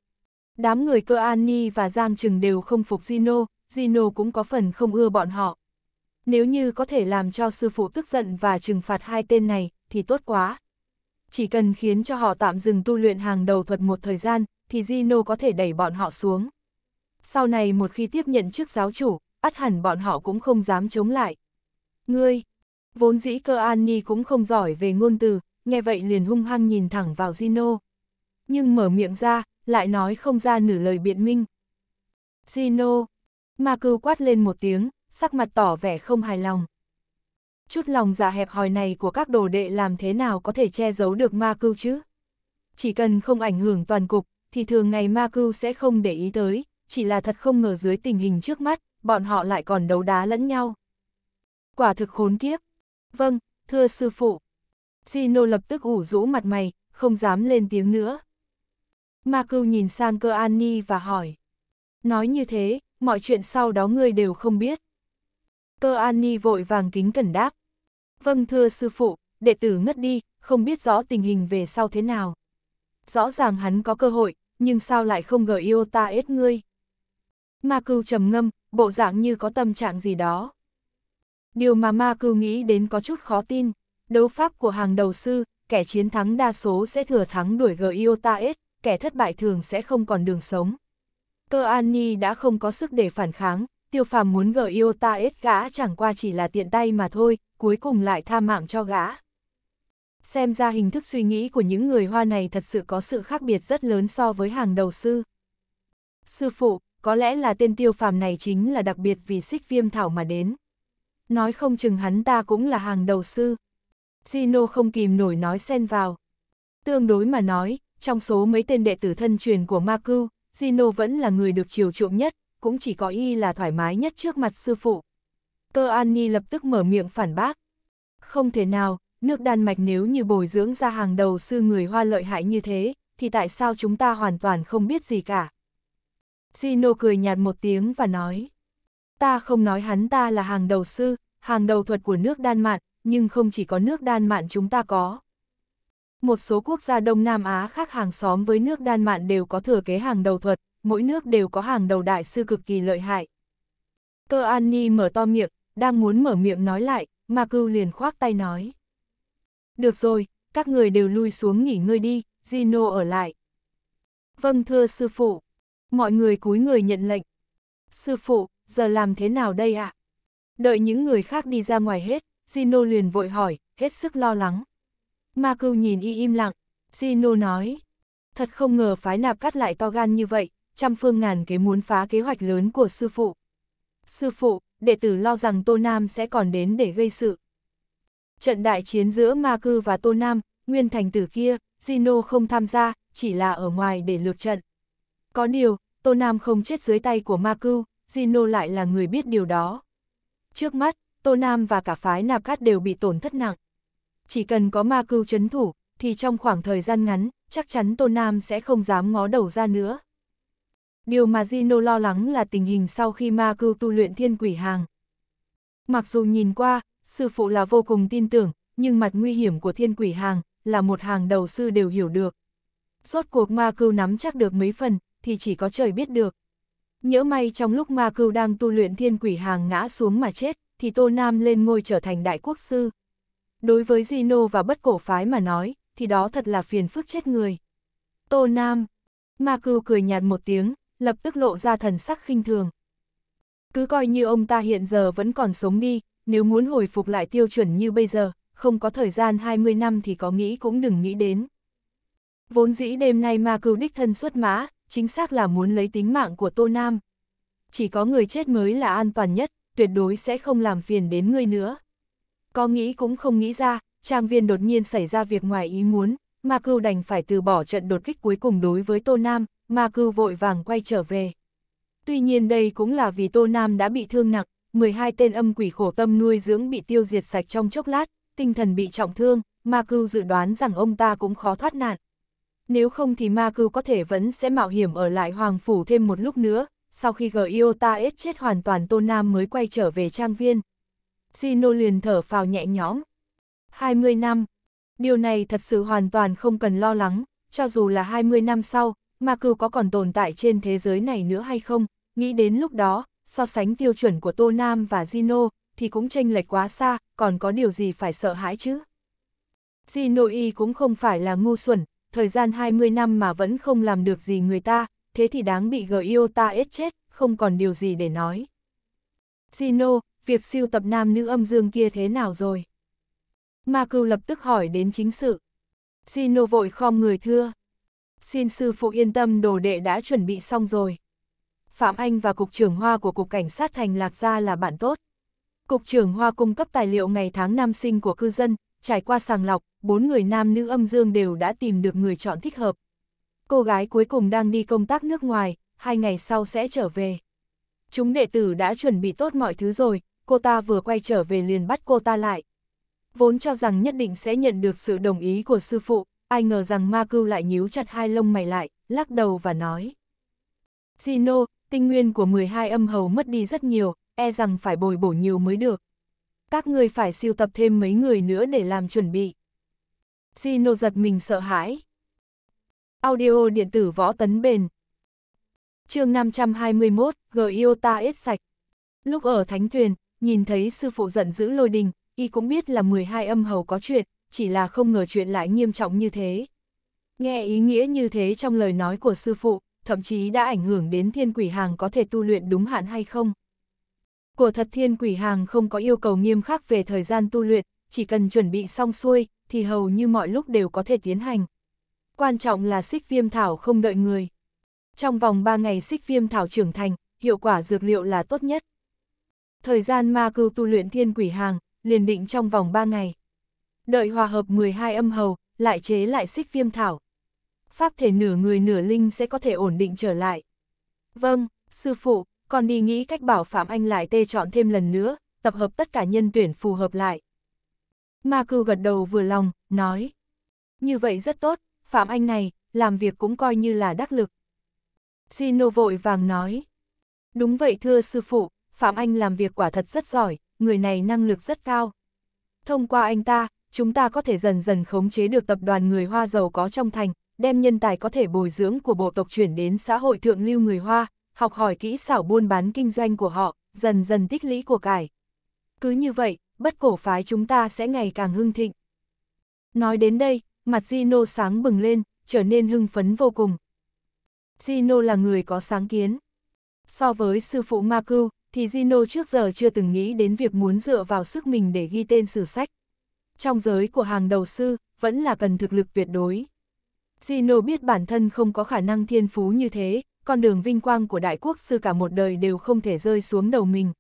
Đám người cơ An Ni và Giang Trừng đều không phục Gino, Gino cũng có phần không ưa bọn họ nếu như có thể làm cho sư phụ tức giận và trừng phạt hai tên này, thì tốt quá. Chỉ cần khiến cho họ tạm dừng tu luyện hàng đầu thuật một thời gian, thì Gino có thể đẩy bọn họ xuống. Sau này một khi tiếp nhận trước giáo chủ, ắt hẳn bọn họ cũng không dám chống lại. Ngươi, vốn dĩ cơ An Ni cũng không giỏi về ngôn từ, nghe vậy liền hung hăng nhìn thẳng vào Gino. Nhưng mở miệng ra, lại nói không ra nửa lời biện minh. Gino, ma cưu quát lên một tiếng, sắc mặt tỏ vẻ không hài lòng. Chút lòng dạ hẹp hòi này của các đồ đệ làm thế nào có thể che giấu được ma cưu chứ? Chỉ cần không ảnh hưởng toàn cục, thì thường ngày ma cưu sẽ không để ý tới, chỉ là thật không ngờ dưới tình hình trước mắt, bọn họ lại còn đấu đá lẫn nhau. Quả thực khốn kiếp. Vâng, thưa sư phụ. Sino lập tức ủ rũ mặt mày, không dám lên tiếng nữa. Ma cưu nhìn sang cơ An Ni và hỏi. Nói như thế, mọi chuyện sau đó ngươi đều không biết. Cơ An Ni vội vàng kính cẩn đáp. Vâng thưa sư phụ, đệ tử ngất đi, không biết rõ tình hình về sau thế nào. Rõ ràng hắn có cơ hội, nhưng sao lại không ngờ yêu ta ết ngươi. Ma cưu trầm ngâm, bộ dạng như có tâm trạng gì đó. Điều mà ma cưu nghĩ đến có chút khó tin, đấu pháp của hàng đầu sư, kẻ chiến thắng đa số sẽ thừa thắng đuổi gờ yêu ta ết, kẻ thất bại thường sẽ không còn đường sống. Cơ An Ni đã không có sức để phản kháng, tiêu phàm muốn gỡ yêu ta ết gã chẳng qua chỉ là tiện tay mà thôi, cuối cùng lại tha mạng cho gã. Xem ra hình thức suy nghĩ của những người hoa này thật sự có sự khác biệt rất lớn so với hàng đầu sư. Sư phụ, có lẽ là tên tiêu phàm này chính là đặc biệt vì xích viêm thảo mà đến. Nói không chừng hắn ta cũng là hàng đầu sư. Zino không kìm nổi nói xen vào. Tương đối mà nói, trong số mấy tên đệ tử thân truyền của Ma Cưu, Zino vẫn là người được chiều chuộng nhất, cũng chỉ có y là thoải mái nhất trước mặt sư phụ. Cơ An Ni lập tức mở miệng phản bác. Không thể nào, nước Đan Mạch nếu như bồi dưỡng ra hàng đầu sư người Hoa lợi hại như thế, thì tại sao chúng ta hoàn toàn không biết gì cả? Sino cười nhạt một tiếng và nói. Ta không nói hắn ta là hàng đầu sư, hàng đầu thuật của nước Đan Mạn, nhưng không chỉ có nước Đan Mạn chúng ta có. Một số quốc gia Đông Nam Á khác hàng xóm với nước Đan Mạn đều có thừa kế hàng đầu thuật, mỗi nước đều có hàng đầu đại sư cực kỳ lợi hại. Cơ An Ni mở to miệng, đang muốn mở miệng nói lại, mà cưu liền khoác tay nói. Được rồi, các người đều lui xuống nghỉ ngơi đi, Gino ở lại. Vâng thưa sư phụ, mọi người cúi người nhận lệnh. Sư phụ, giờ làm thế nào đây ạ? À? Đợi những người khác đi ra ngoài hết, Gino liền vội hỏi, hết sức lo lắng. Ma cưu nhìn y im lặng, Gino nói, thật không ngờ phái nạp cắt lại to gan như vậy, trăm phương ngàn kế muốn phá kế hoạch lớn của sư phụ. Sư phụ, đệ tử lo rằng Tô Nam sẽ còn đến để gây sự. Trận đại chiến giữa Ma Cư và Tô Nam, nguyên thành tử kia, Gino không tham gia, chỉ là ở ngoài để lược trận. Có điều, Tô Nam không chết dưới tay của Ma Cư, Gino lại là người biết điều đó. Trước mắt, Tô Nam và cả phái nạp cát đều bị tổn thất nặng. Chỉ cần có Ma Cư chấn thủ, thì trong khoảng thời gian ngắn, chắc chắn Tô Nam sẽ không dám ngó đầu ra nữa điều mà Zino lo lắng là tình hình sau khi ma cưu tu luyện thiên quỷ hàng. Mặc dù nhìn qua, sư phụ là vô cùng tin tưởng, nhưng mặt nguy hiểm của thiên quỷ hàng là một hàng đầu sư đều hiểu được. Rốt cuộc ma cưu nắm chắc được mấy phần, thì chỉ có trời biết được. Nhỡ may trong lúc ma cưu đang tu luyện thiên quỷ hàng ngã xuống mà chết, thì Tô Nam lên ngôi trở thành đại quốc sư. Đối với Zino và bất cổ phái mà nói, thì đó thật là phiền phức chết người. Tô Nam, ma cưu cười nhạt một tiếng, lập tức lộ ra thần sắc khinh thường. Cứ coi như ông ta hiện giờ vẫn còn sống đi, nếu muốn hồi phục lại tiêu chuẩn như bây giờ, không có thời gian 20 năm thì có nghĩ cũng đừng nghĩ đến. Vốn dĩ đêm nay ma cưu đích thân xuất mã, chính xác là muốn lấy tính mạng của Tô Nam. Chỉ có người chết mới là an toàn nhất, tuyệt đối sẽ không làm phiền đến ngươi nữa. Có nghĩ cũng không nghĩ ra, trang viên đột nhiên xảy ra việc ngoài ý muốn, ma cưu đành phải từ bỏ trận đột kích cuối cùng đối với Tô Nam, ma cư vội vàng quay trở về. Tuy nhiên đây cũng là vì Tô Nam đã bị thương nặng, 12 tên âm quỷ khổ tâm nuôi dưỡng bị tiêu diệt sạch trong chốc lát, tinh thần bị trọng thương, ma cư dự đoán rằng ông ta cũng khó thoát nạn. Nếu không thì ma cư có thể vẫn sẽ mạo hiểm ở lại Hoàng Phủ thêm một lúc nữa, sau khi Giota ết chết hoàn toàn Tô Nam mới quay trở về trang viên. Sino liền thở phào nhẹ nhõm. 20 năm. Điều này thật sự hoàn toàn không cần lo lắng, cho dù là 20 năm sau, ma cừu có còn tồn tại trên thế giới này nữa hay không, nghĩ đến lúc đó, so sánh tiêu chuẩn của Tô Nam và Zino, thì cũng chênh lệch quá xa, còn có điều gì phải sợ hãi chứ. Zino y cũng không phải là ngu xuẩn, thời gian 20 năm mà vẫn không làm được gì người ta, thế thì đáng bị Giota ết chết, không còn điều gì để nói. Zino, việc siêu tập nam nữ âm dương kia thế nào rồi? Ma cưu lập tức hỏi đến chính sự. Zino vội khom người thưa xin sư phụ yên tâm đồ đệ đã chuẩn bị xong rồi. Phạm Anh và Cục trưởng Hoa của Cục Cảnh sát Thành Lạc Gia là bạn tốt. Cục trưởng Hoa cung cấp tài liệu ngày tháng năm sinh của cư dân, trải qua sàng lọc, bốn người nam nữ âm dương đều đã tìm được người chọn thích hợp. Cô gái cuối cùng đang đi công tác nước ngoài, hai ngày sau sẽ trở về. Chúng đệ tử đã chuẩn bị tốt mọi thứ rồi, cô ta vừa quay trở về liền bắt cô ta lại. Vốn cho rằng nhất định sẽ nhận được sự đồng ý của sư phụ, ai ngờ rằng ma cưu lại nhíu chặt hai lông mày lại, lắc đầu và nói. Zino, tinh nguyên của 12 âm hầu mất đi rất nhiều, e rằng phải bồi bổ nhiều mới được. Các người phải siêu tập thêm mấy người nữa để làm chuẩn bị. Zino giật mình sợ hãi. Audio điện tử võ tấn bền. chương 521, G-Iota ết sạch. Lúc ở Thánh Thuyền, nhìn thấy sư phụ giận dữ lôi đình, y cũng biết là 12 âm hầu có chuyện, chỉ là không ngờ chuyện lại nghiêm trọng như thế. Nghe ý nghĩa như thế trong lời nói của sư phụ, thậm chí đã ảnh hưởng đến thiên quỷ hàng có thể tu luyện đúng hạn hay không. Của thật thiên quỷ hàng không có yêu cầu nghiêm khắc về thời gian tu luyện, chỉ cần chuẩn bị xong xuôi, thì hầu như mọi lúc đều có thể tiến hành. Quan trọng là xích viêm thảo không đợi người. Trong vòng 3 ngày xích viêm thảo trưởng thành, hiệu quả dược liệu là tốt nhất. Thời gian ma cưu tu luyện thiên quỷ hàng, liền định trong vòng 3 ngày. Đợi hòa hợp 12 âm hầu, lại chế lại xích viêm thảo. Pháp thể nửa người nửa linh sẽ có thể ổn định trở lại. Vâng, sư phụ, con đi nghĩ cách bảo Phạm Anh lại tê chọn thêm lần nữa, tập hợp tất cả nhân tuyển phù hợp lại. Ma cư gật đầu vừa lòng, nói. Như vậy rất tốt, Phạm Anh này, làm việc cũng coi như là đắc lực. Gino vội vàng nói. Đúng vậy thưa sư phụ, Phạm Anh làm việc quả thật rất giỏi, người này năng lực rất cao. Thông qua anh ta, chúng ta có thể dần dần khống chế được tập đoàn người Hoa giàu có trong thành, đem nhân tài có thể bồi dưỡng của bộ tộc chuyển đến xã hội thượng lưu người Hoa, học hỏi kỹ xảo buôn bán kinh doanh của họ, dần dần tích lũy của cải. Cứ như vậy, bất cổ phái chúng ta sẽ ngày càng hưng thịnh. Nói đến đây, mặt Gino sáng bừng lên, trở nên hưng phấn vô cùng. Gino là người có sáng kiến. So với sư phụ Maku, thì Gino trước giờ chưa từng nghĩ đến việc muốn dựa vào sức mình để ghi tên sử sách trong giới của hàng đầu sư, vẫn là cần thực lực tuyệt đối. Zino biết bản thân không có khả năng thiên phú như thế, con đường vinh quang của đại quốc sư cả một đời đều không thể rơi xuống đầu mình.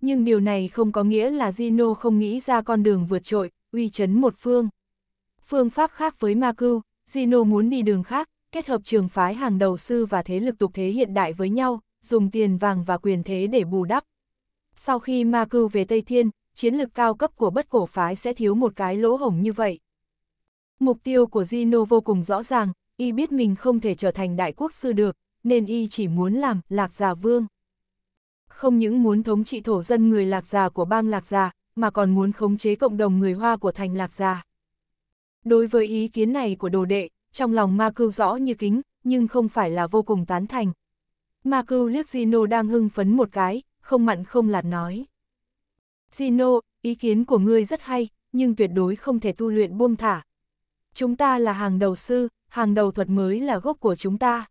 Nhưng điều này không có nghĩa là Zino không nghĩ ra con đường vượt trội, uy chấn một phương. Phương pháp khác với Ma Cưu, Zeno muốn đi đường khác, kết hợp trường phái hàng đầu sư và thế lực tục thế hiện đại với nhau, dùng tiền vàng và quyền thế để bù đắp. Sau khi Ma Cưu về Tây Thiên, chiến lực cao cấp của bất cổ phái sẽ thiếu một cái lỗ hổng như vậy. Mục tiêu của Gino vô cùng rõ ràng, y biết mình không thể trở thành đại quốc sư được, nên y chỉ muốn làm lạc già vương. Không những muốn thống trị thổ dân người lạc già của bang lạc già, mà còn muốn khống chế cộng đồng người Hoa của thành lạc già. Đối với ý kiến này của đồ đệ, trong lòng ma cưu rõ như kính, nhưng không phải là vô cùng tán thành. Ma cưu liếc Gino đang hưng phấn một cái, không mặn không lạt nói. Gino, ý kiến của ngươi rất hay, nhưng tuyệt đối không thể tu luyện buông thả. Chúng ta là hàng đầu sư, hàng đầu thuật mới là gốc của chúng ta.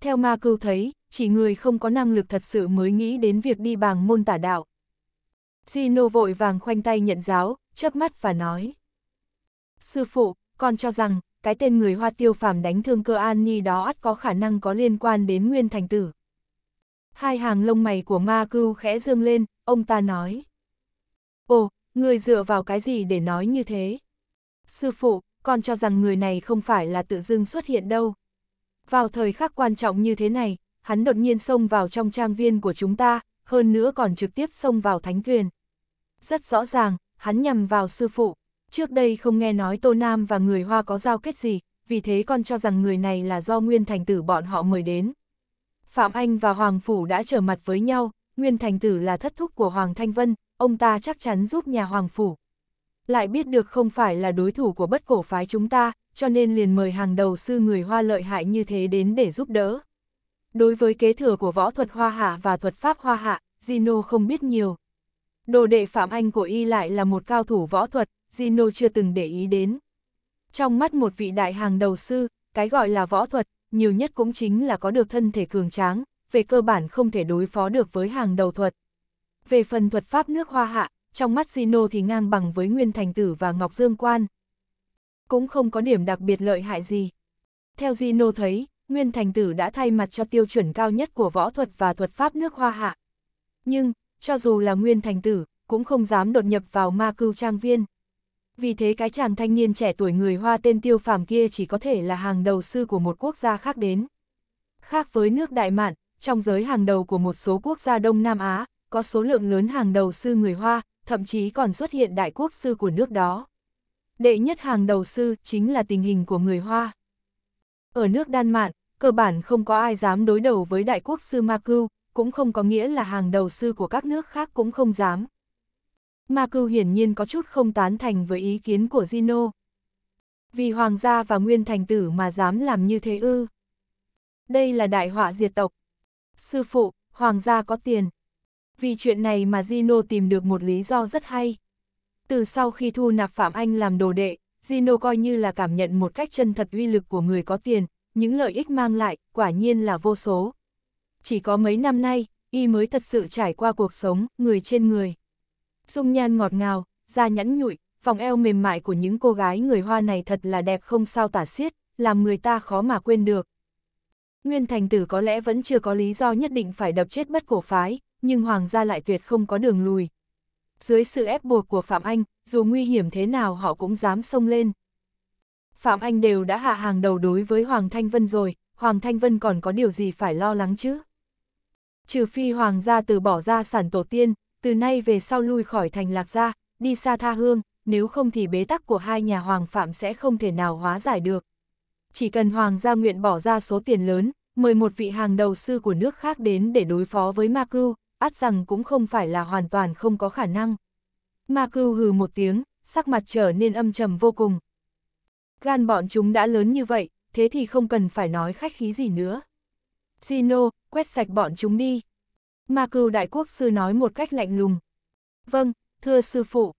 Theo ma cưu thấy, chỉ người không có năng lực thật sự mới nghĩ đến việc đi bằng môn tả đạo. Gino vội vàng khoanh tay nhận giáo, chớp mắt và nói. Sư phụ, con cho rằng, cái tên người hoa tiêu phàm đánh thương cơ an ni đó ắt có khả năng có liên quan đến nguyên thành tử. Hai hàng lông mày của ma cưu khẽ dương lên, ông ta nói. Ồ, người dựa vào cái gì để nói như thế? Sư phụ, con cho rằng người này không phải là tự dưng xuất hiện đâu. Vào thời khắc quan trọng như thế này, hắn đột nhiên xông vào trong trang viên của chúng ta, hơn nữa còn trực tiếp xông vào thánh thuyền. Rất rõ ràng, hắn nhằm vào sư phụ. Trước đây không nghe nói Tô Nam và người Hoa có giao kết gì, vì thế con cho rằng người này là do Nguyên Thành Tử bọn họ mời đến. Phạm Anh và Hoàng Phủ đã trở mặt với nhau, Nguyên Thành Tử là thất thúc của Hoàng Thanh Vân, ông ta chắc chắn giúp nhà hoàng phủ. Lại biết được không phải là đối thủ của bất cổ phái chúng ta, cho nên liền mời hàng đầu sư người hoa lợi hại như thế đến để giúp đỡ. Đối với kế thừa của võ thuật hoa hạ và thuật pháp hoa hạ, Gino không biết nhiều. Đồ đệ Phạm Anh của y lại là một cao thủ võ thuật, Gino chưa từng để ý đến. Trong mắt một vị đại hàng đầu sư, cái gọi là võ thuật, nhiều nhất cũng chính là có được thân thể cường tráng, về cơ bản không thể đối phó được với hàng đầu thuật. Về phần thuật pháp nước hoa hạ, trong mắt Zino thì ngang bằng với Nguyên Thành Tử và Ngọc Dương Quan. Cũng không có điểm đặc biệt lợi hại gì. Theo Zino thấy, Nguyên Thành Tử đã thay mặt cho tiêu chuẩn cao nhất của võ thuật và thuật pháp nước hoa hạ. Nhưng, cho dù là Nguyên Thành Tử, cũng không dám đột nhập vào ma cưu trang viên. Vì thế cái chàng thanh niên trẻ tuổi người Hoa tên tiêu phàm kia chỉ có thể là hàng đầu sư của một quốc gia khác đến. Khác với nước Đại Mạn, trong giới hàng đầu của một số quốc gia Đông Nam Á, có số lượng lớn hàng đầu sư người Hoa, thậm chí còn xuất hiện đại quốc sư của nước đó. Đệ nhất hàng đầu sư chính là tình hình của người Hoa. Ở nước Đan Mạn, cơ bản không có ai dám đối đầu với đại quốc sư Ma Cưu, cũng không có nghĩa là hàng đầu sư của các nước khác cũng không dám. Ma Cưu hiển nhiên có chút không tán thành với ý kiến của zino Vì hoàng gia và nguyên thành tử mà dám làm như thế ư. Đây là đại họa diệt tộc. Sư phụ, hoàng gia có tiền, vì chuyện này mà Zino tìm được một lý do rất hay. Từ sau khi thu nạp Phạm Anh làm đồ đệ, Zino coi như là cảm nhận một cách chân thật uy lực của người có tiền, những lợi ích mang lại, quả nhiên là vô số. Chỉ có mấy năm nay, y mới thật sự trải qua cuộc sống, người trên người. Dung nhan ngọt ngào, da nhẵn nhụi, vòng eo mềm mại của những cô gái người Hoa này thật là đẹp không sao tả xiết, làm người ta khó mà quên được. Nguyên thành tử có lẽ vẫn chưa có lý do nhất định phải đập chết bất cổ phái, nhưng hoàng gia lại tuyệt không có đường lùi. Dưới sự ép buộc của Phạm Anh, dù nguy hiểm thế nào họ cũng dám xông lên. Phạm Anh đều đã hạ hàng đầu đối với Hoàng Thanh Vân rồi, Hoàng Thanh Vân còn có điều gì phải lo lắng chứ? Trừ phi Hoàng gia từ bỏ gia sản tổ tiên, từ nay về sau lui khỏi thành lạc gia, đi xa tha hương, nếu không thì bế tắc của hai nhà Hoàng Phạm sẽ không thể nào hóa giải được. Chỉ cần Hoàng gia nguyện bỏ ra số tiền lớn, mời một vị hàng đầu sư của nước khác đến để đối phó với Ma Cưu, át rằng cũng không phải là hoàn toàn không có khả năng. Ma cưu hừ một tiếng, sắc mặt trở nên âm trầm vô cùng. Gan bọn chúng đã lớn như vậy, thế thì không cần phải nói khách khí gì nữa. Zino, quét sạch bọn chúng đi. Ma cưu đại quốc sư nói một cách lạnh lùng. Vâng, thưa sư phụ.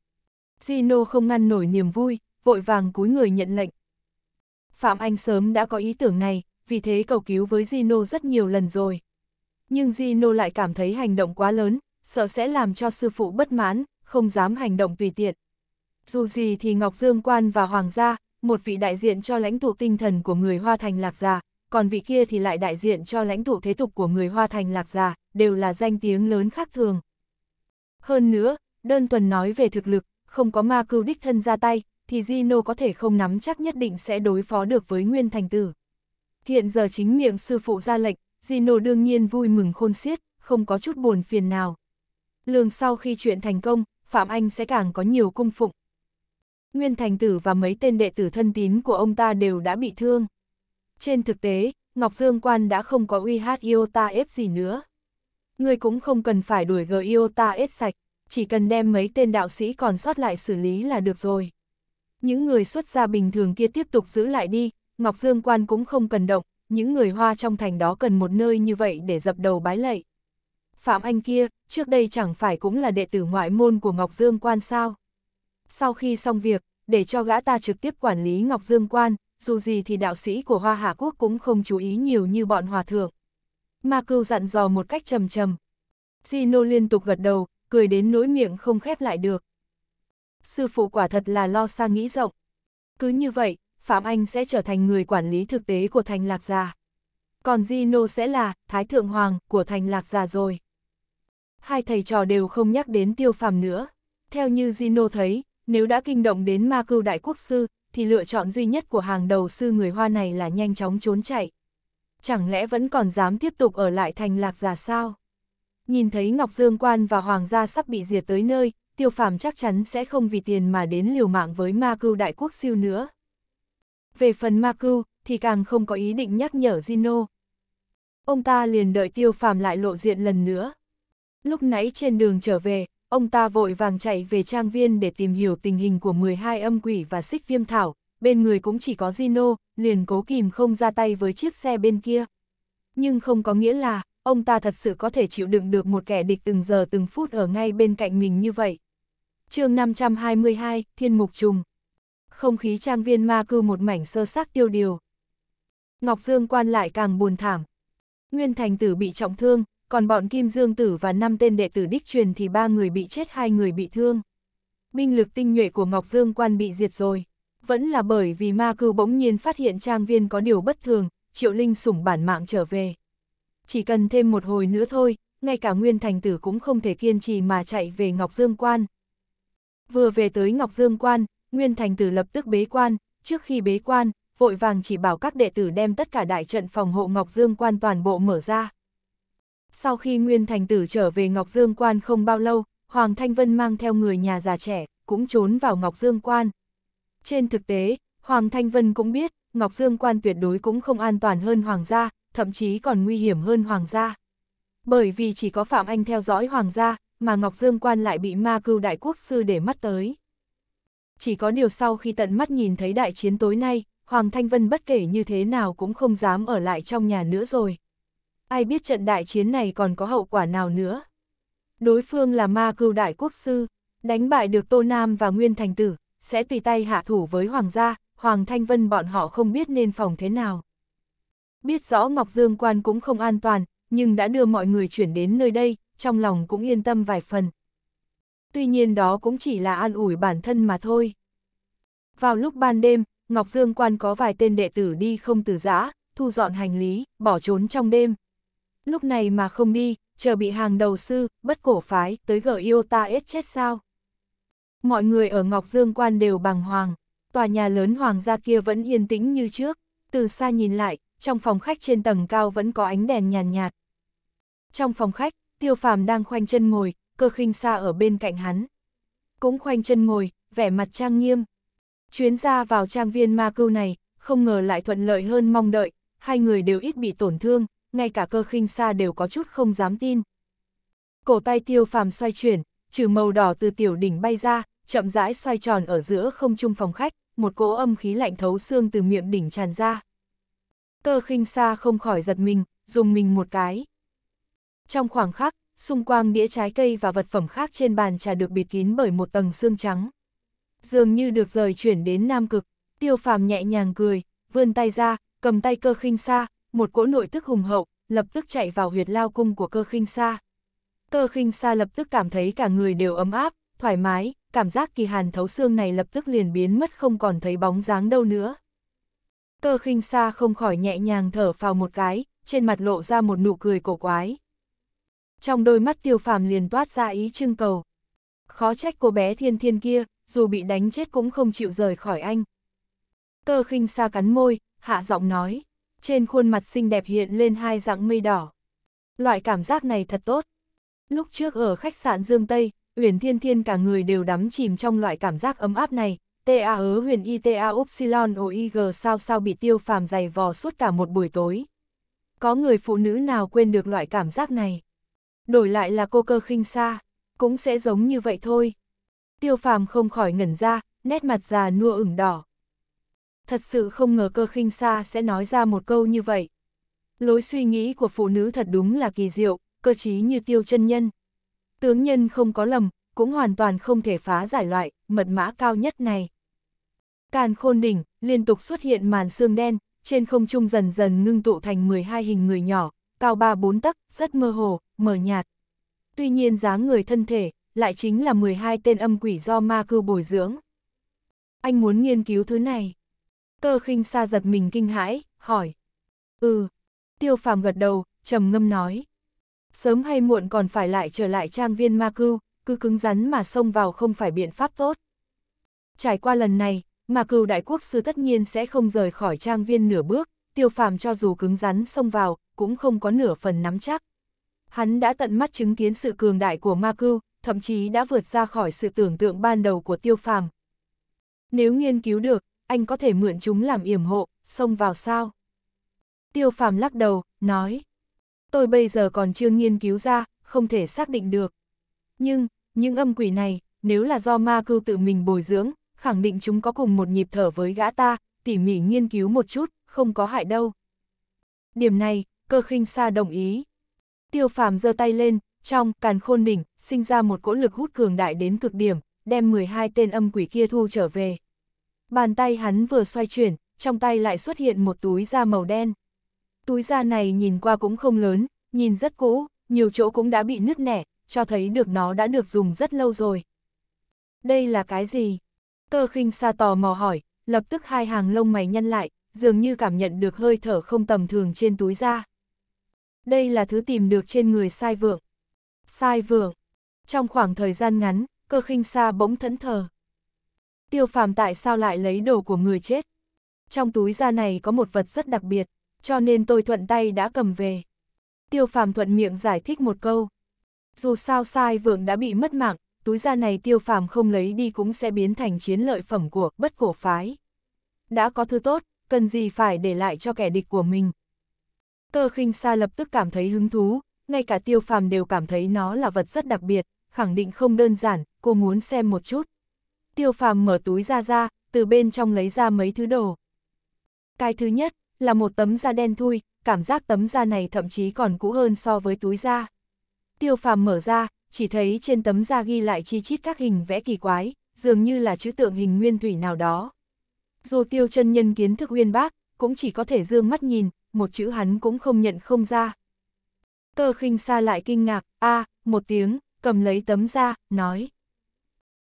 Zino không ngăn nổi niềm vui, vội vàng cúi người nhận lệnh. Phạm Anh sớm đã có ý tưởng này, vì thế cầu cứu với Zino rất nhiều lần rồi nhưng Gino lại cảm thấy hành động quá lớn, sợ sẽ làm cho sư phụ bất mãn, không dám hành động tùy tiện. Dù gì thì Ngọc Dương Quan và Hoàng gia, một vị đại diện cho lãnh tụ tinh thần của người Hoa Thành Lạc Gia, còn vị kia thì lại đại diện cho lãnh tụ thế tục của người Hoa Thành Lạc Gia, đều là danh tiếng lớn khác thường. Hơn nữa, đơn tuần nói về thực lực, không có ma cưu đích thân ra tay, thì Gino có thể không nắm chắc nhất định sẽ đối phó được với Nguyên Thành Tử. Hiện giờ chính miệng sư phụ ra lệnh, Gino đương nhiên vui mừng khôn xiết, không có chút buồn phiền nào. Lường sau khi chuyện thành công, Phạm Anh sẽ càng có nhiều cung phụng. Nguyên Thành Tử và mấy tên đệ tử thân tín của ông ta đều đã bị thương. Trên thực tế, Ngọc Dương Quan đã không có uy hát Iota ép gì nữa. Người cũng không cần phải đuổi gờ Iota ép sạch, chỉ cần đem mấy tên đạo sĩ còn sót lại xử lý là được rồi. Những người xuất gia bình thường kia tiếp tục giữ lại đi, Ngọc Dương Quan cũng không cần động, những người hoa trong thành đó cần một nơi như vậy để dập đầu bái lạy. Phạm Anh kia, trước đây chẳng phải cũng là đệ tử ngoại môn của Ngọc Dương Quan sao? Sau khi xong việc, để cho gã ta trực tiếp quản lý Ngọc Dương Quan, dù gì thì đạo sĩ của Hoa Hạ Quốc cũng không chú ý nhiều như bọn hòa thượng. Ma Cưu dặn dò một cách trầm trầm. Gino liên tục gật đầu, cười đến nỗi miệng không khép lại được. Sư phụ quả thật là lo xa nghĩ rộng. Cứ như vậy, Phạm Anh sẽ trở thành người quản lý thực tế của thành lạc gia. Còn Gino sẽ là Thái Thượng Hoàng của thành lạc gia rồi. Hai thầy trò đều không nhắc đến tiêu phàm nữa. Theo như Gino thấy, nếu đã kinh động đến ma cưu đại quốc sư, thì lựa chọn duy nhất của hàng đầu sư người Hoa này là nhanh chóng trốn chạy. Chẳng lẽ vẫn còn dám tiếp tục ở lại thành lạc giả sao? Nhìn thấy Ngọc Dương Quan và Hoàng gia sắp bị diệt tới nơi, tiêu phàm chắc chắn sẽ không vì tiền mà đến liều mạng với ma cưu đại quốc siêu nữa. Về phần Ma Cưu, thì càng không có ý định nhắc nhở Zino. Ông ta liền đợi tiêu phàm lại lộ diện lần nữa. Lúc nãy trên đường trở về, ông ta vội vàng chạy về trang viên để tìm hiểu tình hình của 12 âm quỷ và xích viêm thảo, bên người cũng chỉ có Zino, liền cố kìm không ra tay với chiếc xe bên kia. Nhưng không có nghĩa là, ông ta thật sự có thể chịu đựng được một kẻ địch từng giờ từng phút ở ngay bên cạnh mình như vậy. chương 522, Thiên Mục Trùng không khí trang viên ma cư một mảnh sơ xác tiêu điều. Ngọc Dương quan lại càng buồn thảm. Nguyên thành tử bị trọng thương, còn bọn Kim Dương tử và năm tên đệ tử đích truyền thì ba người bị chết hai người bị thương. Binh lực tinh nhuệ của Ngọc Dương quan bị diệt rồi. Vẫn là bởi vì ma cư bỗng nhiên phát hiện trang viên có điều bất thường, Triệu Linh sủng bản mạng trở về. Chỉ cần thêm một hồi nữa thôi, ngay cả Nguyên Thành Tử cũng không thể kiên trì mà chạy về Ngọc Dương Quan. Vừa về tới Ngọc Dương Quan, Nguyên Thành Tử lập tức bế quan, trước khi bế quan, vội vàng chỉ bảo các đệ tử đem tất cả đại trận phòng hộ Ngọc Dương Quan toàn bộ mở ra. Sau khi Nguyên Thành Tử trở về Ngọc Dương Quan không bao lâu, Hoàng Thanh Vân mang theo người nhà già trẻ, cũng trốn vào Ngọc Dương Quan. Trên thực tế, Hoàng Thanh Vân cũng biết, Ngọc Dương Quan tuyệt đối cũng không an toàn hơn Hoàng gia, thậm chí còn nguy hiểm hơn Hoàng gia. Bởi vì chỉ có Phạm Anh theo dõi Hoàng gia, mà Ngọc Dương Quan lại bị ma cưu đại quốc sư để mắt tới chỉ có điều sau khi tận mắt nhìn thấy đại chiến tối nay, Hoàng Thanh Vân bất kể như thế nào cũng không dám ở lại trong nhà nữa rồi. Ai biết trận đại chiến này còn có hậu quả nào nữa? Đối phương là ma cưu đại quốc sư, đánh bại được Tô Nam và Nguyên Thành Tử, sẽ tùy tay hạ thủ với Hoàng gia, Hoàng Thanh Vân bọn họ không biết nên phòng thế nào. Biết rõ Ngọc Dương Quan cũng không an toàn, nhưng đã đưa mọi người chuyển đến nơi đây, trong lòng cũng yên tâm vài phần tuy nhiên đó cũng chỉ là an ủi bản thân mà thôi. Vào lúc ban đêm, Ngọc Dương Quan có vài tên đệ tử đi không từ giã, thu dọn hành lý, bỏ trốn trong đêm. Lúc này mà không đi, chờ bị hàng đầu sư, bất cổ phái, tới gỡ yêu ta ết chết sao. Mọi người ở Ngọc Dương Quan đều bằng hoàng, tòa nhà lớn hoàng gia kia vẫn yên tĩnh như trước, từ xa nhìn lại, trong phòng khách trên tầng cao vẫn có ánh đèn nhàn nhạt, nhạt. Trong phòng khách, tiêu phàm đang khoanh chân ngồi, cơ khinh xa ở bên cạnh hắn. Cũng khoanh chân ngồi, vẻ mặt trang nghiêm. Chuyến ra vào trang viên ma cưu này, không ngờ lại thuận lợi hơn mong đợi, hai người đều ít bị tổn thương, ngay cả cơ khinh xa đều có chút không dám tin. Cổ tay tiêu phàm xoay chuyển, trừ màu đỏ từ tiểu đỉnh bay ra, chậm rãi xoay tròn ở giữa không trung phòng khách, một cỗ âm khí lạnh thấu xương từ miệng đỉnh tràn ra. Cơ khinh xa không khỏi giật mình, dùng mình một cái. Trong khoảng khắc, xung quanh đĩa trái cây và vật phẩm khác trên bàn trà được bịt kín bởi một tầng xương trắng. Dường như được rời chuyển đến Nam Cực, tiêu phàm nhẹ nhàng cười, vươn tay ra, cầm tay cơ khinh xa, một cỗ nội tức hùng hậu, lập tức chạy vào huyệt lao cung của cơ khinh xa. Cơ khinh xa lập tức cảm thấy cả người đều ấm áp, thoải mái, cảm giác kỳ hàn thấu xương này lập tức liền biến mất không còn thấy bóng dáng đâu nữa. Cơ khinh xa không khỏi nhẹ nhàng thở vào một cái, trên mặt lộ ra một nụ cười cổ quái trong đôi mắt tiêu phàm liền toát ra ý trưng cầu. Khó trách cô bé thiên thiên kia, dù bị đánh chết cũng không chịu rời khỏi anh. Cơ khinh xa cắn môi, hạ giọng nói, trên khuôn mặt xinh đẹp hiện lên hai dạng mây đỏ. Loại cảm giác này thật tốt. Lúc trước ở khách sạn Dương Tây, Uyển Thiên Thiên cả người đều đắm chìm trong loại cảm giác ấm áp này. Ta ớ huyền i ITA Upsilon o i g sao sao bị tiêu phàm dày vò suốt cả một buổi tối. Có người phụ nữ nào quên được loại cảm giác này? Đổi lại là cô cơ khinh xa, cũng sẽ giống như vậy thôi. Tiêu phàm không khỏi ngẩn ra, nét mặt già nua ửng đỏ. Thật sự không ngờ cơ khinh xa sẽ nói ra một câu như vậy. Lối suy nghĩ của phụ nữ thật đúng là kỳ diệu, cơ trí như tiêu chân nhân. Tướng nhân không có lầm, cũng hoàn toàn không thể phá giải loại, mật mã cao nhất này. Càn khôn đỉnh, liên tục xuất hiện màn xương đen, trên không trung dần dần ngưng tụ thành 12 hình người nhỏ, cao ba bốn tấc, rất mơ hồ, mờ nhạt. Tuy nhiên dáng người thân thể, lại chính là 12 tên âm quỷ do ma cư bồi dưỡng. Anh muốn nghiên cứu thứ này. Cơ khinh xa giật mình kinh hãi, hỏi. Ừ. Tiêu phàm gật đầu, trầm ngâm nói. Sớm hay muộn còn phải lại trở lại trang viên ma cư, cứ cứng rắn mà xông vào không phải biện pháp tốt. Trải qua lần này, ma cừu đại quốc sư tất nhiên sẽ không rời khỏi trang viên nửa bước, tiêu phàm cho dù cứng rắn xông vào, cũng không có nửa phần nắm chắc. Hắn đã tận mắt chứng kiến sự cường đại của ma cưu, thậm chí đã vượt ra khỏi sự tưởng tượng ban đầu của tiêu phàm. Nếu nghiên cứu được, anh có thể mượn chúng làm yểm hộ, xông vào sao? Tiêu phàm lắc đầu, nói. Tôi bây giờ còn chưa nghiên cứu ra, không thể xác định được. Nhưng, những âm quỷ này, nếu là do ma cưu tự mình bồi dưỡng, khẳng định chúng có cùng một nhịp thở với gã ta, tỉ mỉ nghiên cứu một chút, không có hại đâu. Điểm này, cơ khinh xa đồng ý. Tiêu phàm giơ tay lên, trong càn khôn đỉnh, sinh ra một cỗ lực hút cường đại đến cực điểm, đem 12 tên âm quỷ kia thu trở về. Bàn tay hắn vừa xoay chuyển, trong tay lại xuất hiện một túi da màu đen. Túi da này nhìn qua cũng không lớn, nhìn rất cũ, nhiều chỗ cũng đã bị nứt nẻ, cho thấy được nó đã được dùng rất lâu rồi. Đây là cái gì? Cơ khinh xa tò mò hỏi, lập tức hai hàng lông mày nhăn lại, dường như cảm nhận được hơi thở không tầm thường trên túi da, Đây là thứ tìm được trên người sai vượng. Sai vượng. Trong khoảng thời gian ngắn, cơ khinh xa bỗng thẫn thờ. Tiêu phàm tại sao lại lấy đồ của người chết? Trong túi da này có một vật rất đặc biệt, cho nên tôi thuận tay đã cầm về. Tiêu phàm thuận miệng giải thích một câu. Dù sao sai vượng đã bị mất mạng, túi da này tiêu phàm không lấy đi cũng sẽ biến thành chiến lợi phẩm của bất cổ phái. Đã có thứ tốt, cần gì phải để lại cho kẻ địch của mình. Cơ khinh xa lập tức cảm thấy hứng thú, ngay cả tiêu phàm đều cảm thấy nó là vật rất đặc biệt, khẳng định không đơn giản, cô muốn xem một chút. Tiêu phàm mở túi ra ra, từ bên trong lấy ra mấy thứ đồ. Cái thứ nhất, là một tấm da đen thui, cảm giác tấm da này thậm chí còn cũ hơn so với túi da. Tiêu phàm mở ra, chỉ thấy trên tấm da ghi lại chi chít các hình vẽ kỳ quái, dường như là chữ tượng hình nguyên thủy nào đó. Dù tiêu chân nhân kiến thức uyên bác, cũng chỉ có thể dương mắt nhìn, một chữ hắn cũng không nhận không ra. Cơ khinh xa lại kinh ngạc, a một tiếng, cầm lấy tấm ra, nói.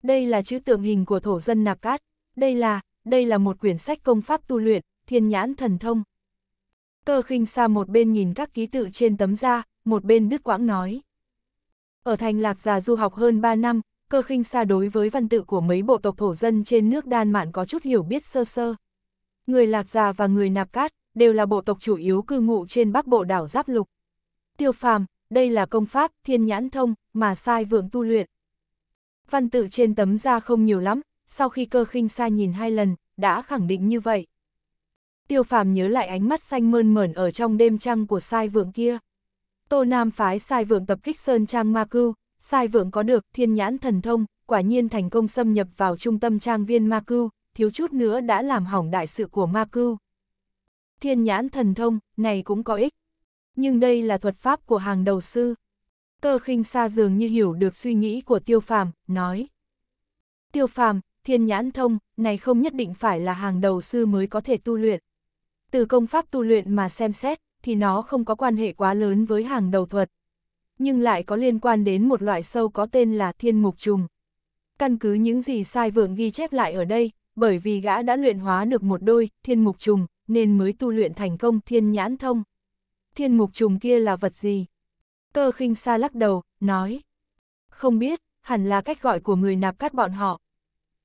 Đây là chữ tượng hình của thổ dân nạp cát, đây là, đây là một quyển sách công pháp tu luyện, thiên nhãn thần thông. Cơ khinh xa một bên nhìn các ký tự trên tấm da, một bên đứt quãng nói. Ở thành lạc già du học hơn 3 năm, cơ khinh xa đối với văn tự của mấy bộ tộc thổ dân trên nước Đan Mạn có chút hiểu biết sơ sơ. Người Lạc Già và người Nạp Cát đều là bộ tộc chủ yếu cư ngụ trên bắc bộ đảo Giáp Lục. Tiêu phàm, đây là công pháp thiên nhãn thông mà sai vượng tu luyện. Văn tự trên tấm da không nhiều lắm, sau khi cơ khinh xa nhìn hai lần, đã khẳng định như vậy. Tiêu phàm nhớ lại ánh mắt xanh mơn mởn ở trong đêm trăng của sai vượng kia. Tô Nam phái sai vượng tập kích Sơn Trang Ma Cưu, sai vượng có được thiên nhãn thần thông, quả nhiên thành công xâm nhập vào trung tâm trang viên Ma Cưu, thiếu chút nữa đã làm hỏng đại sự của Ma Cưu. Thiên nhãn thần thông, này cũng có ích. Nhưng đây là thuật pháp của hàng đầu sư. Cơ khinh xa dường như hiểu được suy nghĩ của tiêu phàm, nói. Tiêu phàm, thiên nhãn thông, này không nhất định phải là hàng đầu sư mới có thể tu luyện. Từ công pháp tu luyện mà xem xét, thì nó không có quan hệ quá lớn với hàng đầu thuật nhưng lại có liên quan đến một loại sâu có tên là thiên mục trùng. Căn cứ những gì sai vượng ghi chép lại ở đây, bởi vì gã đã luyện hóa được một đôi thiên mục trùng, nên mới tu luyện thành công thiên nhãn thông. Thiên mục trùng kia là vật gì? Cơ khinh xa lắc đầu, nói. Không biết, hẳn là cách gọi của người nạp cắt bọn họ.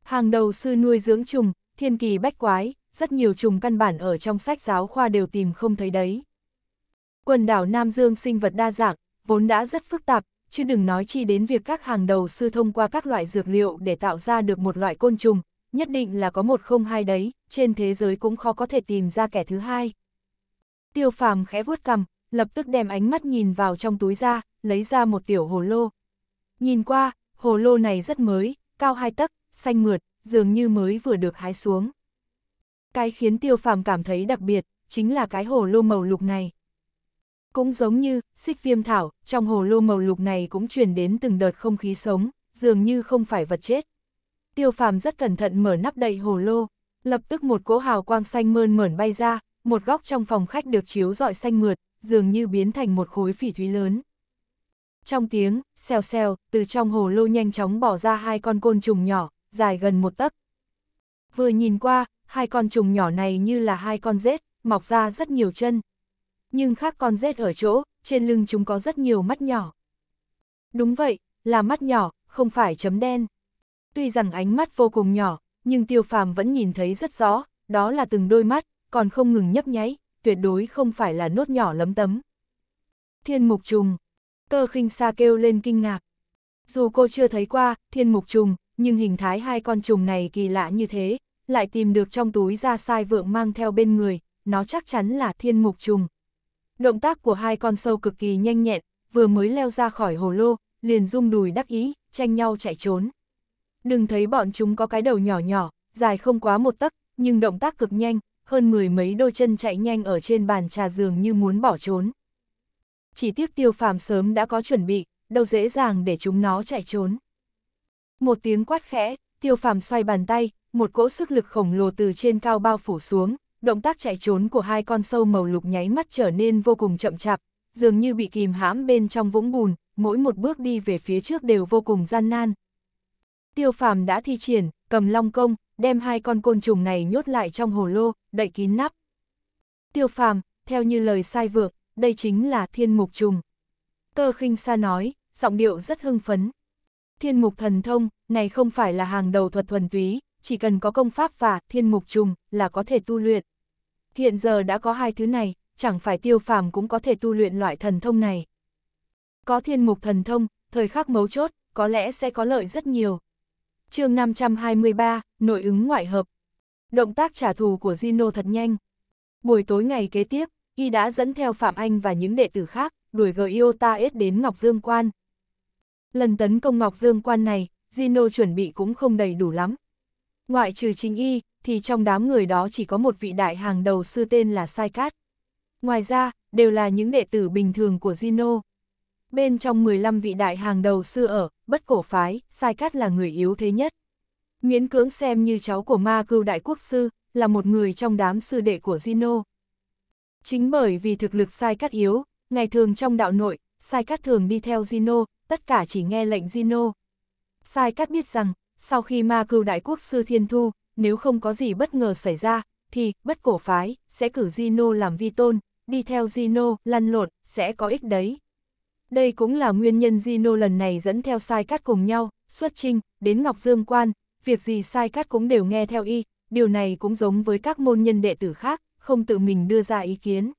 Hàng đầu sư nuôi dưỡng trùng, thiên kỳ bách quái, rất nhiều trùng căn bản ở trong sách giáo khoa đều tìm không thấy đấy. Quần đảo Nam Dương sinh vật đa dạng, vốn đã rất phức tạp, chứ đừng nói chi đến việc các hàng đầu sư thông qua các loại dược liệu để tạo ra được một loại côn trùng, nhất định là có một không hai đấy, trên thế giới cũng khó có thể tìm ra kẻ thứ hai. Tiêu phàm khẽ vuốt cằm, lập tức đem ánh mắt nhìn vào trong túi ra, lấy ra một tiểu hồ lô. Nhìn qua, hồ lô này rất mới, cao hai tấc, xanh mượt, dường như mới vừa được hái xuống. Cái khiến tiêu phàm cảm thấy đặc biệt, chính là cái hồ lô màu lục này. Cũng giống như, xích viêm thảo, trong hồ lô màu lục này cũng truyền đến từng đợt không khí sống, dường như không phải vật chết. Tiêu phàm rất cẩn thận mở nắp đậy hồ lô, lập tức một cỗ hào quang xanh mơn mởn bay ra, một góc trong phòng khách được chiếu rọi xanh mượt, dường như biến thành một khối phỉ thúy lớn. Trong tiếng, xèo xèo, từ trong hồ lô nhanh chóng bỏ ra hai con côn trùng nhỏ, dài gần một tấc. Vừa nhìn qua, hai con trùng nhỏ này như là hai con rết, mọc ra rất nhiều chân nhưng khác con rết ở chỗ, trên lưng chúng có rất nhiều mắt nhỏ. Đúng vậy, là mắt nhỏ, không phải chấm đen. Tuy rằng ánh mắt vô cùng nhỏ, nhưng tiêu phàm vẫn nhìn thấy rất rõ, đó là từng đôi mắt, còn không ngừng nhấp nháy, tuyệt đối không phải là nốt nhỏ lấm tấm. Thiên mục trùng. Cơ khinh xa kêu lên kinh ngạc. Dù cô chưa thấy qua, thiên mục trùng, nhưng hình thái hai con trùng này kỳ lạ như thế, lại tìm được trong túi ra sai vượng mang theo bên người, nó chắc chắn là thiên mục trùng, Động tác của hai con sâu cực kỳ nhanh nhẹn, vừa mới leo ra khỏi hồ lô, liền rung đùi đắc ý, tranh nhau chạy trốn. Đừng thấy bọn chúng có cái đầu nhỏ nhỏ, dài không quá một tấc, nhưng động tác cực nhanh, hơn mười mấy đôi chân chạy nhanh ở trên bàn trà giường như muốn bỏ trốn. Chỉ tiếc tiêu phàm sớm đã có chuẩn bị, đâu dễ dàng để chúng nó chạy trốn. Một tiếng quát khẽ, tiêu phàm xoay bàn tay, một cỗ sức lực khổng lồ từ trên cao bao phủ xuống, động tác chạy trốn của hai con sâu màu lục nháy mắt trở nên vô cùng chậm chạp, dường như bị kìm hãm bên trong vũng bùn, mỗi một bước đi về phía trước đều vô cùng gian nan. Tiêu phàm đã thi triển, cầm long công, đem hai con côn trùng này nhốt lại trong hồ lô, đậy kín nắp. Tiêu phàm, theo như lời sai vượng, đây chính là thiên mục trùng. Cơ khinh sa nói, giọng điệu rất hưng phấn. Thiên mục thần thông, này không phải là hàng đầu thuật thuần túy, chỉ cần có công pháp và thiên mục trùng là có thể tu luyện. Hiện giờ đã có hai thứ này, chẳng phải tiêu phàm cũng có thể tu luyện loại thần thông này. Có thiên mục thần thông, thời khắc mấu chốt, có lẽ sẽ có lợi rất nhiều. chương 523, nội ứng ngoại hợp. Động tác trả thù của Gino thật nhanh. Buổi tối ngày kế tiếp, y đã dẫn theo Phạm Anh và những đệ tử khác, đuổi gờ Iota S đến Ngọc Dương Quan. Lần tấn công Ngọc Dương Quan này, Gino chuẩn bị cũng không đầy đủ lắm. Ngoại trừ chính y, thì trong đám người đó chỉ có một vị đại hàng đầu sư tên là Sai Cát. Ngoài ra, đều là những đệ tử bình thường của Zino. Bên trong 15 vị đại hàng đầu sư ở, bất cổ phái, Sai Cát là người yếu thế nhất. Nguyễn cưỡng xem như cháu của ma cưu đại quốc sư, là một người trong đám sư đệ của Zino. Chính bởi vì thực lực Sai Cát yếu, ngày thường trong đạo nội, Sai Cát thường đi theo Zino, tất cả chỉ nghe lệnh Zino. Sai Cát biết rằng, sau khi ma cưu đại quốc sư thiên thu, nếu không có gì bất ngờ xảy ra, thì bất cổ phái sẽ cử Gino làm vi tôn, đi theo Gino lăn lộn sẽ có ích đấy. Đây cũng là nguyên nhân Gino lần này dẫn theo sai cát cùng nhau, xuất trinh, đến Ngọc Dương Quan, việc gì sai cát cũng đều nghe theo y, điều này cũng giống với các môn nhân đệ tử khác, không tự mình đưa ra ý kiến.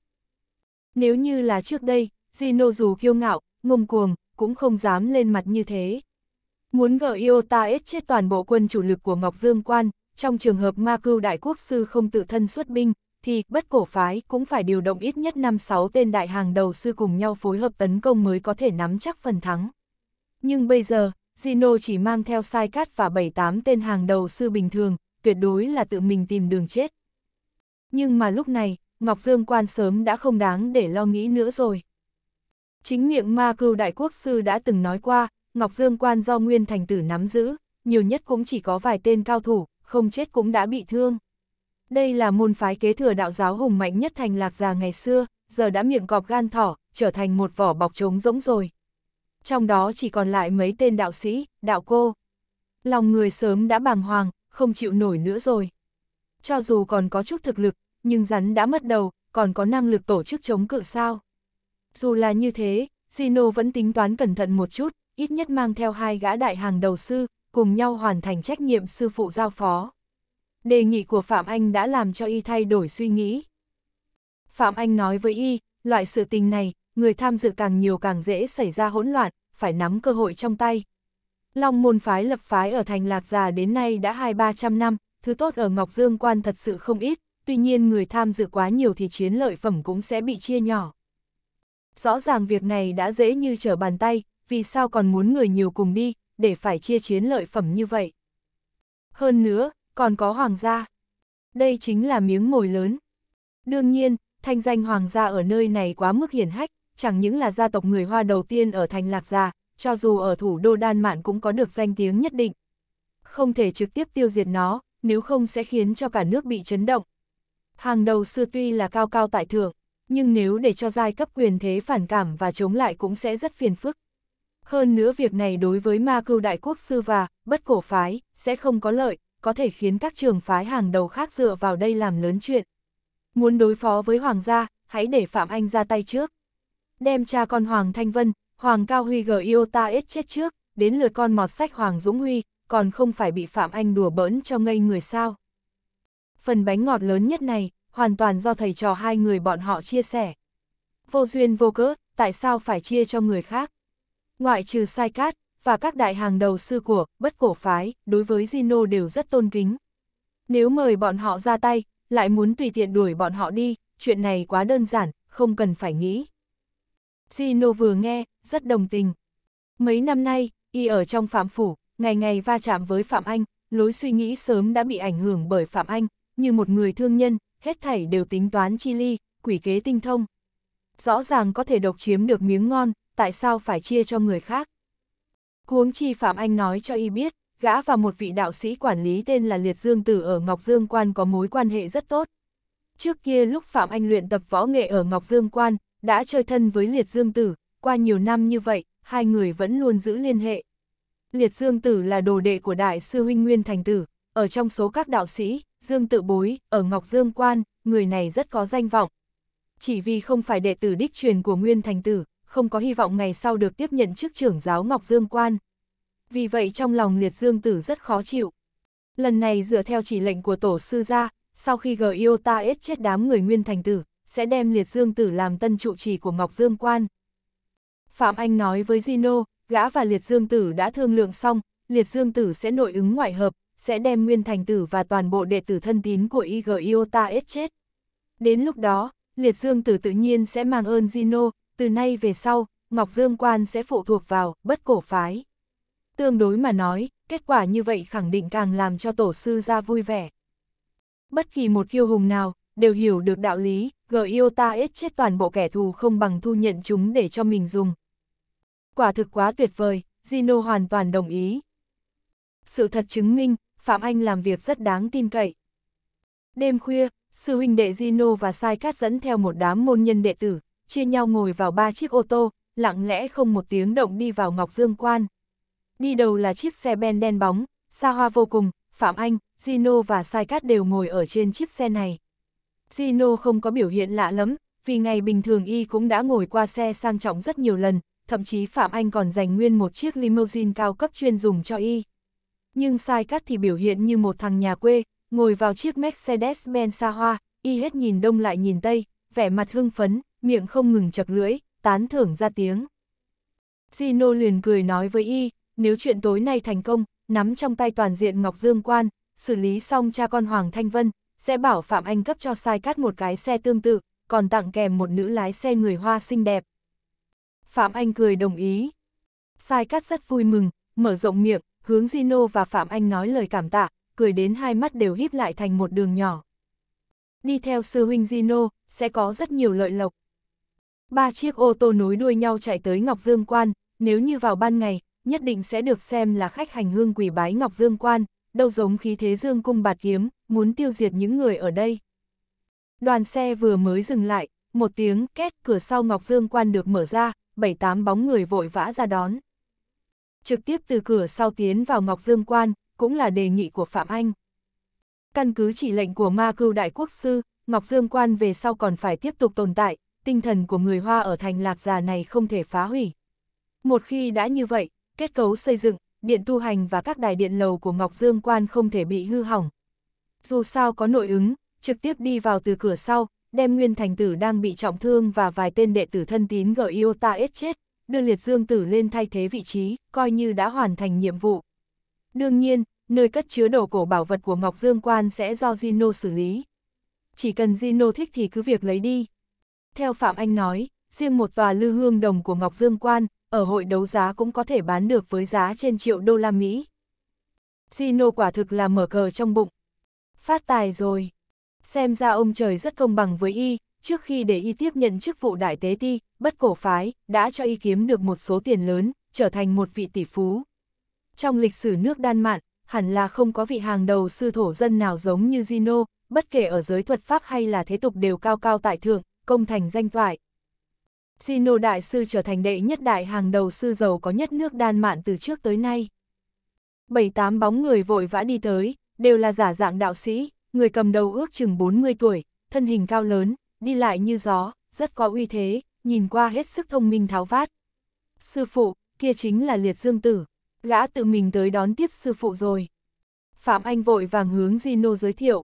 Nếu như là trước đây, Gino dù kiêu ngạo, ngông cuồng, cũng không dám lên mặt như thế. Muốn gỡ Iota chết toàn bộ quân chủ lực của Ngọc Dương Quan, trong trường hợp ma cưu đại quốc sư không tự thân xuất binh, thì bất cổ phái cũng phải điều động ít nhất 5-6 tên đại hàng đầu sư cùng nhau phối hợp tấn công mới có thể nắm chắc phần thắng. Nhưng bây giờ, Zino chỉ mang theo sai cát và 7-8 tên hàng đầu sư bình thường, tuyệt đối là tự mình tìm đường chết. Nhưng mà lúc này, Ngọc Dương quan sớm đã không đáng để lo nghĩ nữa rồi. Chính miệng ma cưu đại quốc sư đã từng nói qua, Ngọc Dương quan do nguyên thành tử nắm giữ, nhiều nhất cũng chỉ có vài tên cao thủ, không chết cũng đã bị thương. Đây là môn phái kế thừa đạo giáo hùng mạnh nhất thành lạc già ngày xưa, giờ đã miệng cọp gan thỏ, trở thành một vỏ bọc trống rỗng rồi. Trong đó chỉ còn lại mấy tên đạo sĩ, đạo cô. Lòng người sớm đã bàng hoàng, không chịu nổi nữa rồi. Cho dù còn có chút thực lực, nhưng rắn đã mất đầu, còn có năng lực tổ chức chống cự sao. Dù là như thế, Gino vẫn tính toán cẩn thận một chút, ít nhất mang theo hai gã đại hàng đầu sư, cùng nhau hoàn thành trách nhiệm sư phụ giao phó. Đề nghị của Phạm Anh đã làm cho y thay đổi suy nghĩ. Phạm Anh nói với y, loại sự tình này, người tham dự càng nhiều càng dễ xảy ra hỗn loạn, phải nắm cơ hội trong tay. Long môn phái lập phái ở thành Lạc Già đến nay đã hai ba trăm năm, thứ tốt ở Ngọc Dương Quan thật sự không ít, tuy nhiên người tham dự quá nhiều thì chiến lợi phẩm cũng sẽ bị chia nhỏ. Rõ ràng việc này đã dễ như trở bàn tay, vì sao còn muốn người nhiều cùng đi, để phải chia chiến lợi phẩm như vậy. Hơn nữa, còn có hoàng gia. Đây chính là miếng mồi lớn. Đương nhiên, thanh danh hoàng gia ở nơi này quá mức hiển hách, chẳng những là gia tộc người Hoa đầu tiên ở thành Lạc Gia, cho dù ở thủ đô Đan Mạn cũng có được danh tiếng nhất định. Không thể trực tiếp tiêu diệt nó, nếu không sẽ khiến cho cả nước bị chấn động. Hàng đầu xưa tuy là cao cao tại thượng, nhưng nếu để cho giai cấp quyền thế phản cảm và chống lại cũng sẽ rất phiền phức. Hơn nữa việc này đối với ma cưu đại quốc sư và bất cổ phái sẽ không có lợi, có thể khiến các trường phái hàng đầu khác dựa vào đây làm lớn chuyện. Muốn đối phó với hoàng gia, hãy để Phạm Anh ra tay trước. Đem cha con Hoàng Thanh Vân, Hoàng Cao Huy gờ ta ết chết trước, đến lượt con mọt sách Hoàng Dũng Huy, còn không phải bị Phạm Anh đùa bỡn cho ngây người sao. Phần bánh ngọt lớn nhất này, hoàn toàn do thầy trò hai người bọn họ chia sẻ. Vô duyên vô cớ, tại sao phải chia cho người khác? Ngoại trừ Sai Cát và các đại hàng đầu sư của bất cổ phái, đối với Zino đều rất tôn kính. Nếu mời bọn họ ra tay, lại muốn tùy tiện đuổi bọn họ đi, chuyện này quá đơn giản, không cần phải nghĩ. Zino vừa nghe, rất đồng tình. Mấy năm nay, y ở trong phạm phủ, ngày ngày va chạm với Phạm Anh, lối suy nghĩ sớm đã bị ảnh hưởng bởi Phạm Anh, như một người thương nhân, hết thảy đều tính toán chi ly, quỷ kế tinh thông. Rõ ràng có thể độc chiếm được miếng ngon, tại sao phải chia cho người khác? Huống chi Phạm Anh nói cho y biết, gã và một vị đạo sĩ quản lý tên là Liệt Dương Tử ở Ngọc Dương Quan có mối quan hệ rất tốt. Trước kia lúc Phạm Anh luyện tập võ nghệ ở Ngọc Dương Quan, đã chơi thân với Liệt Dương Tử, qua nhiều năm như vậy, hai người vẫn luôn giữ liên hệ. Liệt Dương Tử là đồ đệ của Đại sư Huynh Nguyên Thành Tử, ở trong số các đạo sĩ, Dương Tự Bối, ở Ngọc Dương Quan, người này rất có danh vọng. Chỉ vì không phải đệ tử đích truyền của Nguyên Thành Tử, không có hy vọng ngày sau được tiếp nhận chức trưởng giáo Ngọc Dương Quan. Vì vậy trong lòng liệt dương tử rất khó chịu. Lần này dựa theo chỉ lệnh của tổ sư ra, sau khi gờ ết chết đám người nguyên thành tử, sẽ đem liệt dương tử làm tân trụ trì của Ngọc Dương Quan. Phạm Anh nói với Gino, gã và liệt dương tử đã thương lượng xong, liệt dương tử sẽ nội ứng ngoại hợp, sẽ đem nguyên thành tử và toàn bộ đệ tử thân tín của IG ết chết. Đến lúc đó, liệt dương tử tự nhiên sẽ mang ơn Gino, từ nay về sau, Ngọc Dương Quan sẽ phụ thuộc vào bất cổ phái. Tương đối mà nói, kết quả như vậy khẳng định càng làm cho tổ sư ra vui vẻ. Bất kỳ một kiêu hùng nào, đều hiểu được đạo lý, gờ yêu ta ít chết toàn bộ kẻ thù không bằng thu nhận chúng để cho mình dùng. Quả thực quá tuyệt vời, Gino hoàn toàn đồng ý. Sự thật chứng minh, Phạm Anh làm việc rất đáng tin cậy. Đêm khuya, sư huynh đệ Gino và Sai Cát dẫn theo một đám môn nhân đệ tử chia nhau ngồi vào ba chiếc ô tô, lặng lẽ không một tiếng động đi vào Ngọc Dương Quan. Đi đầu là chiếc xe ben đen bóng, xa hoa vô cùng, Phạm Anh, Gino và Sai Cát đều ngồi ở trên chiếc xe này. Gino không có biểu hiện lạ lắm, vì ngày bình thường y cũng đã ngồi qua xe sang trọng rất nhiều lần, thậm chí Phạm Anh còn dành nguyên một chiếc limousine cao cấp chuyên dùng cho y. Nhưng Sai Cát thì biểu hiện như một thằng nhà quê, ngồi vào chiếc Mercedes-Benz xa hoa, y hết nhìn đông lại nhìn tây, vẻ mặt hưng phấn, miệng không ngừng chập lưỡi, tán thưởng ra tiếng. Gino liền cười nói với y, nếu chuyện tối nay thành công, nắm trong tay toàn diện Ngọc Dương Quan, xử lý xong cha con Hoàng Thanh Vân, sẽ bảo Phạm Anh cấp cho sai cắt một cái xe tương tự, còn tặng kèm một nữ lái xe người Hoa xinh đẹp. Phạm Anh cười đồng ý. Sai cắt rất vui mừng, mở rộng miệng, hướng Gino và Phạm Anh nói lời cảm tạ, cười đến hai mắt đều híp lại thành một đường nhỏ. Đi theo sư huynh Gino, sẽ có rất nhiều lợi lộc, Ba chiếc ô tô nối đuôi nhau chạy tới Ngọc Dương Quan, nếu như vào ban ngày, nhất định sẽ được xem là khách hành hương quỷ bái Ngọc Dương Quan, đâu giống khí thế dương cung bạt kiếm, muốn tiêu diệt những người ở đây. Đoàn xe vừa mới dừng lại, một tiếng két cửa sau Ngọc Dương Quan được mở ra, bảy tám bóng người vội vã ra đón. Trực tiếp từ cửa sau tiến vào Ngọc Dương Quan, cũng là đề nghị của Phạm Anh. Căn cứ chỉ lệnh của Ma Cưu Đại Quốc Sư, Ngọc Dương Quan về sau còn phải tiếp tục tồn tại, tinh thần của người Hoa ở thành lạc già này không thể phá hủy. Một khi đã như vậy, kết cấu xây dựng, điện tu hành và các đài điện lầu của Ngọc Dương Quan không thể bị hư hỏng. Dù sao có nội ứng, trực tiếp đi vào từ cửa sau, đem Nguyên Thành Tử đang bị trọng thương và vài tên đệ tử thân tín gợi Iota ết chết, đưa Liệt Dương Tử lên thay thế vị trí, coi như đã hoàn thành nhiệm vụ. Đương nhiên, nơi cất chứa đồ cổ bảo vật của Ngọc Dương Quan sẽ do zino xử lý. Chỉ cần zino thích thì cứ việc lấy đi, theo Phạm Anh nói, riêng một tòa lư hương đồng của Ngọc Dương Quan, ở hội đấu giá cũng có thể bán được với giá trên triệu đô la Mỹ. Gino quả thực là mở cờ trong bụng. Phát tài rồi. Xem ra ông trời rất công bằng với y, trước khi để y tiếp nhận chức vụ đại tế ti, bất cổ phái, đã cho y kiếm được một số tiền lớn, trở thành một vị tỷ phú. Trong lịch sử nước Đan Mạn, hẳn là không có vị hàng đầu sư thổ dân nào giống như Gino, bất kể ở giới thuật pháp hay là thế tục đều cao cao tại thượng, công thành danh thoại. Sino Đại Sư trở thành đệ nhất đại hàng đầu sư giàu có nhất nước đan mạn từ trước tới nay. Bảy tám bóng người vội vã đi tới, đều là giả dạng đạo sĩ, người cầm đầu ước chừng 40 tuổi, thân hình cao lớn, đi lại như gió, rất có uy thế, nhìn qua hết sức thông minh tháo vát. Sư phụ, kia chính là liệt dương tử, gã tự mình tới đón tiếp sư phụ rồi. Phạm Anh vội vàng hướng Gino giới thiệu.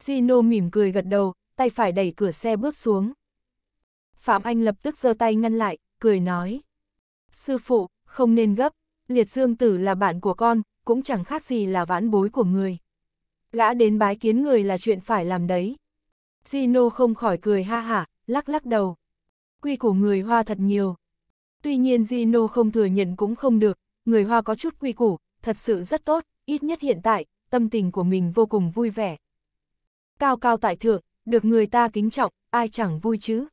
Gino mỉm cười gật đầu, tay phải đẩy cửa xe bước xuống. Phạm Anh lập tức giơ tay ngăn lại, cười nói. Sư phụ, không nên gấp, liệt dương tử là bạn của con, cũng chẳng khác gì là vãn bối của người. Gã đến bái kiến người là chuyện phải làm đấy. Gino không khỏi cười ha hả, lắc lắc đầu. Quy củ người Hoa thật nhiều. Tuy nhiên Gino không thừa nhận cũng không được, người Hoa có chút quy củ, thật sự rất tốt, ít nhất hiện tại, tâm tình của mình vô cùng vui vẻ. Cao cao tại thượng, được người ta kính trọng, ai chẳng vui chứ.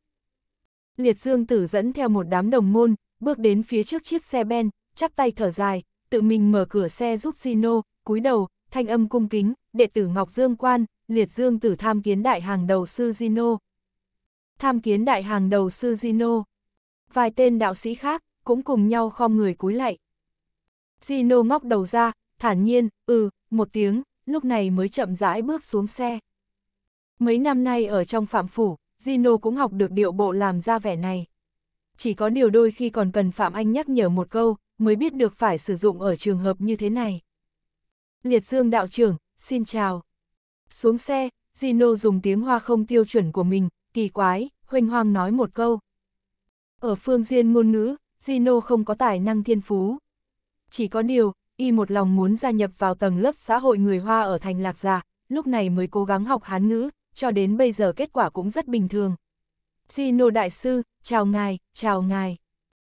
Liệt Dương Tử dẫn theo một đám đồng môn, bước đến phía trước chiếc xe ben, chắp tay thở dài, tự mình mở cửa xe giúp zino cúi đầu, thanh âm cung kính, đệ tử Ngọc Dương Quan, Liệt Dương Tử tham kiến đại hàng đầu sư zino Tham kiến đại hàng đầu sư zino Vài tên đạo sĩ khác cũng cùng nhau khom người cúi lạy. zino ngóc đầu ra, thản nhiên, ừ, một tiếng, lúc này mới chậm rãi bước xuống xe. Mấy năm nay ở trong phạm phủ, Gino cũng học được điệu bộ làm ra vẻ này. Chỉ có điều đôi khi còn cần Phạm Anh nhắc nhở một câu, mới biết được phải sử dụng ở trường hợp như thế này. Liệt Dương đạo trưởng, xin chào. Xuống xe, Gino dùng tiếng hoa không tiêu chuẩn của mình, kỳ quái, hoành hoang nói một câu. Ở phương diện ngôn ngữ, Gino không có tài năng thiên phú. Chỉ có điều, y một lòng muốn gia nhập vào tầng lớp xã hội người Hoa ở thành Lạc Già, lúc này mới cố gắng học Hán ngữ, cho đến bây giờ kết quả cũng rất bình thường. Zino đại sư, chào ngài, chào ngài.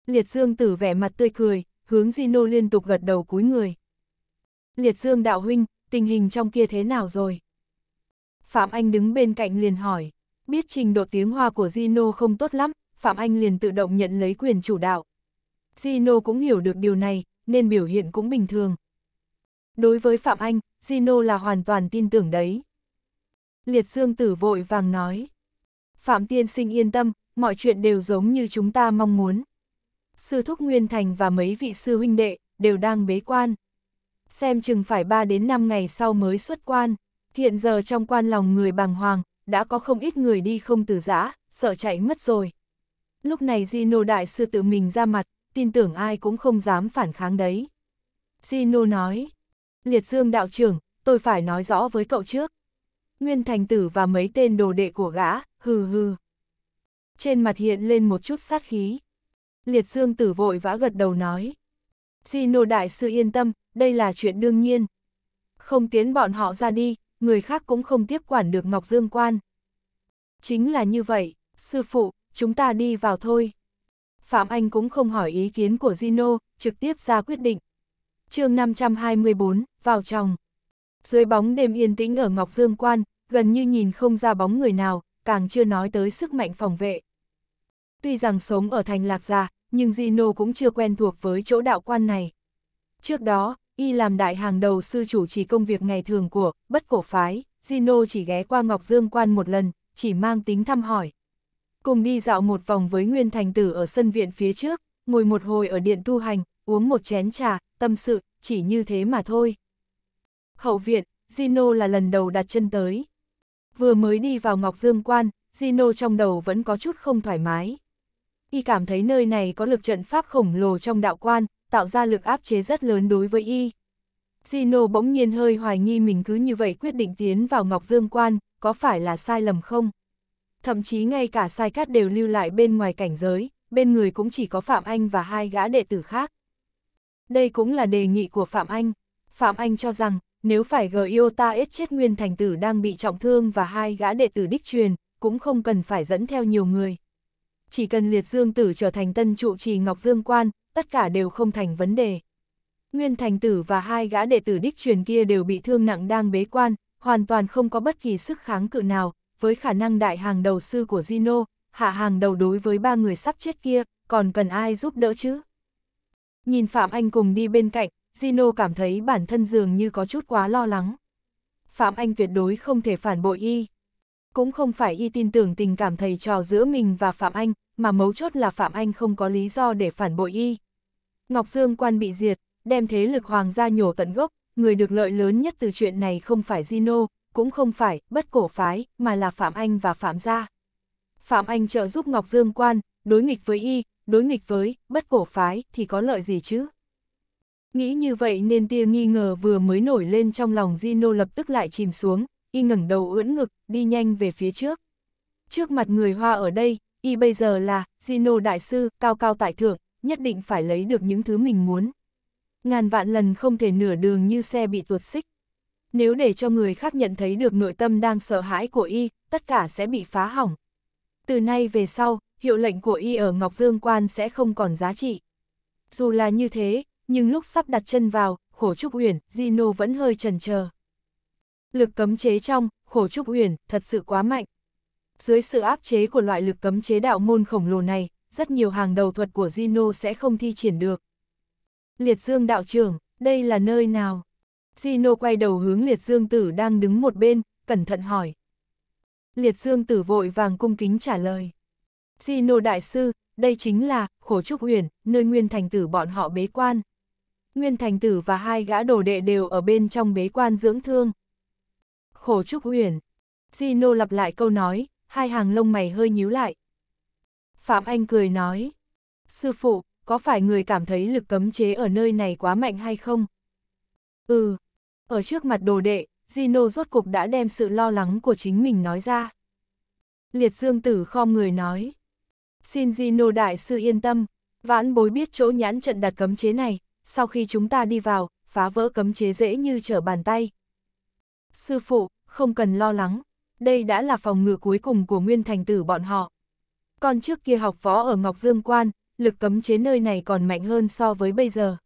Liệt Dương tử vẻ mặt tươi cười, hướng Zino liên tục gật đầu cúi người. Liệt Dương đạo huynh, tình hình trong kia thế nào rồi? Phạm Anh đứng bên cạnh liền hỏi, biết trình độ tiếng Hoa của Zino không tốt lắm, Phạm Anh liền tự động nhận lấy quyền chủ đạo. Zino cũng hiểu được điều này, nên biểu hiện cũng bình thường. Đối với Phạm Anh, Zino là hoàn toàn tin tưởng đấy liệt dương tử vội vàng nói. Phạm tiên sinh yên tâm, mọi chuyện đều giống như chúng ta mong muốn. Sư Thúc Nguyên Thành và mấy vị sư huynh đệ đều đang bế quan. Xem chừng phải 3 đến 5 ngày sau mới xuất quan. Hiện giờ trong quan lòng người bàng hoàng, đã có không ít người đi không từ giã, sợ chạy mất rồi. Lúc này Gino đại sư tự mình ra mặt, tin tưởng ai cũng không dám phản kháng đấy. Gino nói, Liệt Dương đạo trưởng, tôi phải nói rõ với cậu trước. Nguyên Thành Tử và mấy tên đồ đệ của gã, hừ hừ. Trên mặt hiện lên một chút sát khí. Liệt Dương Tử vội vã gật đầu nói. Zino Đại sư yên tâm, đây là chuyện đương nhiên. Không tiến bọn họ ra đi, người khác cũng không tiếp quản được Ngọc Dương Quan. Chính là như vậy, sư phụ, chúng ta đi vào thôi. Phạm Anh cũng không hỏi ý kiến của Zino, trực tiếp ra quyết định. chương 524, vào trong dưới bóng đêm yên tĩnh ở Ngọc Dương Quan, gần như nhìn không ra bóng người nào, càng chưa nói tới sức mạnh phòng vệ. Tuy rằng sống ở thành lạc gia, nhưng Gino cũng chưa quen thuộc với chỗ đạo quan này. Trước đó, y làm đại hàng đầu sư chủ trì công việc ngày thường của bất cổ phái, Gino chỉ ghé qua Ngọc Dương Quan một lần, chỉ mang tính thăm hỏi. Cùng đi dạo một vòng với Nguyên Thành Tử ở sân viện phía trước, ngồi một hồi ở điện tu hành, uống một chén trà, tâm sự, chỉ như thế mà thôi. Hậu viện, Zino là lần đầu đặt chân tới. Vừa mới đi vào Ngọc Dương Quan, Zino trong đầu vẫn có chút không thoải mái. Y cảm thấy nơi này có lực trận pháp khổng lồ trong đạo quan, tạo ra lực áp chế rất lớn đối với Y. Zino bỗng nhiên hơi hoài nghi mình cứ như vậy quyết định tiến vào Ngọc Dương Quan, có phải là sai lầm không? Thậm chí ngay cả sai cát đều lưu lại bên ngoài cảnh giới, bên người cũng chỉ có Phạm Anh và hai gã đệ tử khác. Đây cũng là đề nghị của Phạm Anh. Phạm Anh cho rằng, nếu phải gờ yêu ta ít chết nguyên thành tử đang bị trọng thương và hai gã đệ tử đích truyền, cũng không cần phải dẫn theo nhiều người. Chỉ cần liệt dương tử trở thành tân trụ trì Ngọc Dương Quan, tất cả đều không thành vấn đề. Nguyên thành tử và hai gã đệ tử đích truyền kia đều bị thương nặng đang bế quan, hoàn toàn không có bất kỳ sức kháng cự nào, với khả năng đại hàng đầu sư của zino hạ hàng đầu đối với ba người sắp chết kia, còn cần ai giúp đỡ chứ? Nhìn Phạm Anh cùng đi bên cạnh, Zino cảm thấy bản thân dường như có chút quá lo lắng. Phạm Anh tuyệt đối không thể phản bội y. Cũng không phải y tin tưởng tình cảm thầy trò giữa mình và Phạm Anh, mà mấu chốt là Phạm Anh không có lý do để phản bội y. Ngọc Dương quan bị diệt, đem thế lực hoàng gia nhổ tận gốc, người được lợi lớn nhất từ chuyện này không phải Zino, cũng không phải bất cổ phái, mà là Phạm Anh và Phạm gia. Phạm Anh trợ giúp Ngọc Dương quan, đối nghịch với y, đối nghịch với bất cổ phái thì có lợi gì chứ? Nghĩ như vậy nên tia nghi ngờ vừa mới nổi lên trong lòng Gino lập tức lại chìm xuống, y ngẩng đầu ưỡn ngực, đi nhanh về phía trước. Trước mặt người Hoa ở đây, y bây giờ là Gino đại sư, cao cao tại thượng, nhất định phải lấy được những thứ mình muốn. Ngàn vạn lần không thể nửa đường như xe bị tuột xích. Nếu để cho người khác nhận thấy được nội tâm đang sợ hãi của y, tất cả sẽ bị phá hỏng. Từ nay về sau, hiệu lệnh của y ở Ngọc Dương Quan sẽ không còn giá trị. Dù là như thế, nhưng lúc sắp đặt chân vào, khổ trúc uyển, Gino vẫn hơi chần chờ. Lực cấm chế trong, khổ trúc uyển, thật sự quá mạnh. Dưới sự áp chế của loại lực cấm chế đạo môn khổng lồ này, rất nhiều hàng đầu thuật của Gino sẽ không thi triển được. Liệt Dương đạo trưởng, đây là nơi nào? Gino quay đầu hướng Liệt Dương tử đang đứng một bên, cẩn thận hỏi. Liệt Dương tử vội vàng cung kính trả lời. Gino đại sư, đây chính là khổ trúc uyển, nơi nguyên thành tử bọn họ bế quan. Nguyên Thành Tử và hai gã đồ đệ đều ở bên trong bế quan dưỡng thương. Khổ Trúc Uyển. Gino lặp lại câu nói, hai hàng lông mày hơi nhíu lại. Phạm Anh cười nói. Sư phụ, có phải người cảm thấy lực cấm chế ở nơi này quá mạnh hay không? Ừ. Ở trước mặt đồ đệ, Gino rốt cục đã đem sự lo lắng của chính mình nói ra. Liệt Dương Tử khom người nói. Xin Gino đại sư yên tâm, vãn bối biết chỗ nhãn trận đặt cấm chế này, sau khi chúng ta đi vào, phá vỡ cấm chế dễ như trở bàn tay. Sư phụ, không cần lo lắng, đây đã là phòng ngự cuối cùng của nguyên thành tử bọn họ. Còn trước kia học võ ở Ngọc Dương Quan, lực cấm chế nơi này còn mạnh hơn so với bây giờ.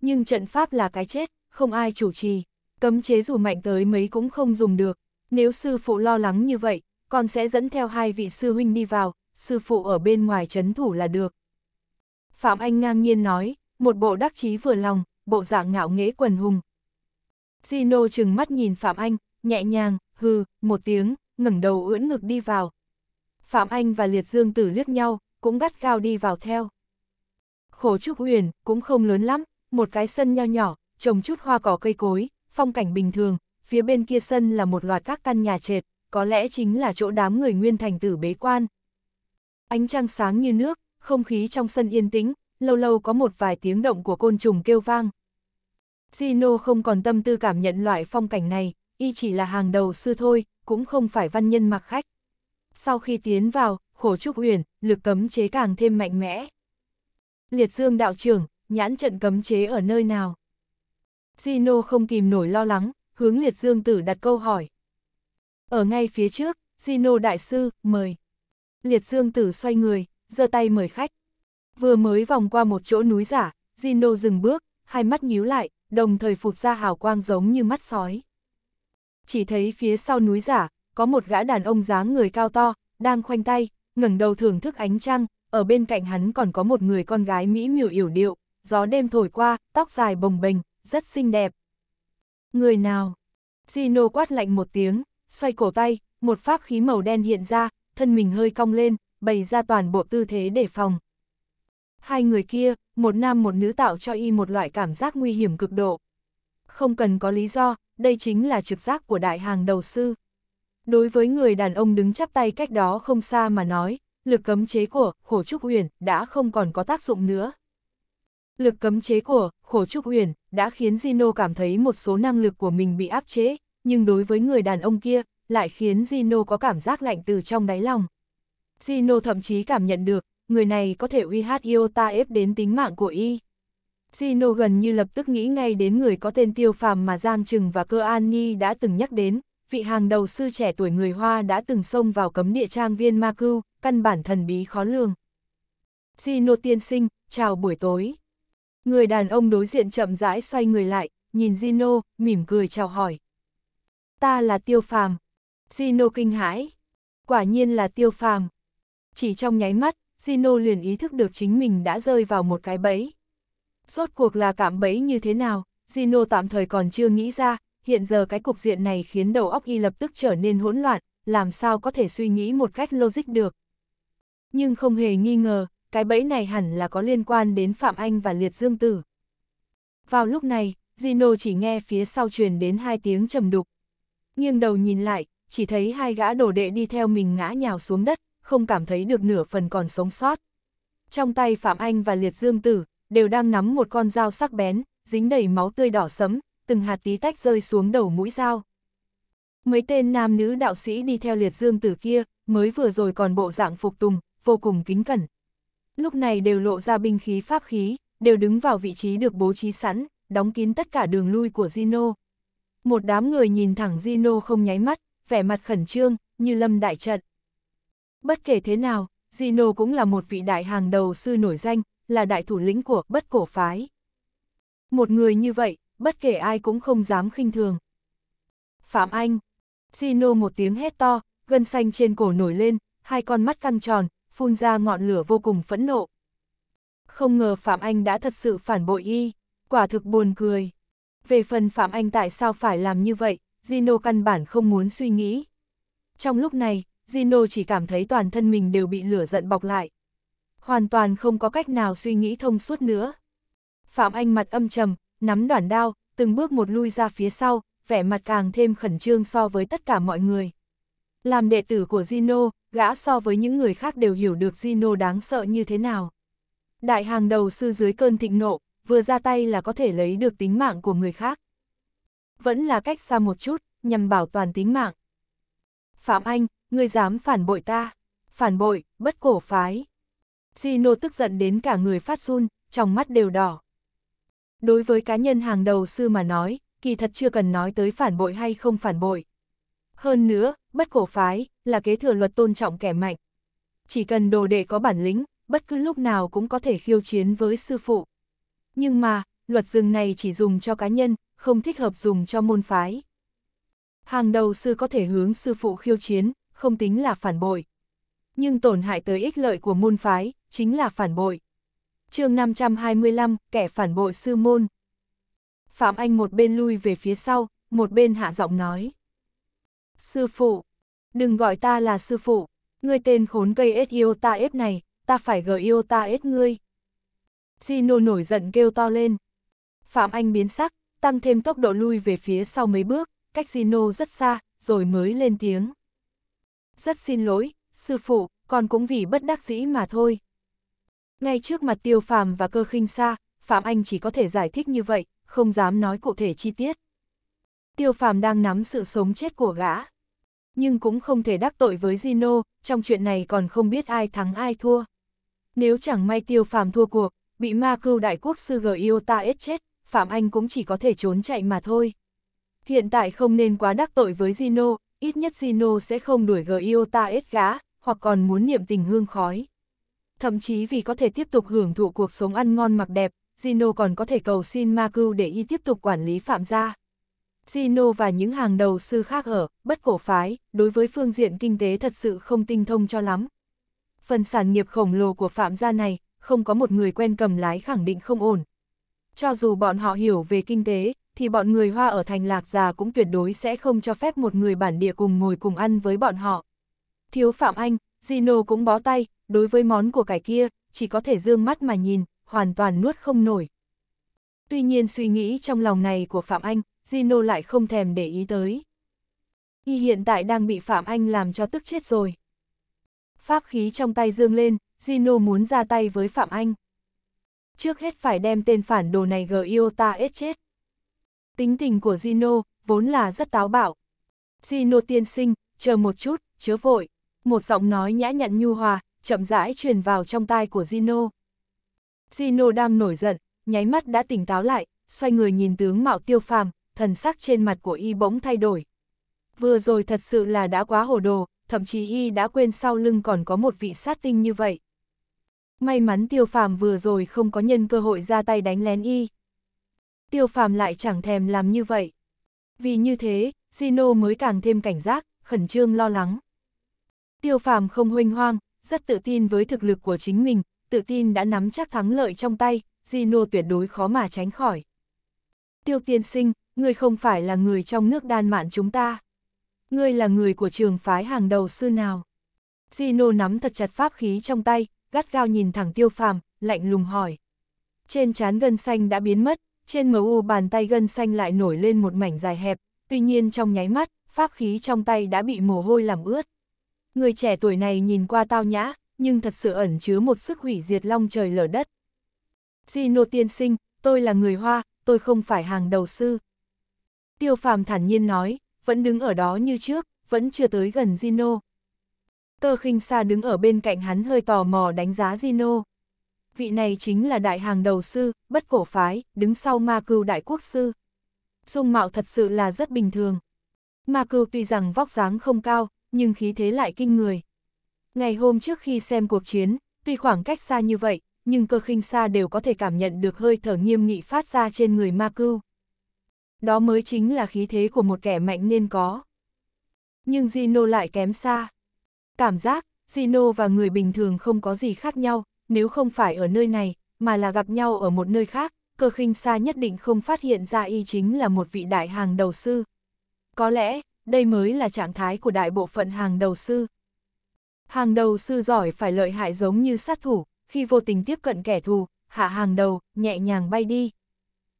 Nhưng trận pháp là cái chết, không ai chủ trì, cấm chế dù mạnh tới mấy cũng không dùng được. Nếu sư phụ lo lắng như vậy, con sẽ dẫn theo hai vị sư huynh đi vào, sư phụ ở bên ngoài chấn thủ là được. Phạm Anh ngang nhiên nói, một bộ đắc chí vừa lòng, bộ dạng ngạo nghễ quần hùng. Gino chừng mắt nhìn Phạm Anh, nhẹ nhàng, hừ, một tiếng, ngẩng đầu ưỡn ngực đi vào. Phạm Anh và Liệt Dương Tử liếc nhau, cũng gắt gao đi vào theo. Khổ trúc huyền, cũng không lớn lắm, một cái sân nho nhỏ, trồng chút hoa cỏ cây cối, phong cảnh bình thường, phía bên kia sân là một loạt các căn nhà trệt, có lẽ chính là chỗ đám người nguyên thành tử bế quan. Ánh trăng sáng như nước, không khí trong sân yên tĩnh, lâu lâu có một vài tiếng động của côn trùng kêu vang. Gino không còn tâm tư cảm nhận loại phong cảnh này, y chỉ là hàng đầu sư thôi, cũng không phải văn nhân mặc khách. Sau khi tiến vào, khổ trúc uyển, lực cấm chế càng thêm mạnh mẽ. Liệt dương đạo trưởng, nhãn trận cấm chế ở nơi nào? Gino không kìm nổi lo lắng, hướng liệt dương tử đặt câu hỏi. Ở ngay phía trước, Gino đại sư, mời. Liệt dương tử xoay người, giơ tay mời khách. Vừa mới vòng qua một chỗ núi giả, Gino dừng bước, hai mắt nhíu lại, đồng thời phục ra hào quang giống như mắt sói. Chỉ thấy phía sau núi giả, có một gã đàn ông dáng người cao to, đang khoanh tay, ngẩng đầu thưởng thức ánh trăng, ở bên cạnh hắn còn có một người con gái mỹ miều yểu điệu, gió đêm thổi qua, tóc dài bồng bềnh, rất xinh đẹp. Người nào? Gino quát lạnh một tiếng, xoay cổ tay, một pháp khí màu đen hiện ra, thân mình hơi cong lên, bày ra toàn bộ tư thế để phòng hai người kia, một nam một nữ tạo cho y một loại cảm giác nguy hiểm cực độ. Không cần có lý do, đây chính là trực giác của đại hàng đầu sư. Đối với người đàn ông đứng chắp tay cách đó không xa mà nói, lực cấm chế của khổ trúc huyền đã không còn có tác dụng nữa. Lực cấm chế của khổ trúc huyền đã khiến Zino cảm thấy một số năng lực của mình bị áp chế, nhưng đối với người đàn ông kia, lại khiến Zino có cảm giác lạnh từ trong đáy lòng. Zino thậm chí cảm nhận được, người này có thể uy hát Iota ép đến tính mạng của y. Sino gần như lập tức nghĩ ngay đến người có tên tiêu phàm mà Giang Trừng và Cơ An Nhi đã từng nhắc đến, vị hàng đầu sư trẻ tuổi người Hoa đã từng xông vào cấm địa trang viên Ma Cưu, căn bản thần bí khó lường. Sino tiên sinh, chào buổi tối. Người đàn ông đối diện chậm rãi xoay người lại, nhìn Gino, mỉm cười chào hỏi. Ta là tiêu phàm. Gino kinh hãi. Quả nhiên là tiêu phàm. Chỉ trong nháy mắt, Zino liền ý thức được chính mình đã rơi vào một cái bẫy. Rốt cuộc là cảm bẫy như thế nào, Zino tạm thời còn chưa nghĩ ra, hiện giờ cái cục diện này khiến đầu óc y lập tức trở nên hỗn loạn, làm sao có thể suy nghĩ một cách logic được. Nhưng không hề nghi ngờ, cái bẫy này hẳn là có liên quan đến Phạm Anh và Liệt Dương Tử. Vào lúc này, Zino chỉ nghe phía sau truyền đến hai tiếng trầm đục. Nghiêng đầu nhìn lại, chỉ thấy hai gã đổ đệ đi theo mình ngã nhào xuống đất, không cảm thấy được nửa phần còn sống sót. Trong tay Phạm Anh và Liệt Dương Tử, đều đang nắm một con dao sắc bén, dính đầy máu tươi đỏ sẫm, từng hạt tí tách rơi xuống đầu mũi dao. Mấy tên nam nữ đạo sĩ đi theo Liệt Dương Tử kia, mới vừa rồi còn bộ dạng phục tùng, vô cùng kính cẩn. Lúc này đều lộ ra binh khí pháp khí, đều đứng vào vị trí được bố trí sẵn, đóng kín tất cả đường lui của Gino. Một đám người nhìn thẳng Gino không nháy mắt, vẻ mặt khẩn trương, như lâm đại trận. Bất kể thế nào, Zino cũng là một vị đại hàng đầu sư nổi danh, là đại thủ lĩnh của bất cổ phái. Một người như vậy, bất kể ai cũng không dám khinh thường. Phạm Anh, Zino một tiếng hét to, gân xanh trên cổ nổi lên, hai con mắt căng tròn, phun ra ngọn lửa vô cùng phẫn nộ. Không ngờ Phạm Anh đã thật sự phản bội y, quả thực buồn cười. Về phần Phạm Anh tại sao phải làm như vậy, Zino căn bản không muốn suy nghĩ. Trong lúc này, Zino chỉ cảm thấy toàn thân mình đều bị lửa giận bọc lại. Hoàn toàn không có cách nào suy nghĩ thông suốt nữa. Phạm Anh mặt âm trầm, nắm đoạn đao, từng bước một lui ra phía sau, vẻ mặt càng thêm khẩn trương so với tất cả mọi người. Làm đệ tử của Zino, gã so với những người khác đều hiểu được Zino đáng sợ như thế nào. Đại hàng đầu sư dưới cơn thịnh nộ, vừa ra tay là có thể lấy được tính mạng của người khác. Vẫn là cách xa một chút, nhằm bảo toàn tính mạng. Phạm Anh, ngươi dám phản bội ta, phản bội, bất cổ phái. Gino tức giận đến cả người phát run, trong mắt đều đỏ. Đối với cá nhân hàng đầu sư mà nói, kỳ thật chưa cần nói tới phản bội hay không phản bội. Hơn nữa, bất cổ phái, là kế thừa luật tôn trọng kẻ mạnh. Chỉ cần đồ đệ có bản lĩnh, bất cứ lúc nào cũng có thể khiêu chiến với sư phụ. Nhưng mà, luật rừng này chỉ dùng cho cá nhân, không thích hợp dùng cho môn phái. Hàng đầu sư có thể hướng sư phụ khiêu chiến, không tính là phản bội. Nhưng tổn hại tới ích lợi của môn phái, chính là phản bội. chương 525, kẻ phản bội sư môn. Phạm Anh một bên lui về phía sau, một bên hạ giọng nói. Sư phụ, đừng gọi ta là sư phụ, ngươi tên khốn cây ết yêu ta ép này, ta phải gờ yêu ta ết ngươi. Gino nổi giận kêu to lên. Phạm Anh biến sắc, tăng thêm tốc độ lui về phía sau mấy bước, cách Gino rất xa, rồi mới lên tiếng rất xin lỗi, sư phụ, con cũng vì bất đắc dĩ mà thôi. Ngay trước mặt tiêu phàm và cơ khinh xa, Phạm Anh chỉ có thể giải thích như vậy, không dám nói cụ thể chi tiết. Tiêu phàm đang nắm sự sống chết của gã. Nhưng cũng không thể đắc tội với zino. trong chuyện này còn không biết ai thắng ai thua. Nếu chẳng may tiêu phàm thua cuộc, bị ma cưu đại quốc sư G. Iota ết chết, Phạm Anh cũng chỉ có thể trốn chạy mà thôi. Hiện tại không nên quá đắc tội với zino ít nhất Zino sẽ không đuổi gờ Iota ết gã, hoặc còn muốn niệm tình hương khói. Thậm chí vì có thể tiếp tục hưởng thụ cuộc sống ăn ngon mặc đẹp, Zino còn có thể cầu xin Ma Cưu để y tiếp tục quản lý phạm gia. Zino và những hàng đầu sư khác ở, bất cổ phái, đối với phương diện kinh tế thật sự không tinh thông cho lắm. Phần sản nghiệp khổng lồ của phạm gia này, không có một người quen cầm lái khẳng định không ổn, cho dù bọn họ hiểu về kinh tế, thì bọn người Hoa ở thành Lạc Già cũng tuyệt đối sẽ không cho phép một người bản địa cùng ngồi cùng ăn với bọn họ. Thiếu Phạm Anh, Gino cũng bó tay, đối với món của cải kia, chỉ có thể dương mắt mà nhìn, hoàn toàn nuốt không nổi. Tuy nhiên suy nghĩ trong lòng này của Phạm Anh, Gino lại không thèm để ý tới. Y hiện tại đang bị Phạm Anh làm cho tức chết rồi. Pháp khí trong tay dương lên, Gino muốn ra tay với Phạm Anh trước hết phải đem tên phản đồ này Giota ết chết. Tính tình của zino vốn là rất táo bạo. zino tiên sinh, chờ một chút, chớ vội. Một giọng nói nhã nhặn nhu hòa, chậm rãi truyền vào trong tai của zino zino đang nổi giận, nháy mắt đã tỉnh táo lại, xoay người nhìn tướng mạo tiêu phàm, thần sắc trên mặt của y bỗng thay đổi. Vừa rồi thật sự là đã quá hồ đồ, thậm chí y đã quên sau lưng còn có một vị sát tinh như vậy. May mắn tiêu phàm vừa rồi không có nhân cơ hội ra tay đánh lén y. Tiêu phàm lại chẳng thèm làm như vậy. Vì như thế, Zino mới càng thêm cảnh giác, khẩn trương lo lắng. Tiêu phàm không huynh hoang, rất tự tin với thực lực của chính mình, tự tin đã nắm chắc thắng lợi trong tay, Zino tuyệt đối khó mà tránh khỏi. Tiêu tiên sinh, ngươi không phải là người trong nước đan mạn chúng ta. Ngươi là người của trường phái hàng đầu sư nào. Zino nắm thật chặt pháp khí trong tay, gắt gao nhìn thẳng tiêu phàm, lạnh lùng hỏi. Trên trán gân xanh đã biến mất, trên mờ u bàn tay gân xanh lại nổi lên một mảnh dài hẹp, tuy nhiên trong nháy mắt, pháp khí trong tay đã bị mồ hôi làm ướt. Người trẻ tuổi này nhìn qua tao nhã, nhưng thật sự ẩn chứa một sức hủy diệt long trời lở đất. Gino tiên sinh, tôi là người Hoa, tôi không phải hàng đầu sư. Tiêu phàm thản nhiên nói, vẫn đứng ở đó như trước, vẫn chưa tới gần Gino. Cơ khinh xa đứng ở bên cạnh hắn hơi tò mò đánh giá Gino. Vị này chính là đại hàng đầu sư, bất cổ phái, đứng sau ma cưu đại quốc sư. Dung mạo thật sự là rất bình thường. Ma cưu tuy rằng vóc dáng không cao, nhưng khí thế lại kinh người. Ngày hôm trước khi xem cuộc chiến, tuy khoảng cách xa như vậy, nhưng cơ khinh xa đều có thể cảm nhận được hơi thở nghiêm nghị phát ra trên người ma cưu. Đó mới chính là khí thế của một kẻ mạnh nên có. Nhưng Gino lại kém xa. Cảm giác, zino và người bình thường không có gì khác nhau, nếu không phải ở nơi này, mà là gặp nhau ở một nơi khác, cơ khinh xa nhất định không phát hiện ra y chính là một vị đại hàng đầu sư. Có lẽ, đây mới là trạng thái của đại bộ phận hàng đầu sư. Hàng đầu sư giỏi phải lợi hại giống như sát thủ, khi vô tình tiếp cận kẻ thù, hạ hàng đầu, nhẹ nhàng bay đi.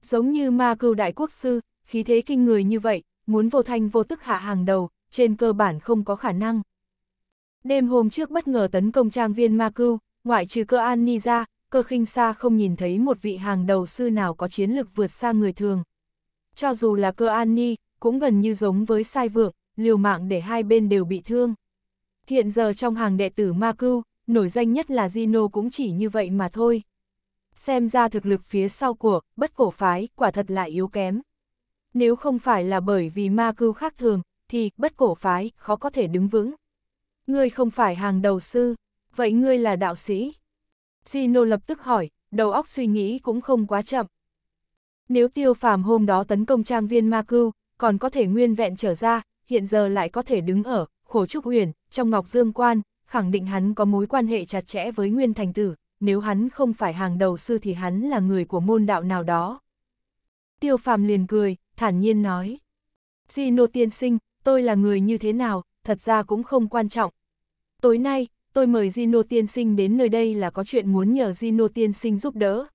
Giống như ma cưu đại quốc sư, khí thế kinh người như vậy, muốn vô thanh vô tức hạ hàng đầu, trên cơ bản không có khả năng. Đêm hôm trước bất ngờ tấn công trang viên Ma Cư, ngoại trừ cơ An Ni ra, cơ khinh xa không nhìn thấy một vị hàng đầu sư nào có chiến lực vượt xa người thường. Cho dù là cơ An Ni, cũng gần như giống với sai vượng, liều mạng để hai bên đều bị thương. Hiện giờ trong hàng đệ tử Ma Cư nổi danh nhất là Zino cũng chỉ như vậy mà thôi. Xem ra thực lực phía sau của bất cổ phái quả thật là yếu kém. Nếu không phải là bởi vì Ma Cưu khác thường, thì bất cổ phái khó có thể đứng vững ngươi không phải hàng đầu sư, vậy ngươi là đạo sĩ. Gino lập tức hỏi, đầu óc suy nghĩ cũng không quá chậm. Nếu tiêu phàm hôm đó tấn công trang viên ma cưu, còn có thể nguyên vẹn trở ra, hiện giờ lại có thể đứng ở, khổ trúc huyền, trong ngọc dương quan, khẳng định hắn có mối quan hệ chặt chẽ với nguyên thành tử, nếu hắn không phải hàng đầu sư thì hắn là người của môn đạo nào đó. Tiêu phàm liền cười, thản nhiên nói. Gino tiên sinh, tôi là người như thế nào, thật ra cũng không quan trọng, Tối nay, tôi mời Gino tiên sinh đến nơi đây là có chuyện muốn nhờ Gino tiên sinh giúp đỡ.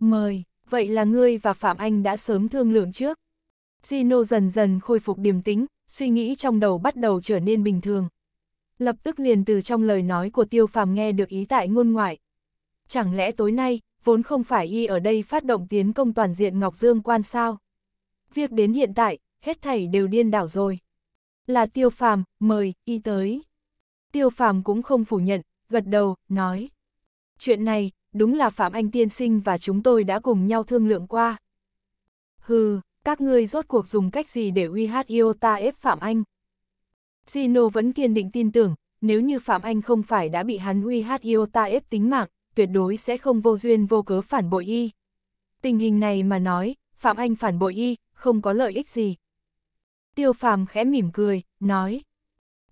Mời, vậy là ngươi và Phạm Anh đã sớm thương lượng trước. Gino dần dần khôi phục điềm tĩnh, suy nghĩ trong đầu bắt đầu trở nên bình thường. Lập tức liền từ trong lời nói của Tiêu Phạm nghe được ý tại ngôn ngoại. Chẳng lẽ tối nay, vốn không phải y ở đây phát động tiến công toàn diện Ngọc Dương quan sao? Việc đến hiện tại, hết thảy đều điên đảo rồi. Là Tiêu Phạm mời y tới. Tiêu phàm cũng không phủ nhận, gật đầu, nói. Chuyện này, đúng là Phạm Anh tiên sinh và chúng tôi đã cùng nhau thương lượng qua. Hừ, các ngươi rốt cuộc dùng cách gì để uy hát ta ép Phạm Anh? Gino vẫn kiên định tin tưởng, nếu như Phạm Anh không phải đã bị hắn uy hát ta ép tính mạng, tuyệt đối sẽ không vô duyên vô cớ phản bội y. Tình hình này mà nói, Phạm Anh phản bội y, không có lợi ích gì. Tiêu phàm khẽ mỉm cười, nói.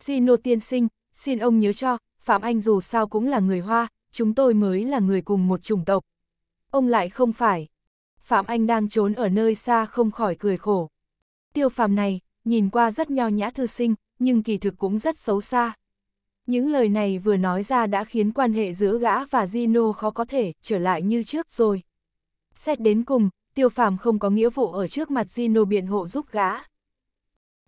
Gino tiên sinh, Xin ông nhớ cho, Phạm Anh dù sao cũng là người Hoa, chúng tôi mới là người cùng một chủng tộc. Ông lại không phải. Phạm Anh đang trốn ở nơi xa không khỏi cười khổ. Tiêu phàm này, nhìn qua rất nho nhã thư sinh, nhưng kỳ thực cũng rất xấu xa. Những lời này vừa nói ra đã khiến quan hệ giữa gã và Gino khó có thể trở lại như trước rồi. Xét đến cùng, tiêu phàm không có nghĩa vụ ở trước mặt Gino biện hộ giúp gã.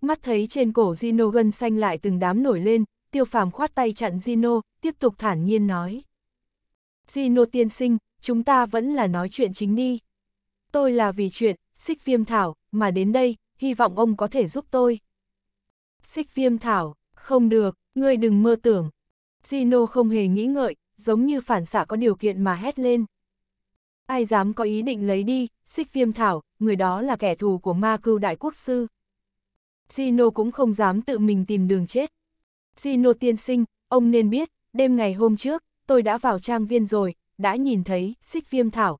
Mắt thấy trên cổ Gino gân xanh lại từng đám nổi lên, tiêu phàm khoát tay chặn Gino, tiếp tục thản nhiên nói. Gino tiên sinh, chúng ta vẫn là nói chuyện chính đi. Tôi là vì chuyện, xích viêm thảo, mà đến đây, hy vọng ông có thể giúp tôi. Xích viêm thảo, không được, ngươi đừng mơ tưởng. Gino không hề nghĩ ngợi, giống như phản xạ có điều kiện mà hét lên. Ai dám có ý định lấy đi, xích viêm thảo, người đó là kẻ thù của ma cưu đại quốc sư. Gino cũng không dám tự mình tìm đường chết, Gino tiên sinh, ông nên biết, đêm ngày hôm trước, tôi đã vào trang viên rồi, đã nhìn thấy xích viêm thảo.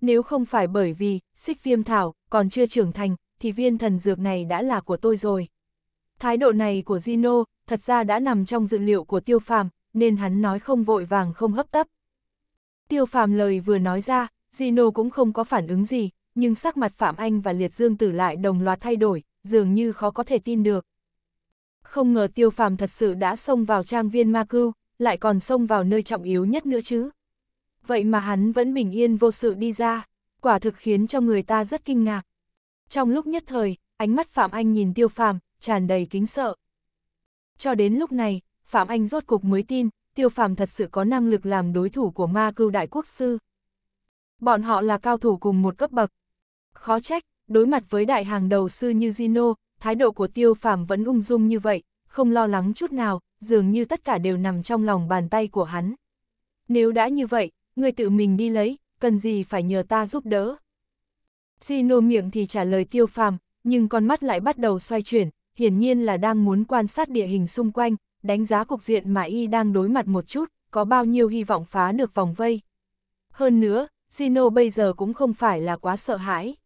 Nếu không phải bởi vì xích viêm thảo còn chưa trưởng thành, thì viên thần dược này đã là của tôi rồi. Thái độ này của Gino thật ra đã nằm trong dự liệu của tiêu phàm, nên hắn nói không vội vàng không hấp tấp. Tiêu phàm lời vừa nói ra, Gino cũng không có phản ứng gì, nhưng sắc mặt Phạm Anh và Liệt Dương Tử lại đồng loạt thay đổi, dường như khó có thể tin được, không ngờ tiêu phàm thật sự đã xông vào trang viên ma cưu, lại còn xông vào nơi trọng yếu nhất nữa chứ. Vậy mà hắn vẫn bình yên vô sự đi ra, quả thực khiến cho người ta rất kinh ngạc. Trong lúc nhất thời, ánh mắt Phạm Anh nhìn tiêu phàm, tràn đầy kính sợ. Cho đến lúc này, Phạm Anh rốt cục mới tin, tiêu phàm thật sự có năng lực làm đối thủ của ma cưu đại quốc sư. Bọn họ là cao thủ cùng một cấp bậc. Khó trách, đối mặt với đại hàng đầu sư như zino thái độ của tiêu phàm vẫn ung dung như vậy, không lo lắng chút nào, dường như tất cả đều nằm trong lòng bàn tay của hắn. Nếu đã như vậy, người tự mình đi lấy, cần gì phải nhờ ta giúp đỡ. Sino miệng thì trả lời tiêu phàm, nhưng con mắt lại bắt đầu xoay chuyển, hiển nhiên là đang muốn quan sát địa hình xung quanh, đánh giá cục diện mà y đang đối mặt một chút, có bao nhiêu hy vọng phá được vòng vây. Hơn nữa, Sino bây giờ cũng không phải là quá sợ hãi.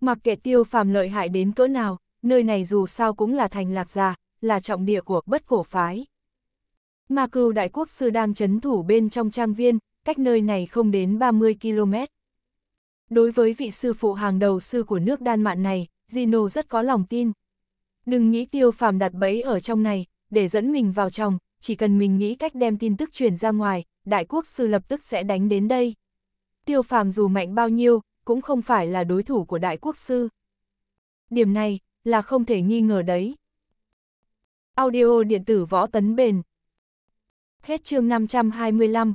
Mặc kệ tiêu phàm lợi hại đến cỡ nào, nơi này dù sao cũng là thành lạc gia, là trọng địa của bất cổ phái. Ma cừu đại quốc sư đang chấn thủ bên trong trang viên, cách nơi này không đến 30 km. Đối với vị sư phụ hàng đầu sư của nước đan mạn này, Gino rất có lòng tin. Đừng nghĩ tiêu phàm đặt bẫy ở trong này, để dẫn mình vào trong, chỉ cần mình nghĩ cách đem tin tức truyền ra ngoài, đại quốc sư lập tức sẽ đánh đến đây. Tiêu phàm dù mạnh bao nhiêu, cũng không phải là đối thủ của đại quốc sư. Điểm này, là không thể nghi ngờ đấy. Audio điện tử võ tấn bền Hết chương 525